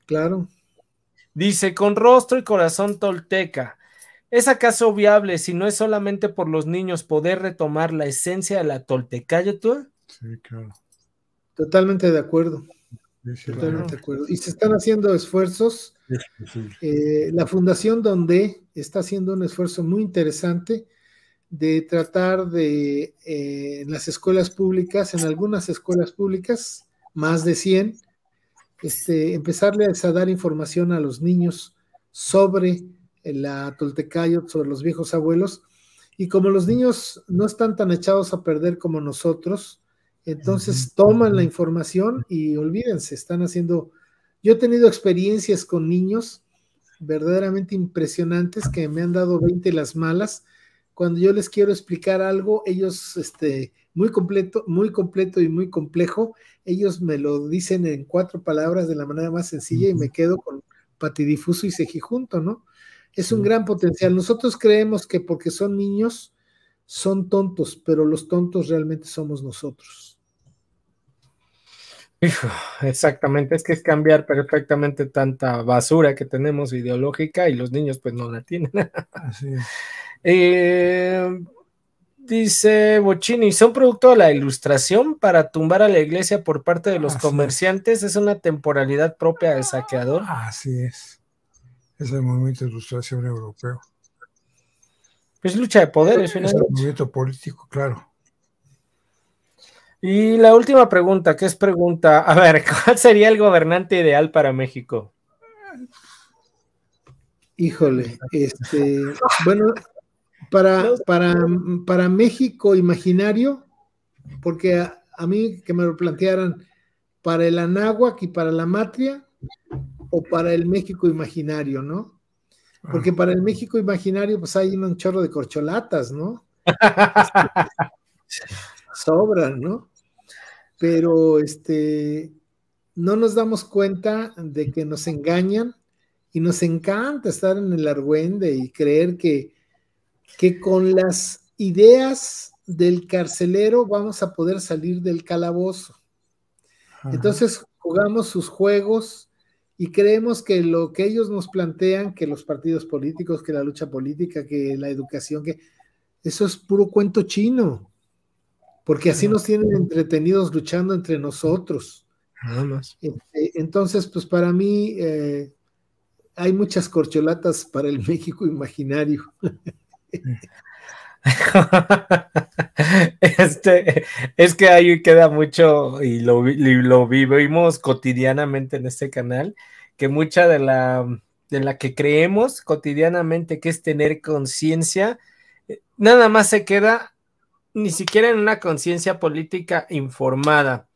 Claro. Dice, con rostro y corazón tolteca, ¿es acaso viable, si no es solamente por los niños, poder retomar la esencia de la tolteca, tú? Sí, claro. Totalmente de acuerdo. Totalmente de acuerdo. Y se están haciendo esfuerzos. Eh, la fundación donde está haciendo un esfuerzo muy interesante de tratar de eh, en las escuelas públicas, en algunas escuelas públicas, más de 100, este, empezarles a dar información a los niños sobre la Toltecayo, sobre los viejos abuelos. Y como los niños no están tan echados a perder como nosotros, entonces toman la información y olvídense, están haciendo... Yo he tenido experiencias con niños verdaderamente impresionantes que me han dado 20 las malas. Cuando yo les quiero explicar algo, ellos, este, muy completo, muy completo y muy complejo, ellos me lo dicen en cuatro palabras de la manera más sencilla y me quedo con patidifuso y cejijunto, ¿no? Es un gran potencial. Nosotros creemos que porque son niños, son tontos, pero los tontos realmente somos nosotros. exactamente, es que es cambiar perfectamente tanta basura que tenemos ideológica y los niños pues no la tienen. *laughs* Así es. Eh, dice Bochini, son producto de la ilustración para tumbar a la iglesia por parte de los comerciantes, es. una temporalidad propia del saqueador. Así es, es el movimiento de ilustración europeo es lucha de poderes. Es un movimiento político, claro. Y la última pregunta, que es pregunta, a ver, *laughs* ¿cuál sería el gobernante ideal para México? Híjole, este, bueno, para, para, para México imaginario, porque a, a, mí que me lo plantearan para el Anáhuac y para la Matria, o para el México imaginario, ¿no? Porque ah. para el México imaginario, pues hay un chorro de corcholatas, ¿no? *laughs* Sobran, ¿no? Pero este, no nos damos cuenta de que nos engañan y nos encanta estar en el argüende y creer que, que con las ideas del carcelero vamos a poder salir del calabozo. Entonces jugamos sus juegos y creemos que lo que ellos nos plantean, que los partidos políticos, que la lucha política, que la educación, que eso es puro cuento chino, porque así nos tienen entretenidos luchando entre nosotros. Nada más. Este, entonces, pues para mí eh, hay muchas corcholatas para el *laughs* México imaginario. *laughs* *laughs* este, es que ahí queda mucho y lo, vivimos cotidianamente en este canal, que mucha de la, de la que creemos cotidianamente que es tener conciencia, eh, nada más se queda ni siquiera en una conciencia política informada,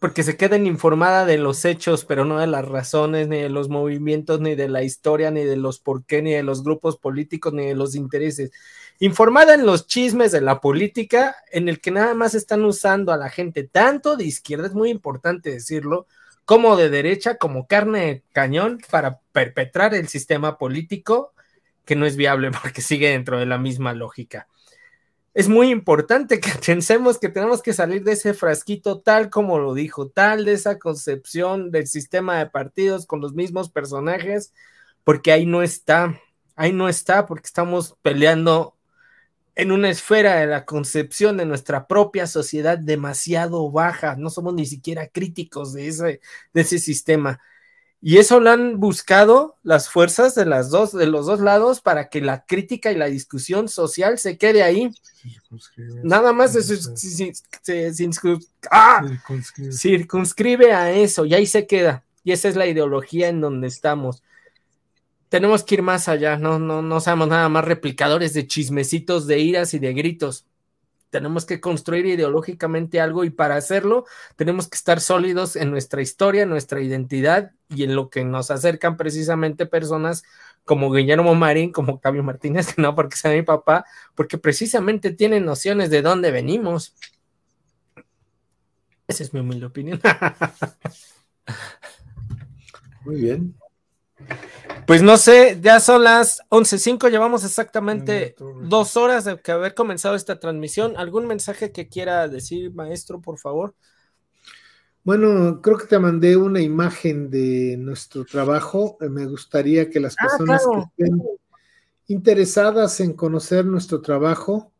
porque se queda informada de los hechos, pero no de las razones, ni de los movimientos, ni de la historia, ni de los por qué, ni de los grupos políticos, ni de los intereses informada en los chismes de la política, en el que nada más están usando a la gente, tanto de izquierda, es muy importante decirlo, como de derecha, como carne de cañón, para perpetrar el sistema político que no es viable *laughs* porque sigue dentro de la misma lógica. Es muy importante que *laughs* pensemos que tenemos que salir de ese frasquito tal como lo dijo, tal de esa concepción del sistema de partidos con los mismos personajes, porque ahí no está, ahí no está, porque estamos peleando en una esfera de la concepción de nuestra propia sociedad demasiado baja, no somos ni siquiera críticos de ese, de ese sistema. Y eso lo han buscado las fuerzas de, las dos, de los dos lados para que la crítica y la discusión social se quede ahí. Nada más se, ¡ah! circunscribe a eso y ahí se queda. Y esa es la ideología en donde estamos tenemos que ir más allá, no, no, no seamos nada más replicadores de chismecitos, de iras y de gritos. Tenemos que construir ideológicamente algo y para hacerlo tenemos que estar sólidos en nuestra historia, en nuestra identidad y en lo que nos acercan precisamente personas como Guillermo Marín, como Octavio Martínez, *laughs* no porque sea mi papá, porque precisamente tienen nociones de dónde venimos. Esa es mi humilde opinión. *laughs* Muy bien. Pues no sé, ya son las 11.05, llevamos exactamente dos horas de haber comenzado esta transmisión. ¿Algún mensaje que quiera decir, maestro, por favor? Bueno, creo que te mandé una imagen de nuestro trabajo. Me gustaría que las ah, personas que estén interesadas en conocer nuestro trabajo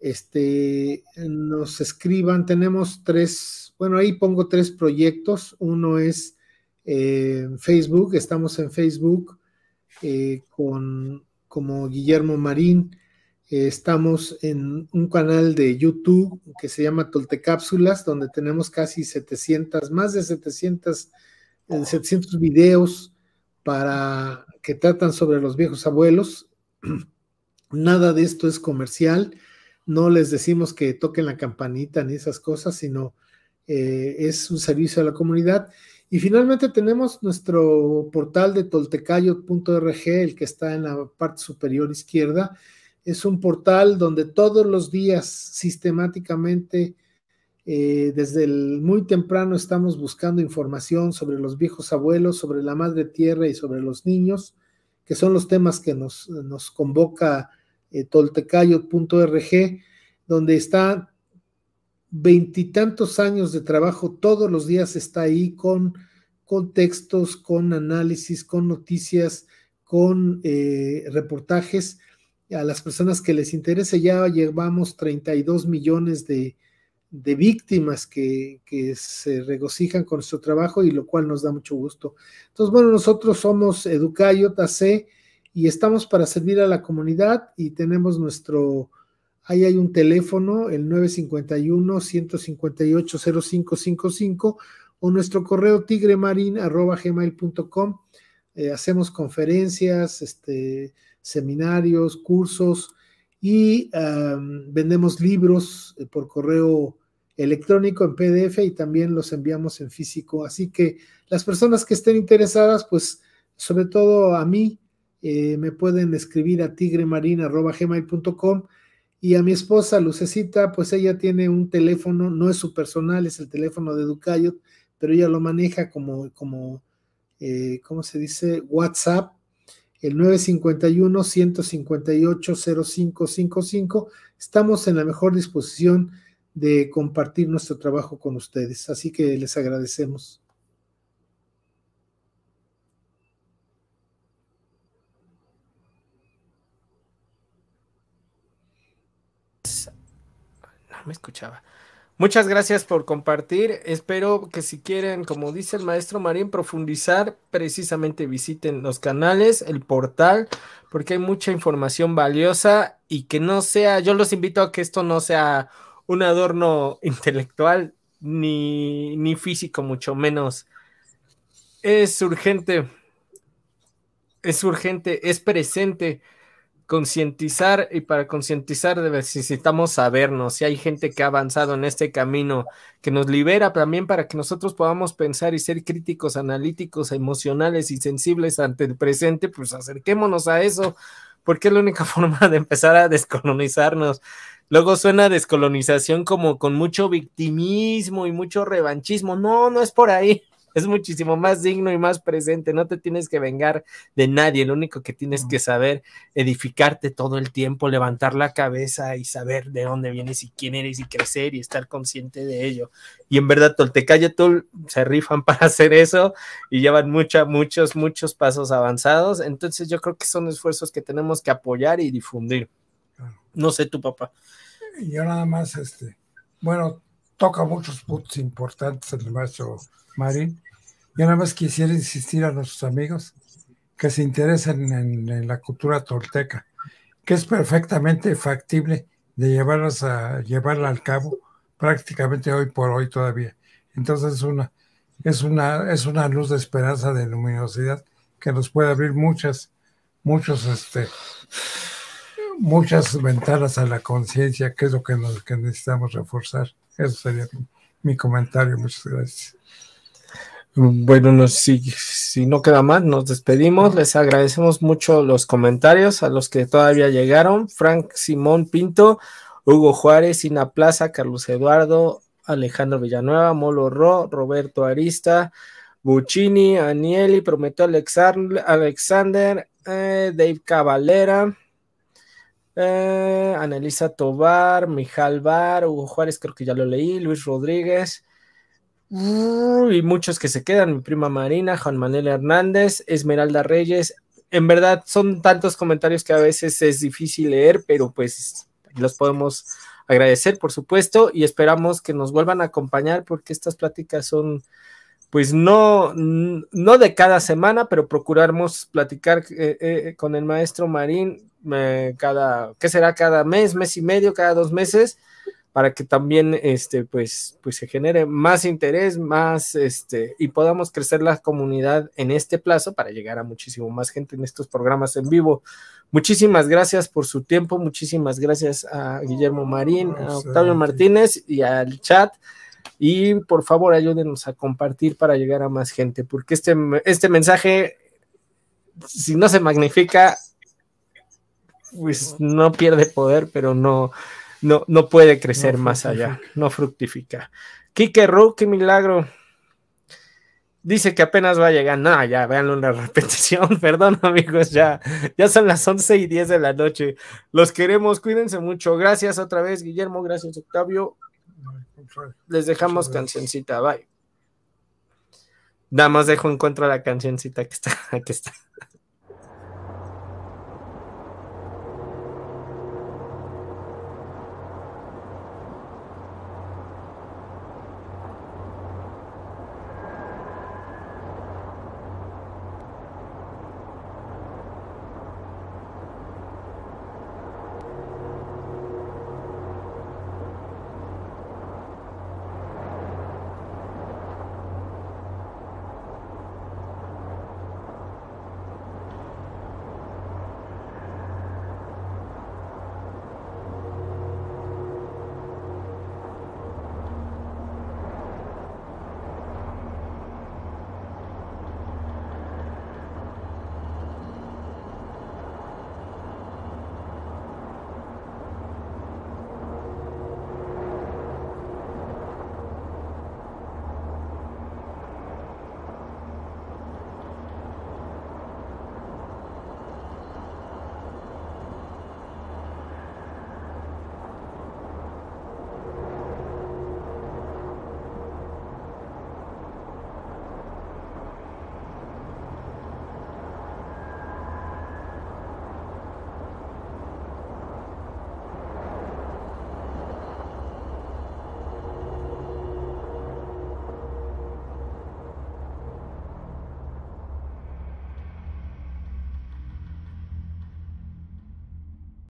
este, nos escriban. Tenemos tres, bueno, ahí pongo tres proyectos. Uno es Facebook, estamos en Facebook eh, con, como Guillermo Marín. Eh, estamos en un canal de YouTube que se llama Toltecápsulas, donde tenemos casi 700, más de 700, 700 eh, videos para que tratan sobre los viejos abuelos. *clears throat* Nada de esto es comercial. No les decimos que toquen la campanita ni esas cosas, sino es un servicio a la comunidad y finalmente tenemos nuestro portal de toltecayo.org, el que está en la parte superior izquierda. Es un portal donde todos los días sistemáticamente, eh, desde muy temprano, estamos buscando información sobre los viejos abuelos, sobre la madre tierra y sobre los niños, que son los temas que nos, convoca eh, donde está veintitantos años de trabajo, todos los días está ahí con, textos, con análisis, con noticias, con eh, reportajes a las personas que les interese. Ya llevamos 32 millones de, víctimas que, se regocijan con nuestro trabajo y lo cual nos da mucho gusto. Entonces, bueno, nosotros somos Educayo y estamos para servir a la comunidad y tenemos nuestro Ahí hay un teléfono, el 951-158-0555 o nuestro correo tigremarin.gmail.com. gmail.com eh, hacemos conferencias, este, seminarios, cursos y vendemos libros eh, por correo electrónico en PDF y también los enviamos en físico. Así que las personas que estén interesadas, pues sobre todo a mí, eh, me pueden escribir a gmail.com y a mi esposa, Lucecita, pues ella tiene un teléfono, no es su personal, es el teléfono de Ducayot, pero ella lo maneja como, como eh, ¿cómo se dice? WhatsApp, el 951-158-0555. Estamos en la mejor disposición de compartir nuestro trabajo con ustedes, así que les agradecemos. me escuchaba. Muchas gracias por compartir. Espero que si quieren, como dice el maestro Marín, profundizar, precisamente visiten los canales, el portal, porque hay mucha información valiosa y que no sea, yo los invito a que esto no sea un adorno *laughs* intelectual ni, ni físico, mucho menos. Es urgente, es urgente, es presente concientizar y para concientizar necesitamos sabernos si hay gente que ha avanzado en este camino que nos libera también para que nosotros podamos pensar y ser críticos, analíticos, emocionales y sensibles ante el presente, pues acerquémonos a eso, porque es la única *laughs* forma de empezar a descolonizarnos. Luego suena descolonización como con mucho victimismo y mucho revanchismo. No, no es por ahí es muchísimo más digno y más presente. No te tienes que vengar de nadie. Lo único que tienes que saber, edificarte todo el tiempo, levantar la cabeza y saber de dónde vienes y quién eres y crecer y estar consciente de ello. Y en verdad, y Tull se rifan *laughs* para hacer eso y llevan mucha, muchos, muchos pasos avanzados. Entonces yo creo que son esfuerzos que tenemos que apoyar y difundir. No sé, tu papá. Yo nada más, este, bueno, toca muchos puntos importantes en el maestro Marín. Yo nada más quisiera insistir a nuestros amigos que se interesen en, la cultura tolteca, que es perfectamente factible de llevarlas a, llevarla al cabo prácticamente hoy por hoy todavía. Entonces es una, es una, es una luz de esperanza, de luminosidad, que nos puede abrir muchas, muchos, este, muchas ventanas a la conciencia, que es lo que, nos, que necesitamos reforzar. Eso sería mi comentario. Muchas gracias. Bueno, no, si, no queda más, nos despedimos. Les agradecemos mucho los comentarios a los que todavía llegaron. Frank Simón Pinto, Hugo Juárez, Ina Plaza, Carlos Eduardo, Alejandro Villanueva, Molo Ro, Roberto Arista, Buccini, Anieli, Prometo Alexander, eh, Dave Cavalera, eh, Analisa Tobar, Mijal Bar, Hugo Juárez, creo que ya lo leí, Luis Rodríguez. y muchos que se quedan, mi prima Marina, Juan Manuel Hernández, Esmeralda Reyes. En verdad son tantos comentarios que a veces es difícil leer, pero pues los podemos agradecer, por supuesto, y esperamos que nos vuelvan a acompañar porque estas pláticas son pues no, no de cada semana, pero procuramos platicar eh, eh, con el maestro Marín eh, cada, ¿qué será? Cada mes, mes y medio, cada dos meses, para que también, este, pues, pues se genere más interés, más, este, y podamos crecer la comunidad en este plazo para llegar a muchísimo más gente en estos programas en vivo. Muchísimas gracias por su tiempo, muchísimas gracias a Guillermo Marín, a pues, Octavio Martínez y al chat y por favor ayúdenos a compartir para llegar a más gente, porque este, este mensaje, si no se magnifica, pues no pierde poder, pero no, no, no puede crecer más allá, no fructifica. Kike Ru, qué milagro. Dice que apenas va a llegar. No, ya, véanlo en la *laughs* repetición. Perdón, amigos, ya, ya son las 11 y 10 de la noche. Los queremos, cuídense mucho. Gracias otra vez, Guillermo. Gracias, Octavio. Les dejamos cancioncita, bye. Nada más dejo en contra la cancioncita que está, *laughs* que está.